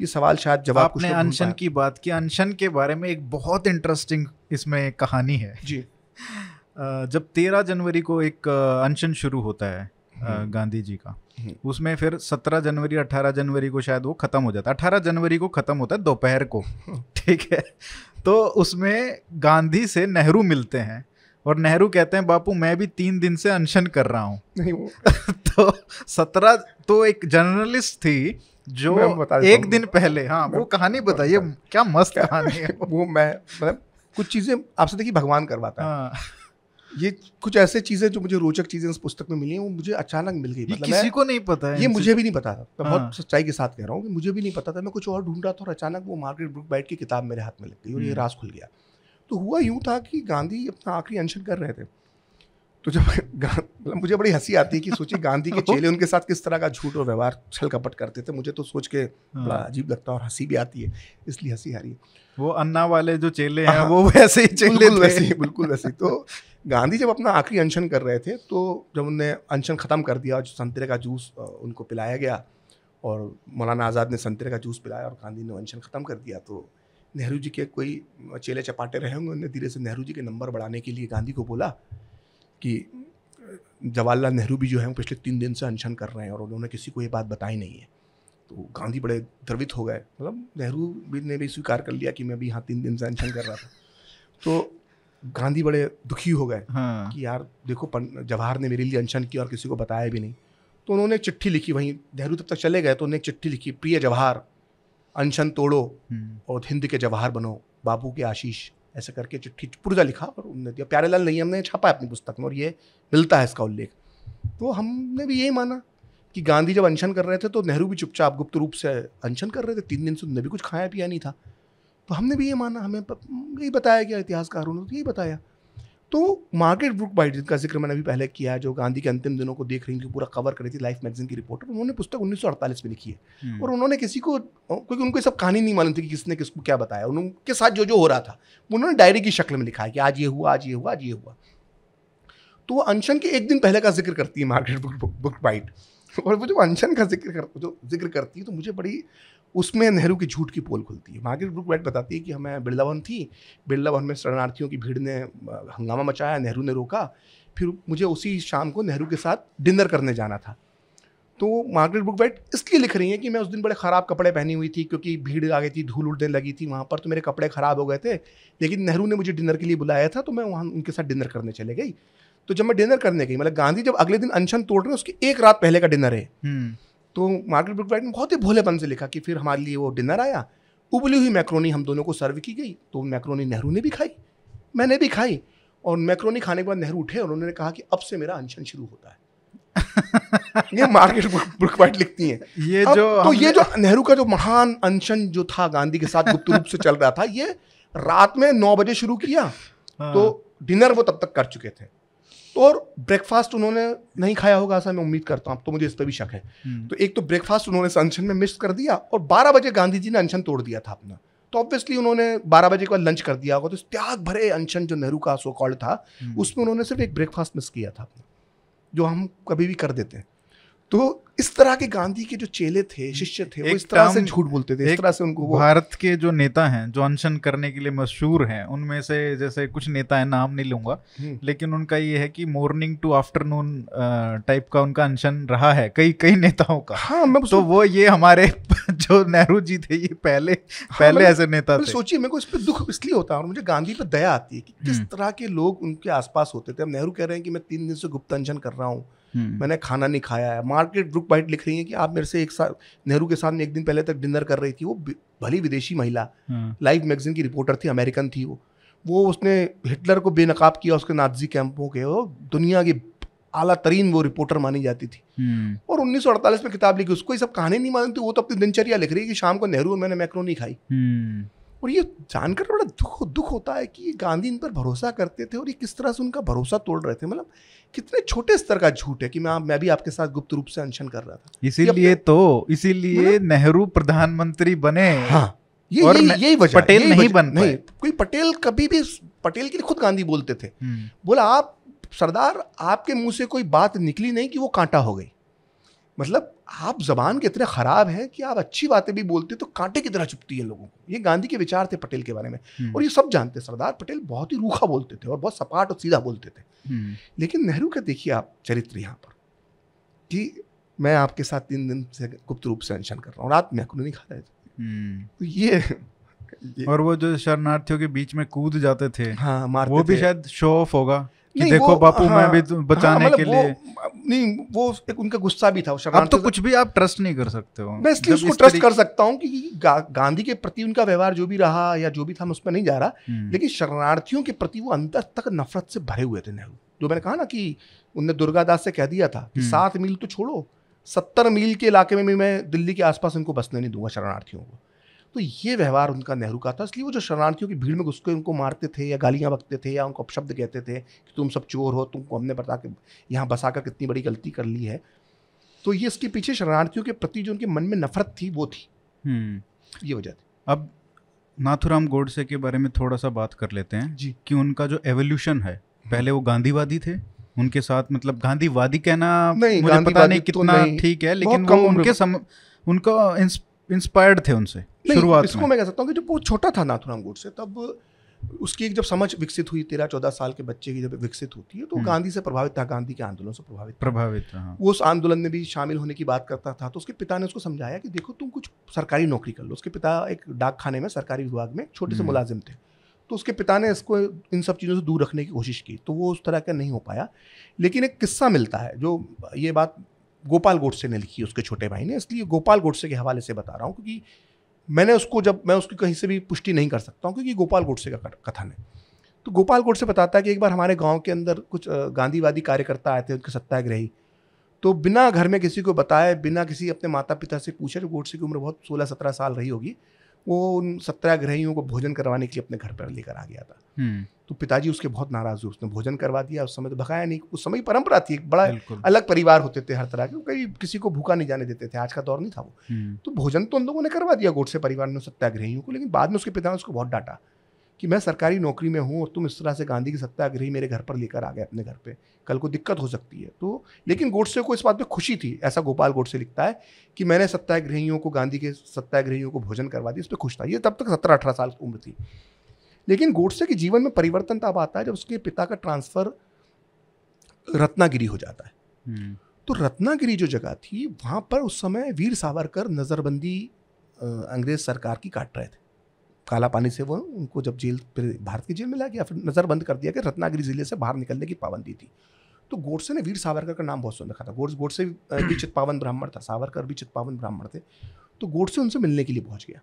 ये सवाल शायद जवाब आपने अनशन की बात की अनशन के बारे में एक बहुत इंटरेस्टिंग इसमें कहानी है जी [laughs] जब तेरह जनवरी को एक अनशन शुरू होता है हम्म। गांधी जी का हम्म। उसमें फिर 17 जनवरी 18 जनवरी को शायद वो ख़त्म हो जाता है 18 जनवरी को ख़त्म होता है दोपहर को [laughs] ठीक है तो उसमें गांधी से नेहरू मिलते हैं और नेहरू कहते हैं बापू मैं भी तीन दिन से अनशन कर रहा हूँ [laughs] तो सत्रह तो एक जर्नलिस्ट थी जो एक दिन पहले हाँ वो कहानी बताइए क्या मस्त कहानी है [laughs] वो मैं मतलब कुछ चीज़ें आपसे देखिए भगवान करवाता है हाँ। ये कुछ ऐसे चीजें जो मुझे रोचक चीजें इस पुस्तक में मिली हैं वो मुझे अचानक मिल गई मतलब किसी को नहीं पता है ये मुझे भी नहीं पता था मैं बहुत हाँ। सच्चाई के साथ कह रहा हूँ कि मुझे भी नहीं पता था मैं कुछ और ढूंढ रहा था और अचानक वो मार्केट ब्रुक बैठ की किताब मेरे हाथ में लग गई और ये हम्म। रास खुल गया तो हुआ यूँ था कि गांधी अपना आखिरी अनशन कर रहे थे तो जब [laughs] मतलब मुझे बड़ी हंसी आती है कि सोचिए गांधी के चेले उनके साथ किस तरह का झूठ और व्यवहार छल कपट करते थे मुझे तो सोच के हाँ। बड़ा अजीब लगता है और हंसी भी आती है इसलिए हंसी आ रही है वो अन्ना वाले जो चेले हैं हाँ। वो वैसे ही चेले वैसे ही बिल्कुल वैसे ही तो गांधी जब अपना आखिरी अनशन कर रहे थे तो जब उनने अनशन ख़त्म कर दिया और संतरे का जूस उनको पिलाया गया और मौलाना आज़ाद ने संतरे का जूस पिलाया और गांधी ने अनशन ख़त्म कर दिया तो नेहरू जी के कोई चेले चपाटे रहे होंगे उन्होंने धीरे से नेहरू जी के नंबर बढ़ाने के लिए गांधी को बोला कि जवाहरलाल नेहरू भी जो है पिछले तीन दिन से अनशन कर रहे हैं और उन्होंने किसी को ये बात बताई नहीं है तो गांधी बड़े द्रवित हो गए मतलब नेहरू भी ने भी स्वीकार कर लिया कि मैं भी यहाँ तीन दिन से अनशन कर रहा था तो गांधी बड़े दुखी हो गए हाँ। कि यार देखो जवाहर ने मेरे लिए अनशन किया और किसी को बताया भी नहीं तो उन्होंने चिट्ठी लिखी वहीं नेहरू तब तक चले गए तो उन्होंने चिट्ठी लिखी प्रिय जवाहर अनशन तोड़ो हम्म। और हिंद के जवाहर बनो बापू के आशीष ऐसे करके चिट्ठी पुर्जा लिखा और उनने दिया प्यारेलाल नहीं हमने छापा है अपनी पुस्तक में और ये मिलता है इसका उल्लेख तो हमने भी यही माना कि गांधी जब अनशन कर रहे थे तो नेहरू भी चुपचाप गुप्त रूप से अनशन कर रहे थे तीन दिन से उनने भी कुछ खाया पिया नहीं था तो हमने भी ये माना हमें यही बताया गया इतिहासकारों ने तो यही बताया तो मार्केट ब्रुक बाइट जिनका जिक्र मैंने अभी पहले किया है जो गांधी के अंतिम दिनों को देख रही थी पूरा कवर करी थी लाइफ मैगजीन की रिपोर्टर उन्होंने पुस्तक उन्नीस में लिखी है हम्म। और उन्होंने किसी को क्योंकि उनको सब कहानी नहीं मालूम थी कि किसने किसको क्या बताया उनके साथ जो जो हो रहा था उन्होंने डायरी की शक्ल में लिखा है कि आज ये हुआ आज ये हुआ आज ये हुआ तो वो अनशन के एक दिन पहले का जिक्र करती है मार्केट बुक बुक बाइट और वो जो अनशन का जिक्र कर जो जिक्र करती है तो मुझे बड़ी उसमें नेहरू की झूठ की पोल खुलती है मार्केट ब्रुक बैट बताती है कि हमें बिरला भवन थी बिरला भवन में शरणार्थियों की भीड़ ने हंगामा मचाया नेहरू ने रोका फिर मुझे उसी शाम को नेहरू के साथ डिनर करने जाना था तो मार्गरेट बुक बैट इसलिए लिख रही है कि मैं उस दिन बड़े ख़राब कपड़े पहनी हुई थी क्योंकि भीड़ आ गई थी धूल उड़ने लगी थी वहाँ पर तो मेरे कपड़े ख़राब हो गए थे लेकिन नेहरू ने मुझे डिनर के लिए बुलाया था तो मैं वहाँ उनके साथ डिनर करने चले गई तो जब मैं डिनर करने गई मतलब गांधी जब अगले दिन अनशन तोड़ रहे हैं उसके एक रात पहले का डिनर है हम्म। तो मार्केट ब्रिकवाइट ने बहुत ही भोलेपन से लिखा कि फिर हमारे लिए वो डिनर आया उबली हुई मैक्रोनी हम दोनों को सर्व की गई तो मैक्रोनी नेहरू ने भी खाई मैंने भी खाई और मैक्रोनी खाने के बाद नेहरू उठे और उन्होंने कहा कि अब से मेरा अनशन शुरू होता है [laughs] ये मार्केट बुक वाइट लिखती है ये जो तो ये जो नेहरू का जो महान अनशन जो था गांधी के साथ गुप्त रूप से चल रहा था ये रात में नौ बजे शुरू किया हाँ। तो डिनर वो तब तक कर चुके थे तो और ब्रेकफास्ट उन्होंने नहीं खाया होगा ऐसा मैं उम्मीद करता हूँ अब तो मुझे इस पर भी शक है हम्म। तो एक तो ब्रेकफास्ट उन्होंने अनशन में मिस कर दिया और बारह बजे गांधी जी ने अनशन तोड़ दिया था अपना तो ऑब्वियसली उन्होंने बारह बजे के बाद लंच कर दिया होगा तो त्याग भरे अनशन जो नेहरू का सो कॉल्ड था हम्म। उसमें उन्होंने सिर्फ एक ब्रेकफास्ट मिस किया था अपना जो हम कभी भी कर देते हैं तो इस तरह के गांधी के जो चेले थे शिष्य थे वो इस तरह से झूठ बोलते थे इस तरह से उनको भारत के जो नेता हैं जो अनशन करने के लिए मशहूर हैं उनमें से जैसे कुछ नेता हैं नाम नहीं लूंगा हम्म। लेकिन उनका ये है कि मॉर्निंग टू आफ्टरनून टाइप का उनका अनशन रहा है कई कई नेताओं का हाँ मैं तो वो ये हमारे [laughs] जो नेहरू जी थे ये पहले हाँ, पहले ऐसे नेता थे सोचिए मेरे को इस पर दुख इसलिए होता है और मुझे गांधी पर दया आती है कि किस हम्म। तरह के लोग उनके आसपास होते थे अब नेहरू कह रहे हैं कि मैं तीन दिन से गुप्त अनशन कर रहा हूँ हम्म। मैंने खाना नहीं खाया है मार्केट ग्रुप वाइट लिख रही है कि आप मेरे से एक साथ नेहरू के सामने एक दिन पहले तक डिनर कर रही थी वो भली विदेशी महिला हाँ। लाइव मैगजीन की रिपोर्टर थी अमेरिकन थी वो वो उसने हिटलर को बेनकाब किया उसके नाजी कैंपों के वो दुनिया की आला तरीन वो रिपोर्टर मानी जाती थी हम्म। और 1948 में किताब लिखी उसको ये सब कहानी नहीं मानती वो तो अपनी दिनचर्या लिख रही है कि शाम को नेहरू और मैंने मैक्रो नहीं खाई हम्म। और ये जानकर बड़ा दुख दुख होता है कि गांधी इन पर भरोसा करते थे और ये किस तरह से उनका भरोसा तोड़ रहे थे मतलब कितने छोटे स्तर का झूठ है कि मैं मैं भी आपके साथ गुप्त रूप से अनशन कर रहा था इसीलिए तो इसीलिए मतलब नेहरू प्रधानमंत्री बने हाँ ये और ये यही वजह पटेल यही नहीं बन नहीं कोई पटेल कभी भी पटेल के लिए खुद गांधी बोलते थे हम्म। बोला आप सरदार आपके मुंह से कोई बात निकली नहीं कि वो कांटा हो गई मतलब आप जबान के इतने ख़राब हैं कि आप अच्छी बातें भी बोलते तो कांटे की तरह चुपती है लोगों को ये गांधी के विचार थे पटेल के बारे में हम्म। और ये सब जानते सरदार पटेल बहुत ही रूखा बोलते थे और बहुत सपाट और सीधा बोलते थे हम्म। लेकिन नेहरू का देखिए आप चरित्र यहाँ पर कि मैं आपके साथ तीन दिन से गुप्त रूप से अनशन कर रहा हूँ रात में अखनू नहीं खा रहे थे हम्म। तो ये और वो जो शरणार्थियों के बीच में कूद जाते थे हाँ वो भी शायद शो ऑफ होगा कि देखो बापू हाँ, मैं भी तो बचाने हाँ, मतलब के लिए नहीं वो एक उनका गुस्सा भी था अब तो कुछ भी आप ट्रस्ट नहीं कर सकते हो मैं इसलिए उसको ट्रस्ट कर सकता हूँ कि गा, गांधी के प्रति उनका व्यवहार जो भी रहा या जो भी था मैं उस पर नहीं जा रहा हम्म। लेकिन शरणार्थियों के प्रति वो अंतर तक नफरत से भरे हुए थे नेहरू जो मैंने कहा ना कि उनने दुर्गादास से कह दिया था कि हम्म। सात मील तो छोड़ो सत्तर मील के इलाके में भी मैं दिल्ली के आसपास उनको बसने नहीं दूंगा शरणार्थियों को तो ये व्यवहार उनका नेहरू का था इसलिए वो जो शरणार्थियों की भीड़ में घुस के उनको मारते थे या गालियाँ बकते थे या उनको अपशब्द कहते थे कि तुम सब चोर हो तुमको हमने बता के यहाँ बसा कर कितनी बड़ी गलती कर ली है तो ये इसके पीछे शरणार्थियों के प्रति जो उनके मन में नफरत थी वो थी हम्म। ये वजह थी अब नाथुराम गोडसे के बारे में थोड़ा सा बात कर लेते हैं जी कि उनका जो एवोल्यूशन है हम्म। पहले वो गांधीवादी थे उनके साथ मतलब गांधीवादी कहना नहीं, मुझे गांधी पता नहीं तो कितना ठीक तो है लेकिन वो उनके सम, उनका इंस, इंस्पायर्ड थे उनसे शुरुआत इसको मैं कह सकता हूँ कि जब वो छोटा था नाथुराम गोडसे तब उसकी एक जब समझ विकसित हुई तेरह चौदह साल के बच्चे की जब विकसित होती है तो हम्म। गांधी से प्रभावित था गांधी के आंदोलन से प्रभावित प्रभावित था वो उस आंदोलन में भी शामिल होने की बात करता था तो उसके पिता ने उसको समझाया कि देखो तुम कुछ सरकारी नौकरी कर लो उसके पिता एक डाक खाने में सरकारी विभाग में छोटे से हम्म। मुलाजिम थे तो उसके पिता ने इसको इन सब चीज़ों से दूर रखने की कोशिश की तो वो उस तरह का नहीं हो पाया लेकिन एक किस्सा मिलता है जो ये बात गोपाल गोडसे ने लिखी उसके छोटे भाई ने इसलिए गोपाल गोडसे के हवाले से बता रहा हूँ क्योंकि मैंने उसको जब मैं उसकी कहीं से भी पुष्टि नहीं कर सकता हूँ क्योंकि गोपाल गोडसे का कथन है तो गोपाल गोडसे बताता है कि एक बार हमारे गांव के अंदर कुछ गांधीवादी कार्यकर्ता आए थे उनके सत्याग्रही तो बिना घर में किसी को बताए बिना किसी अपने माता पिता से पूछे जो तो गोडसे की उम्र बहुत सोलह सत्रह साल रही होगी वो उन सत्याग्रहियों को भोजन करवाने के लिए अपने घर पर लेकर आ गया था हम्म। तो पिताजी उसके बहुत नाराज हुए उसने भोजन करवा दिया उस समय तो भगाया नहीं उस समय परंपरा थी एक बड़ा अलग परिवार होते थे हर तरह के कई किसी को भूखा नहीं जाने देते थे आज का दौर नहीं था वो हम्म। तो भोजन तो उन लोगों ने करवा दिया गोडसे परिवार ने सत्याग्रहियों को लेकिन बाद में उसके पिता ने उसको बहुत डांटा कि मैं सरकारी नौकरी में हूँ और तुम इस तरह से गांधी की सत्याग्रही मेरे घर पर लेकर आ गए अपने घर पे कल को दिक्कत हो सकती है तो लेकिन गोडसे को इस बात पे खुशी थी ऐसा गोपाल गोडसे लिखता है कि मैंने सत्याग्रहियों को गांधी के सत्याग्रहियों को भोजन करवा दिया इस पर खुश था ये तब तक सत्रह अठारह साल की उम्र थी लेकिन गोडसे के जीवन में परिवर्तन तब आता है जब उसके पिता का ट्रांसफ़र रत्नागिरी हो जाता है हम्म। तो रत्नागिरी जो जगह थी वहाँ पर उस समय वीर सावरकर नज़रबंदी अंग्रेज सरकार की काट रहे थे काला पानी से वो उनको जब जेल फिर भारत की जेल में ला गया फिर नज़र बंद कर दिया कि रत्नागिरी जिले से बाहर निकलने की पाबंदी थी तो गोडसे ने वीर सावरकर का नाम बहुत सुन रखा था गोड गोडसे भी चित्पावन ब्राह्मण था सावरकर भी चित्पावन ब्राह्मण थे तो गोडसे उनसे मिलने के लिए पहुंच गया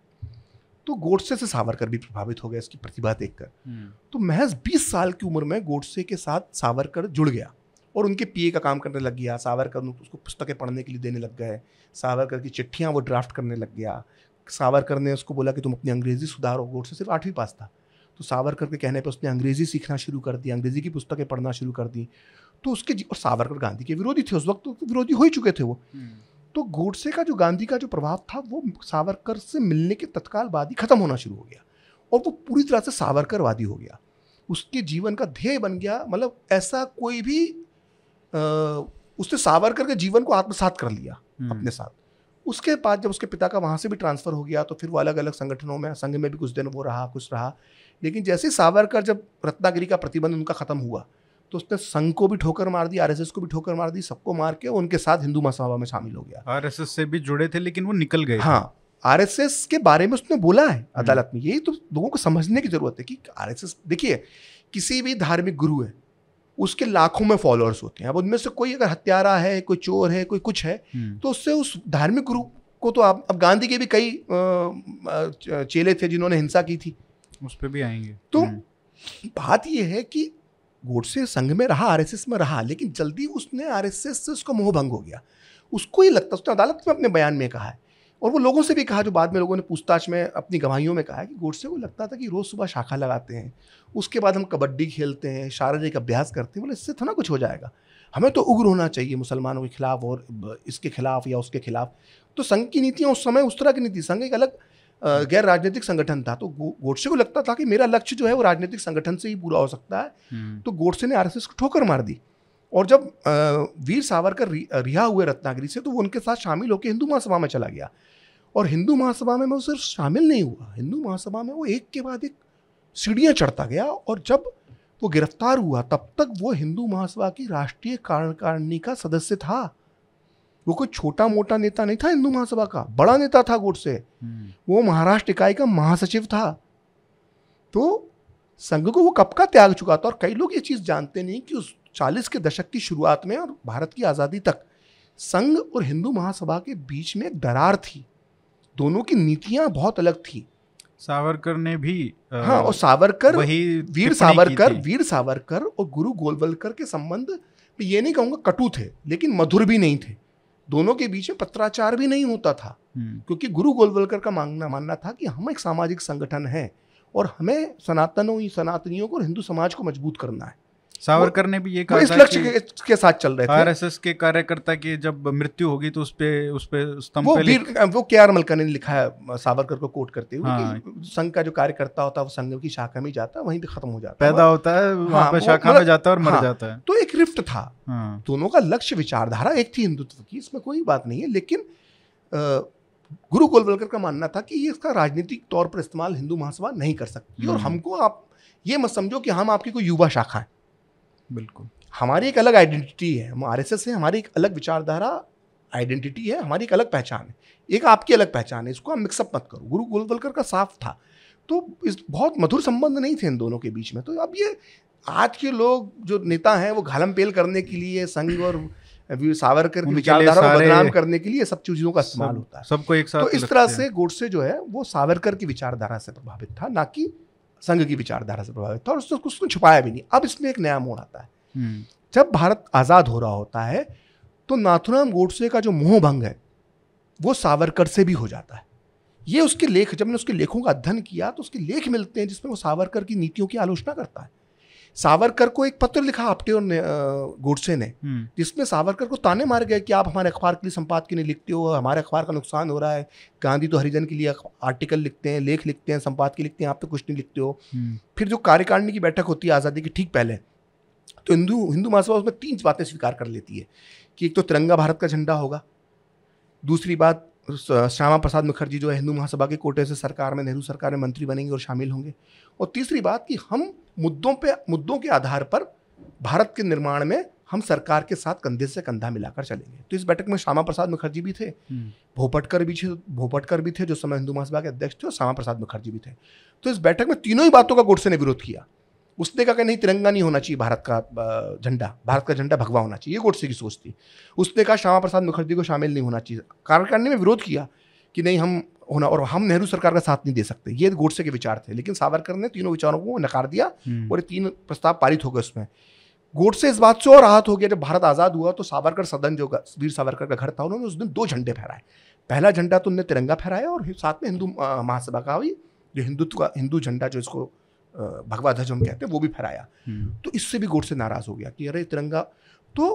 तो गोडसे से सावरकर भी प्रभावित हो गया इसकी प्रतिभा देखकर हम्म। तो महज 20 साल की उम्र में गोडसे के साथ सावरकर जुड़ गया और उनके पीए का काम करने लग गया सावरकर उसको पुस्तकें पढ़ने के लिए देने लग गए सावरकर की चिट्ठियाँ वो ड्राफ्ट करने लग गया सावरकर ने उसको बोला कि तुम अपनी अंग्रेजी सुधारो गोड से सिर्फ आठवीं पास था तो सावरकर के कहने पर उसने अंग्रेजी सीखना शुरू कर दी अंग्रेजी की पुस्तकें पढ़ना शुरू कर दी तो उसके और सावरकर गांधी के विरोधी थे उस वक्त तो विरोधी हो ही चुके थे वो हम्म। तो गोडसे का जो गांधी का जो प्रभाव था वो सावरकर से मिलने के तत्काल बाद ही खत्म होना शुरू हो गया और वो पूरी तरह से सावरकरवादी हो गया उसके जीवन का ध्येय बन गया मतलब ऐसा कोई भी आ, उसने सावरकर के जीवन को आत्मसात कर लिया हम्म। अपने साथ उसके बाद जब उसके पिता का वहाँ से भी ट्रांसफ़र हो गया तो फिर वो अलग अलग संगठनों में संघ में भी कुछ दिन वो रहा कुछ रहा लेकिन जैसे सावरकर जब रत्नागिरी का प्रतिबंध उनका ख़त्म हुआ तो उसने संघ को भी ठोकर मार दी आरएसएस को भी ठोकर मार दी सबको मार के उनके साथ हिंदू महासभा में शामिल हो गया आरएसएस से भी जुड़े थे लेकिन वो निकल गए हाँ आरएसएस के बारे में उसने बोला है हम्म। अदालत में यही तो लोगों को समझने की जरूरत है कि आरएसएस देखिए किसी भी धार्मिक गुरु है उसके लाखों में फॉलोअर्स होते हैं अब उनमें से कोई अगर हत्यारा है कोई चोर है कोई कुछ है हम्म। तो उससे उस धार्मिक गुरु को तो आप अब गांधी के भी कई चेले थे जिन्होंने हिंसा की थी उस पर भी आएंगे तो हम्म। बात यह है कि गोडसे संघ में रहा आरएसएस में रहा लेकिन जल्दी उसने आरएसएस से उसका मोह भंग हो गया उसको ये लगता उसने अदालत में अपने बयान में कहा है और वो लोगों से भी कहा जो बाद में लोगों ने पूछताछ में अपनी गवाहियों में कहा कि गोडसे को लगता था कि रोज़ सुबह शाखा लगाते हैं उसके बाद हम कबड्डी खेलते हैं शारीरिक अभ्यास करते हैं बोले मतलब इससे थोड़ा कुछ हो जाएगा हमें तो उग्र होना चाहिए मुसलमानों के खिलाफ और इसके खिलाफ या उसके खिलाफ तो संघ की नीतियाँ उस समय उस तरह की नीति संघ एक अलग गैर राजनीतिक संगठन था तो गोडसे को लगता था कि मेरा लक्ष्य जो है वो राजनीतिक संगठन से ही पूरा हो सकता है हम्म। तो गोडसे ने आरएसएस को ठोकर मार दी और जब वीर सावरकर रिहा हुए रत्नागिरी से तो वो उनके साथ शामिल होकर हिंदू महासभा में चला गया और हिंदू महासभा में मैं सिर्फ शामिल नहीं हुआ हिंदू महासभा में वो एक के बाद एक सीढ़ियाँ चढ़ता गया और जब वो गिरफ्तार हुआ तब तक वो हिंदू महासभा की राष्ट्रीय कार्यकारिणी का सदस्य था वो कोई छोटा मोटा नेता नहीं था हिंदू महासभा का बड़ा नेता था गोडसे हम्म। वो महाराष्ट्र इकाई का महासचिव था तो संघ को वो कब का त्याग चुका था और कई लोग ये चीज़ जानते नहीं कि उस चालीस के दशक की शुरुआत में और भारत की आज़ादी तक संघ और हिंदू महासभा के बीच में एक दरार थी दोनों की नीतियां बहुत अलग थी सावरकर ने भी आ, हाँ और सावरकर वही वीर सावरकर वीर सावरकर और गुरु गोलवलकर के संबंध मैं ये नहीं कहूंगा कटु थे लेकिन मधुर भी नहीं थे दोनों के बीच में पत्राचार भी नहीं होता था हम्म। क्योंकि गुरु गोलवलकर का मांगना मानना था कि हम एक सामाजिक संगठन है और हमें सनातनों सनातनियों को और हिंदू समाज को मजबूत करना है सावरकर ने भी ये कहा इस लक्ष्य के, के साथ चल रहे थे आरएसएस के कार्यकर्ता की जब मृत्यु होगी तो उसपे पे उस पे स्तंभ वो पे वो के आर मलकानी ने लिखा है सावरकर को कोट करते हुए हाँ। संघ का जो कार्यकर्ता होता है वो संघ की शाखा में जाता है वहीं पे खत्म हो जाता है पैदा होता है हाँ, वहां पे शाखा में मतलब- जाता है और मर हाँ, जाता है तो एक रिफ्ट था हाँ। दोनों का लक्ष्य विचारधारा एक थी हिंदुत्व की इसमें कोई बात नहीं है लेकिन गुरु गोलवलकर का मानना था कि ये इसका राजनीतिक तौर पर इस्तेमाल हिंदू महासभा नहीं कर सकती हम्म। और हमको आप ये मत समझो कि हम आपकी कोई युवा शाखा है बिल्कुल हमारी एक अलग आइडेंटिटी है हम आर एस एस है हमारी एक अलग विचारधारा आइडेंटिटी है हमारी एक अलग पहचान है एक आपकी अलग पहचान है इसको हम मिक्सअप मत करो गुरु गोलवलकर का साफ था तो इस बहुत मधुर संबंध नहीं थे इन दोनों के बीच में तो अब ये आज के लोग जो नेता हैं वो घालम पेल करने के लिए संघ और वीर सावरकर की विचारधारा को बदनाम करने के लिए सब चीजों का इस्तेमाल होता है सबको एक तो साथ तो इस तरह से गोडसे जो है वो सावरकर की विचारधारा से प्रभावित था ना कि संघ की विचारधारा से प्रभावित था और उसने तो छुपाया भी नहीं अब इसमें एक नया मोड़ आता है हम्म। जब भारत आज़ाद हो रहा होता है तो नाथुराम गोडसे का जो मोहभंग है वो सावरकर से भी हो जाता है ये उसके लेख जब मैंने उसके लेखों का अध्ययन किया तो उसके लेख मिलते हैं जिसमें वो सावरकर की नीतियों की आलोचना करता है सावरकर को एक पत्र लिखा आपटे और गोडसे ने हम्म। जिसमें सावरकर को ताने मार गए कि आप हमारे अखबार के लिए संपाद के लिखते हो हमारे अखबार का नुकसान हो रहा है गांधी तो हरिजन के लिए आर्टिकल लिखते हैं लेख लिखते हैं संपाद के लिखते हैं आप तो कुछ नहीं लिखते हो हम्म। फिर जो कार्यकारिणी की बैठक होती है आज़ादी की ठीक पहले तो हिंदू हिंदू महासभा उसमें तीन बातें स्वीकार कर लेती है कि एक तो तिरंगा भारत का झंडा होगा दूसरी बात श्यामा प्रसाद मुखर्जी जो है हिंदू महासभा के कोटे से सरकार में नेहरू सरकार में मंत्री बनेंगे और शामिल होंगे और तीसरी बात कि हम मुद्दों पे मुद्दों के आधार पर भारत के निर्माण में हम सरकार के साथ कंधे से कंधा मिलाकर चलेंगे तो इस बैठक में श्यामा प्रसाद मुखर्जी भी थे हम्म। भोपटकर भी थे भोपटकर भी थे जो समय हिंदू महासभा के अध्यक्ष थे और श्यामा प्रसाद मुखर्जी भी थे तो इस बैठक में तीनों ही बातों का गोडसे ने विरोध किया उसने कहा कि नहीं तिरंगा नहीं होना चाहिए भारत का झंडा भारत का झंडा भगवा होना चाहिए ये गोडसे की सोच थी उसने कहा श्यामा प्रसाद मुखर्जी को शामिल नहीं होना चाहिए कार्यकारिणी में विरोध किया कि नहीं हम होना और हम नेहरू सरकार का साथ नहीं दे सकते ये गोडसे के विचार थे लेकिन सावरकर ने तीनों विचारों को नकार दिया हम्म। और ये तीन प्रस्ताव पारित हो गए उसमें गोडसे इस बात से और राहत हो गया जब भारत आज़ाद हुआ तो सावरकर सदन जो वीर सावरकर का घर था उन्होंने उस दिन दो झंडे फहराए पहला झंडा तो उनने तिरंगा फहराया और साथ में हिंदू महासभा का भी जो हिंदुत्व का हिंदू झंडा जो इसको भगवा ध्वज हम कहते हैं वो भी फहराया हम्म। तो इससे भी गोडसे नाराज हो गया कि अरे तिरंगा तो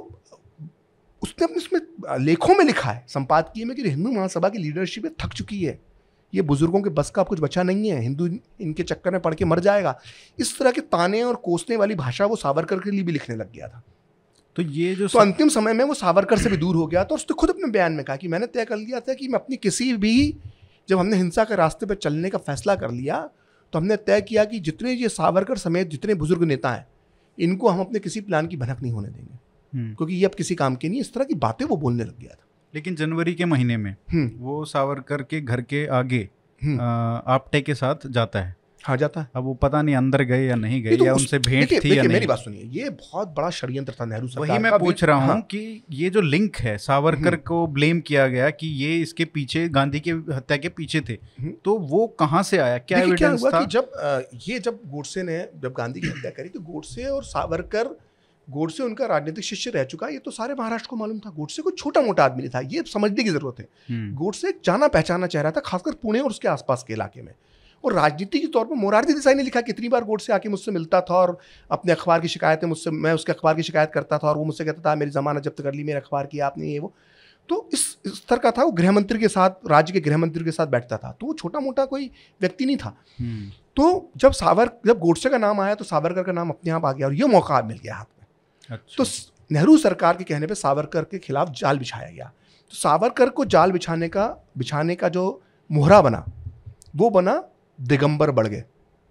उसने अपने उसमें लेखों में लिखा है संपादकीय में कि हिंदू महासभा की लीडरशिप थक चुकी है ये बुजुर्गों के बस का अब कुछ बचा नहीं है हिंदू इनके चक्कर में पढ़ के मर जाएगा इस तरह के ताने और कोसने वाली भाषा वो सावरकर के लिए भी लिखने लग गया था तो ये जो तो अंतिम समय में वो सावरकर से भी दूर हो गया तो उसने खुद अपने बयान में कहा कि मैंने तय कर लिया था कि मैं अपनी किसी भी जब हमने हिंसा के रास्ते पर चलने का फैसला कर लिया तो हमने तय किया कि जितने ये सावरकर समेत जितने बुजुर्ग नेता हैं इनको हम अपने किसी प्लान की भनक नहीं होने देंगे हम्म। क्योंकि ये अब किसी काम के नहीं इस तरह की बातें वो बोलने लग गया था लेकिन जनवरी के महीने में हम्म। वो सावरकर के घर के आगे हम्म। आपटे के साथ जाता है खा जाता है अब वो पता नहीं अंदर गए या नहीं गए तो या उनसे भेंट थी या नहीं मेरी बात सुनिए ये बहुत बड़ा षड्यंत्र था नेहरू सरकार वही मैं पूछ रहा हूँ हाँ। कि ये जो लिंक है सावरकर हम्म। को ब्लेम किया गया कि ये इसके पीछे गांधी के हत्या के पीछे थे हम्म। तो वो कहाँ से आया क्या एविडेंस था जब ये जब गोडसे ने जब गांधी की हत्या करी तो गोडसे और सावरकर गोडसे उनका राजनीतिक शिष्य रह चुका ये तो सारे महाराष्ट्र को मालूम था गोडसे को छोटा मोटा आदमी था ये समझने की जरूरत है हम्म। गोडसे एक जाना पहचाना चेहरा था खासकर पुणे और उसके आसपास के इलाके में और राजनीति के तौर पर मोरारजी देसाई ने लिखा कितनी बार गोड से आके मुझसे मिलता था और अपने अखबार की शिकायतें मुझसे मैं उसके अखबार की शिकायत करता था और वो मुझसे कहता था मेरी जमानत जब्त कर ली मेरे अखबार की आपने ये वो तो इस स्तर का था वो गृह मंत्री के साथ राज्य के गृह मंत्री के साथ बैठता था तो वो छोटा मोटा कोई व्यक्ति नहीं था हम्म। तो जब सावर जब गोडसे का नाम आया तो सावरकर का नाम अपने आप आ गया और ये मौका मिल गया हाथ में अच्छा। तो नेहरू सरकार के कहने पर सावरकर के खिलाफ जाल बिछाया गया तो सावरकर को जाल बिछाने का बिछाने का जो मोहरा बना वो बना दिगंबर बढ़ गए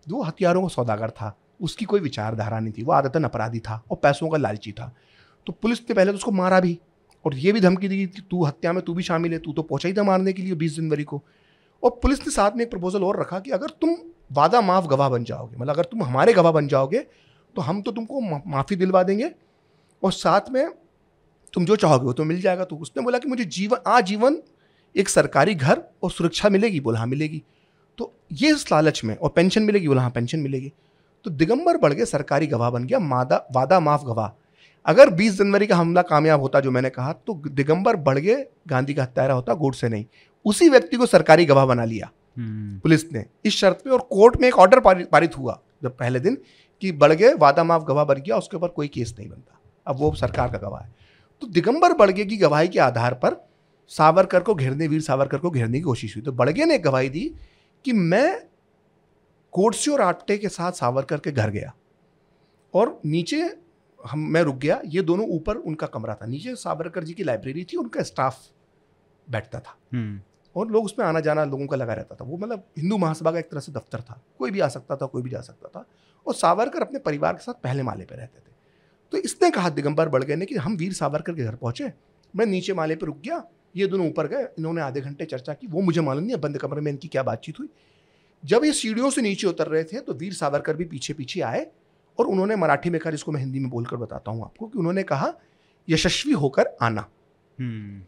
वो हथियारों का सौदागर था उसकी कोई विचारधारा नहीं थी वो आदतन अपराधी था और पैसों का लालची था तो पुलिस ने पहले तो उसको मारा भी और ये भी धमकी दी कि तू हत्या में तू भी शामिल है तू तो पहुंचा ही था मारने के लिए बीस जनवरी को और पुलिस ने साथ में एक प्रपोजल और रखा कि अगर तुम वादा माफ गवाह बन जाओगे मतलब अगर तुम हमारे गवाह बन जाओगे तो हम तो तुमको माफ़ी दिलवा देंगे और साथ में तुम जो चाहोगे वो तो मिल जाएगा तो उसने बोला कि मुझे जीवन आजीवन एक सरकारी घर और सुरक्षा मिलेगी बोला हाँ मिलेगी तो ये उस लालच में और पेंशन मिलेगी बोला हाँ पेंशन मिलेगी तो दिगंबर बढ़ के सरकारी गवाह बन गया मादा वादा माफ गवाह अगर 20 जनवरी का हमला कामयाब होता जो मैंने कहा तो दिगंबर बड़गे गांधी का हत्यारा होता गोड से नहीं उसी व्यक्ति को सरकारी गवाह बना लिया हम्म। पुलिस ने इस शर्त पर और कोर्ट में एक ऑर्डर पारित हुआ जब पहले दिन कि बड़गे वादा माफ गवाह बन गया उसके ऊपर कोई केस नहीं बनता अब वो सरकार का गवाह है तो दिगंबर बड़गे की गवाही के आधार पर सावरकर को घेरने वीर सावरकर को घेरने की कोशिश हुई तो बड़गे ने गवाही दी कि मैं कोडसी और आटे के साथ सावरकर के घर गया और नीचे हम मैं रुक गया ये दोनों ऊपर उनका कमरा था नीचे सावरकर जी की लाइब्रेरी थी उनका स्टाफ बैठता था हम्म। और लोग उसमें आना जाना लोगों का लगा रहता था वो मतलब हिंदू महासभा का एक तरह से दफ्तर था कोई भी आ सकता था कोई भी जा सकता था और सावरकर अपने परिवार के साथ पहले माले पर रहते थे तो इसने कहा दिगंबर बढ़ गए ने कि हम वीर सावरकर के घर पहुँचे मैं नीचे माले पर रुक गया ये दोनों ऊपर गए इन्होंने आधे घंटे चर्चा की वो मुझे मालूम नहीं है बंद कमरे में इनकी क्या बातचीत हुई जब ये सीढ़ियों से नीचे उतर रहे थे तो वीर सावरकर भी पीछे पीछे आए और उन्होंने मराठी में कहा इसको मैं हिंदी में बोलकर बताता हूँ आपको कि उन्होंने कहा यशस्वी होकर आना हम्म।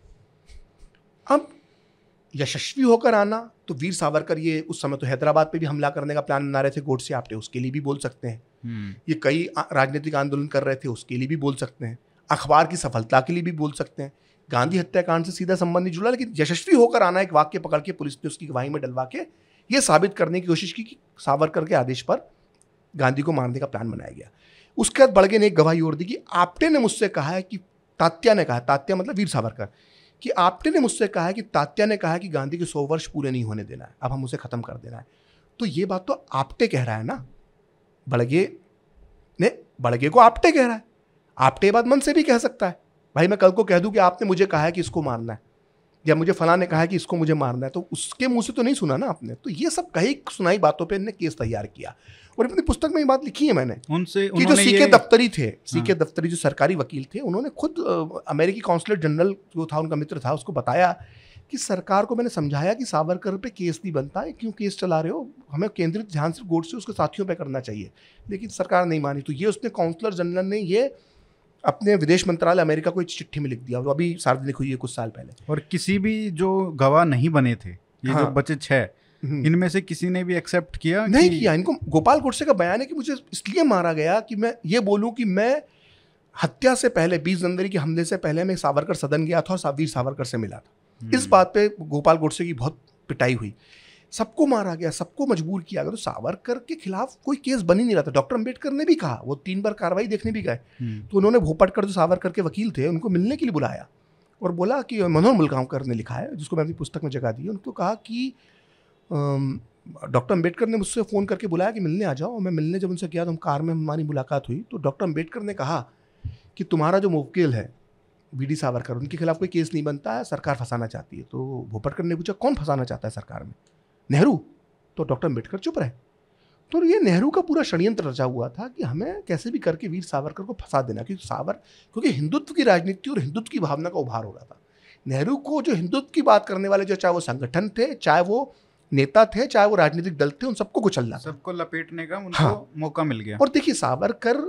अब यशस्वी होकर आना तो वीर सावरकर ये उस समय तो हैदराबाद पे भी हमला करने का प्लान बना रहे थे गोडसे आपटे उसके लिए भी बोल सकते हैं हम्म। ये कई राजनीतिक आंदोलन कर रहे थे उसके लिए भी बोल सकते हैं अखबार की सफलता के लिए भी बोल सकते हैं गांधी हत्याकांड से सीधा संबंध नहीं जुड़ा लेकिन यशस्वी होकर आना एक वाक्य पकड़ के पुलिस ने उसकी गवाही में डलवा के ये साबित करने की कोशिश की कि सावरकर के आदेश पर गांधी को मारने का प्लान बनाया गया उसके बाद बड़गे ने एक गवाही और दी कि आपटे ने मुझसे कहा है कि तात्या ने कहा तात्या मतलब वीर सावरकर कि आपटे ने मुझसे कहा है कि तात्या ने कहा है कि गांधी के सौ वर्ष पूरे नहीं होने देना है अब हम उसे ख़त्म कर देना है तो ये बात तो आपटे कह रहा है ना बड़गे ने बड़गे को आपटे कह रहा है आपटे बात मन से भी कह सकता है भाई मैं कल को कह दूँ कि आपने मुझे कहा है कि इसको मारना है या मुझे फला ने कहा है कि इसको मुझे मारना है तो उसके मुंह से तो नहीं सुना ना आपने तो ये सब कही सुनाई बातों पर केस तैयार किया और अपनी पुस्तक में ये बात लिखी है मैंने उनसे कि जो सीके दफ्तरी थे हाँ। सीके दफ्तरी जो सरकारी वकील थे उन्होंने खुद अमेरिकी काउंसलर जनरल जो था उनका मित्र था उसको बताया कि सरकार को मैंने समझाया कि सावरकर पे केस नहीं बनता है क्यों केस चला रहे हो हमें केंद्रित ध्यान से गोड से उसके साथियों पर करना चाहिए लेकिन सरकार नहीं मानी तो ये उसने काउंसलर जनरल ने ये अपने विदेश मंत्रालय अमेरिका को एक चिट्ठी में लिख दिया वो अभी सार्वजनिक हुई है कुछ साल पहले और किसी भी जो गवाह नहीं बने थे ये हाँ। जो बचे छह हम्म। इनमें से किसी ने भी एक्सेप्ट किया नहीं कि... किया इनको गोपाल गोडसे का बयान है कि मुझे इसलिए मारा गया कि मैं ये बोलूँ कि मैं हत्या से पहले बीस जनवरी के हमले से पहले मैं सावरकर सदन गया था और वीर सावरकर से मिला था इस हम्म। बात पे गोपाल गोडसे की बहुत पिटाई हुई सबको मारा गया सबको मजबूर किया गया तो सावरकर के खिलाफ कोई केस बन ही नहीं रहा था डॉक्टर अम्बेडकर ने भी कहा वो तीन बार कार्रवाई देखने भी गए हम्म। तो उन्होंने भोपटकर जो सावरकर के वकील थे उनको मिलने के लिए बुलाया और बोला कि मनोहर मुलगांवकर ने लिखा है जिसको मैं अपनी पुस्तक में जगह दी उनको कहा कि डॉक्टर अम्बेडकर ने मुझसे फ़ोन करके बुलाया कि मिलने आ जाओ और मैं मिलने जब उनसे गया तो हम कार में हमारी मुलाकात हुई तो डॉक्टर अम्बेडकर ने कहा कि तुम्हारा जो मुवकिल है बी डी सावरकर उनके खिलाफ कोई केस नहीं बनता है सरकार फंसाना चाहती है तो भोपटकर ने पूछा कौन फंसाना चाहता है सरकार में नेहरू तो डॉक्टर अम्बेडकर चुप रहे तो ये नेहरू का पूरा षडयंत्र रचा हुआ था कि हमें कैसे भी करके वीर सावरकर को फंसा देना क्योंकि सावर क्योंकि हिंदुत्व की राजनीति और हिंदुत्व की भावना का उभार हो रहा था नेहरू को जो हिंदुत्व की बात करने वाले जो चाहे वो संगठन थे चाहे वो नेता थे चाहे वो राजनीतिक दल थे उन सबको कुचलना सबको लपेटने का उनको हाँ। मौका मिल गया और देखिए सावरकर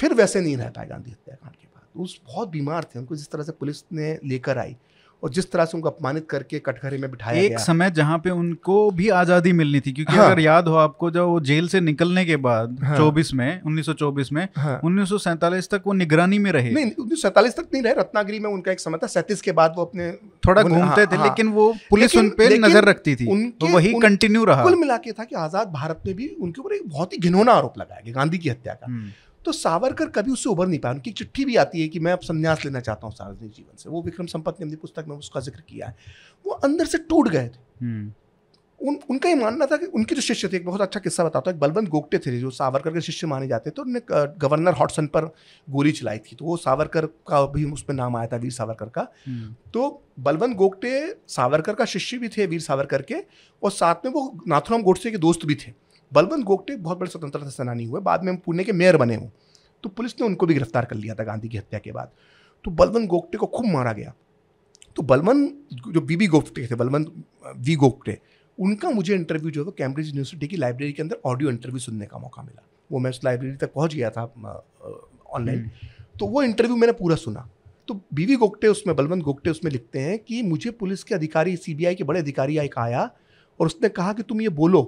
फिर वैसे नहीं रह पाए गांधी हत्याकांड के बाद उस बहुत बीमार थे उनको जिस तरह से पुलिस ने लेकर आई और जिस तरह से उनको अपमानित करके कटघरे में बिठाया एक गया। समय जहाँ पे उनको भी आज़ादी मिलनी थी क्योंकि हाँ। अगर याद हो आपको जब वो जेल से निकलने के बाद हाँ। 24 में 1924 में हाँ। तक वो निगरानी में रहे नहीं उन्नीस तक नहीं रहे रत्नागिरी में उनका एक समय था सैंतीस के बाद वो अपने थोड़ा घूमते हाँ, थे हाँ। लेकिन वो पुलिस उन पर नजर रखती थी तो वही कंटिन्यू रहा कुल मिला के था कि आज़ाद भारत में भी उनके ऊपर एक बहुत ही घिनौना आरोप लगाया गया गांधी की हत्या का हम्म। तो सावरकर कभी उससे उभर नहीं पाया उनकी चिट्ठी भी आती है कि मैं अब संन्यास लेना चाहता हूँ सार्वजनिक जीवन से वो विक्रम संपत ने अपनी पुस्तक में उसका जिक्र किया है वो अंदर से टूट गए थे हम्म। उन उनका ये मानना था कि उनके जो शिष्य थे एक बहुत अच्छा किस्सा बताता हूँ एक बलवंत गोगटे थे जो सावरकर के शिष्य माने जाते थे तो उन्होंने गवर्नर हॉटसन पर गोली चलाई थी तो वो सावरकर का भी उसमें नाम आया था वीर सावरकर का हम्म। तो बलवंत गोगटे सावरकर का शिष्य भी थे वीर सावरकर के और साथ में वो नाथुराम गोडसे के दोस्त भी थे बलवंत गोगटे बहुत बड़े स्वतंत्रता सेनानी हुए बाद में पुणे के मेयर बने हुए तो पुलिस ने उनको भी गिरफ्तार कर लिया था गांधी की हत्या के बाद तो बलवंत गोगटे को खूब मारा गया तो बलवंत जो बी गोगटे थे बलवंत वी गोगटे उनका मुझे इंटरव्यू जो है कैम्ब्रिज यूनिवर्सिटी की लाइब्रेरी के अंदर ऑडियो इंटरव्यू सुनने का मौका मिला वो मैं उस लाइब्रेरी तक पहुंच गया था ऑनलाइन हम्म। तो वो इंटरव्यू मैंने पूरा सुना तो बीवी गोगटे उसमें बलवंत गोगटे उसमें लिखते हैं कि मुझे पुलिस के अधिकारी सीबीआई के बड़े अधिकारी एक आया और उसने कहा कि तुम ये बोलो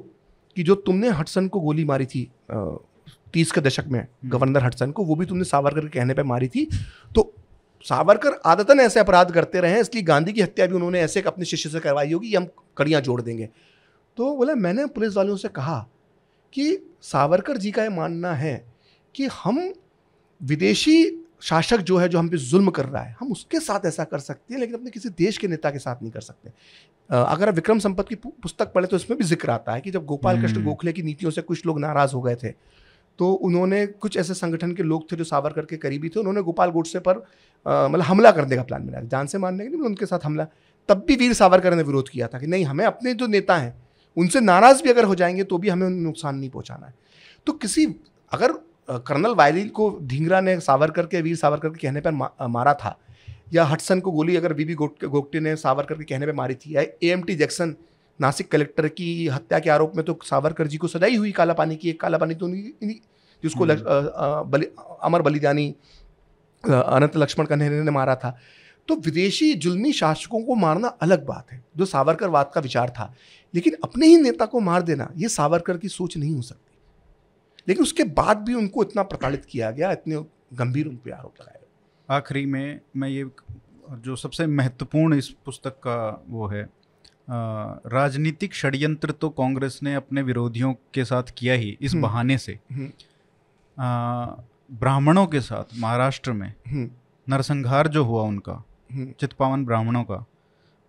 कि जो तुमने हटसन को गोली मारी थी तीस के दशक में हम्म। गवर्नर हटसन को वो भी तुमने सावरकर के कहने पर मारी थी तो सावरकर आदतन ऐसे अपराध करते रहे हैं इसलिए गांधी की हत्या भी उन्होंने ऐसे अपने शिष्य से करवाई होगी हम कड़ियाँ जोड़ देंगे तो बोला मैंने पुलिस वालों से कहा कि सावरकर जी का ये मानना है कि हम विदेशी शासक जो है जो हम पे जुल्म कर रहा है हम उसके साथ ऐसा कर सकते हैं लेकिन अपने किसी देश के नेता के साथ नहीं कर सकते अगर आप विक्रम संपत की पुस्तक पढ़े तो इसमें भी जिक्र आता है कि जब गोपाल कृष्ण हम्म। गोखले की नीतियों से कुछ लोग नाराज हो गए थे तो उन्होंने कुछ ऐसे संगठन के लोग थे जो सावरकर के करीबी थे उन्होंने गोपाल गोडसे पर मतलब हमला करने का प्लान बनाया जान से मारने के लिए उनके साथ हमला तब भी वीर सावरकर ने विरोध किया था कि नहीं हमें अपने जो नेता हैं उनसे नाराज़ भी अगर हो जाएंगे तो भी हमें नुकसान नहीं पहुँचाना है तो किसी अगर कर्नल वायरिल को ढींगरा ने सावरकर के वीर सावरकर के कहने पर मारा था या हटसन को गोली अगर बीबी गोगटे ने सावरकर के कहने पर मारी थी या A M Jackson Nashik collector की हत्या के आरोप में तो सावरकर जी को सजाई हुई काला पानी की एक काला पानी तो नहीं जिसको लग, आ, आ, बलि, अमर बलिदानी अनंत लक्ष्मण कन्हैया ने मारा था तो विदेशी जुल्मी शासकों को मारना अलग बात है जो सावरकर वाद का विचार था लेकिन अपने ही नेता को मार देना ये सावरकर की सोच नहीं हो सकती लेकिन उसके बाद भी उनको इतना प्रताड़ित किया गया इतने गंभीर उन पर आरोप लगाए आखिरी में मैं ये जो सबसे महत्वपूर्ण इस पुस्तक का वो है राजनीतिक षड्यंत्र तो कांग्रेस ने अपने विरोधियों के साथ किया ही इस हम्म। बहाने से हम्म। ब्राह्मणों के साथ महाराष्ट्र में हम्म। नरसंहार जो हुआ उनका चित्पावन ब्राह्मणों का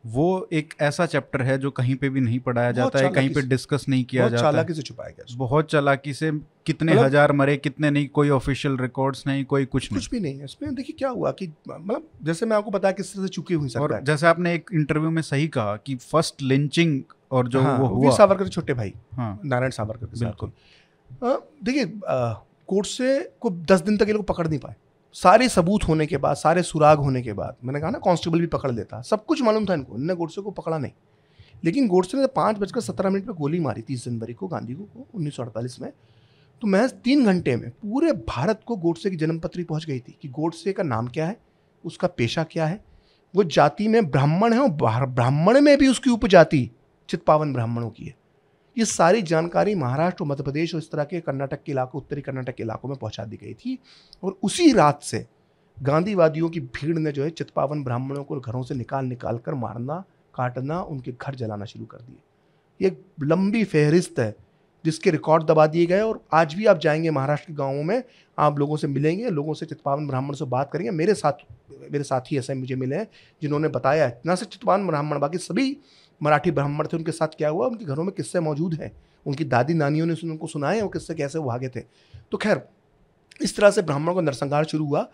वो एक ऐसा चैप्टर है जो कहीं पे भी नहीं पढ़ाया जाता है कहीं पे डिस्कस नहीं किया जाता चालाकी से छुपाया गया बहुत चालाकी से कितने मतलब- हजार मरे कितने नहीं कोई ऑफिशियल रिकॉर्ड्स नहीं कोई कुछ नहीं कुछ भी नहीं है इसमें देखिए क्या हुआ कि मतलब जैसे मैं आपको बताया किस तरह से चुकी हुई सकता और है जैसे आपने एक इंटरव्यू में सही कहा कि फर्स्ट लिंचिंग और जो हाँ, वो हुआ सावरकर छोटे भाई हाँ, नारायण सावरकर बिल्कुल देखिए कोर्ट से को दस दिन तक ये लोग पकड़ नहीं पाए सारे सबूत होने के बाद सारे सुराग होने के बाद मैंने कहा ना कांस्टेबल भी पकड़ लेता सब कुछ मालूम था इनको इनने गोडसे को पकड़ा नहीं लेकिन गोडसे ने पाँच बजकर सत्रह मिनट पर गोली मारी तीस जनवरी को गांधी को उन्नीस सौ अड़तालीस में तो महज तीन घंटे में पूरे भारत को गोडसे की जन्मपत्री पहुँच गई थी कि गोडसे का नाम क्या है उसका पेशा क्या है वो जाति में ब्राह्मण है और ब्राह्मण में भी उसकी उपजाति चित्पावन ब्राह्मणों की है ये सारी जानकारी महाराष्ट्र मध्य प्रदेश और इस तरह के कर्नाटक के इलाकों उत्तरी कर्नाटक के इलाकों में पहुंचा दी गई थी और उसी रात से गांधीवादियों की भीड़ ने जो है चितपावन ब्राह्मणों को घरों से निकाल निकाल कर मारना काटना उनके घर जलाना शुरू कर दिए ये एक लंबी फहरिस्त है जिसके रिकॉर्ड दबा दिए गए और आज भी आप जाएंगे महाराष्ट्र के गाँवों में आप लोगों से मिलेंगे लोगों से चितपावन ब्राह्मण से बात करेंगे मेरे साथ मेरे साथी ऐसे मुझे मिले हैं जिन्होंने बताया ना सिर्फ चितपावन ब्राह्मण बाकी सभी मराठी ब्राह्मण थे उनके साथ क्या हुआ उनके घरों में किस्से मौजूद हैं उनकी दादी नानियों ने उनको सुनाए और वो किस्से कैसे भागे थे तो खैर इस तरह से ब्राह्मणों का नरसंहार शुरू हुआ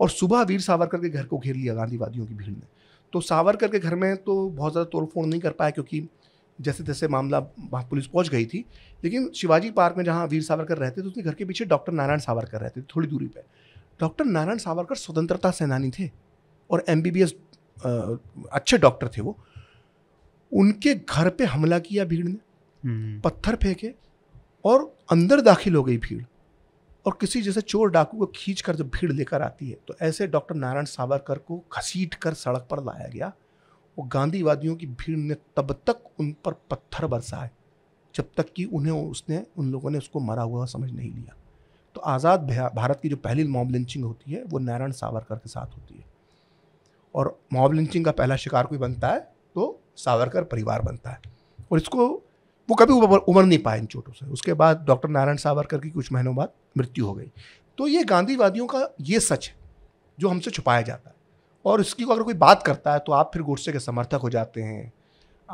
और सुबह वीर सावरकर के घर को घेर लिया गांधीवादियों की भीड़ ने तो सावरकर के घर में तो बहुत ज़्यादा तोड़फोड़ नहीं कर पाया क्योंकि जैसे तैसे मामला वहाँ पुलिस पहुँच गई थी लेकिन शिवाजी पार्क में जहाँ वीर सावरकर रहते थे उसके घर के पीछे डॉक्टर नारायण सावरकर रहते थे थोड़ी दूरी पर डॉक्टर नारायण सावरकर स्वतंत्रता सेनानी थे और एम अच्छे डॉक्टर थे वो उनके घर पे हमला किया भीड़ ने हम्म। पत्थर फेंके और अंदर दाखिल हो गई भीड़ और किसी जैसे चोर डाकू को खींच कर जब भीड़ लेकर आती है तो ऐसे डॉक्टर नारायण सावरकर को घसीट कर सड़क पर लाया गया वो गांधीवादियों की भीड़ ने तब तक उन पर पत्थर बरसाए जब तक कि उन्हें उसने उन लोगों ने उसको मरा हुआ समझ नहीं लिया तो आज़ाद भारत की जो पहली मॉब लिंचिंग होती है वो नारायण सावरकर के साथ होती है और मॉब लिंचिंग का पहला शिकार कोई बनता है सावरकर परिवार बनता है और इसको वो कभी उमर नहीं पाए इन चोटों से उसके बाद डॉक्टर नारायण सावरकर की कुछ महीनों बाद मृत्यु हो गई तो ये गांधीवादियों का ये सच है जो हमसे छुपाया जाता है और इसकी अगर कोई बात करता है तो आप फिर गोडसे के समर्थक हो जाते हैं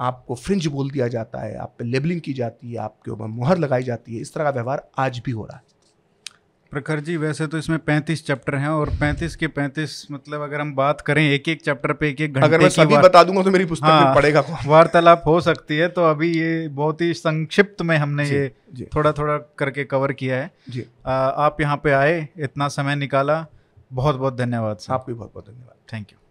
आपको फ्रिंज बोल दिया जाता है आप पे लेबलिंग की जाती है आपके ऊपर मुहर लगाई जाती है इस तरह का व्यवहार आज भी हो रहा है प्रखर जी वैसे तो इसमें पैंतीस चैप्टर हैं और पैंतीस के पैंतीस मतलब अगर हम बात करें एक एक चैप्टर पे एक एक घंटे अगर मैं सभी बता दूंगा तो मेरी पुस्तक हाँ, पड़ेगा वार्तालाप हो सकती है तो अभी ये बहुत ही संक्षिप्त में हमने जी, ये जी, थोड़ा थोड़ा करके कवर किया है जी आ, आप यहाँ पे आए इतना समय निकाला बहुत बहुत धन्यवाद आप भी बहुत बहुत धन्यवाद थैंक यू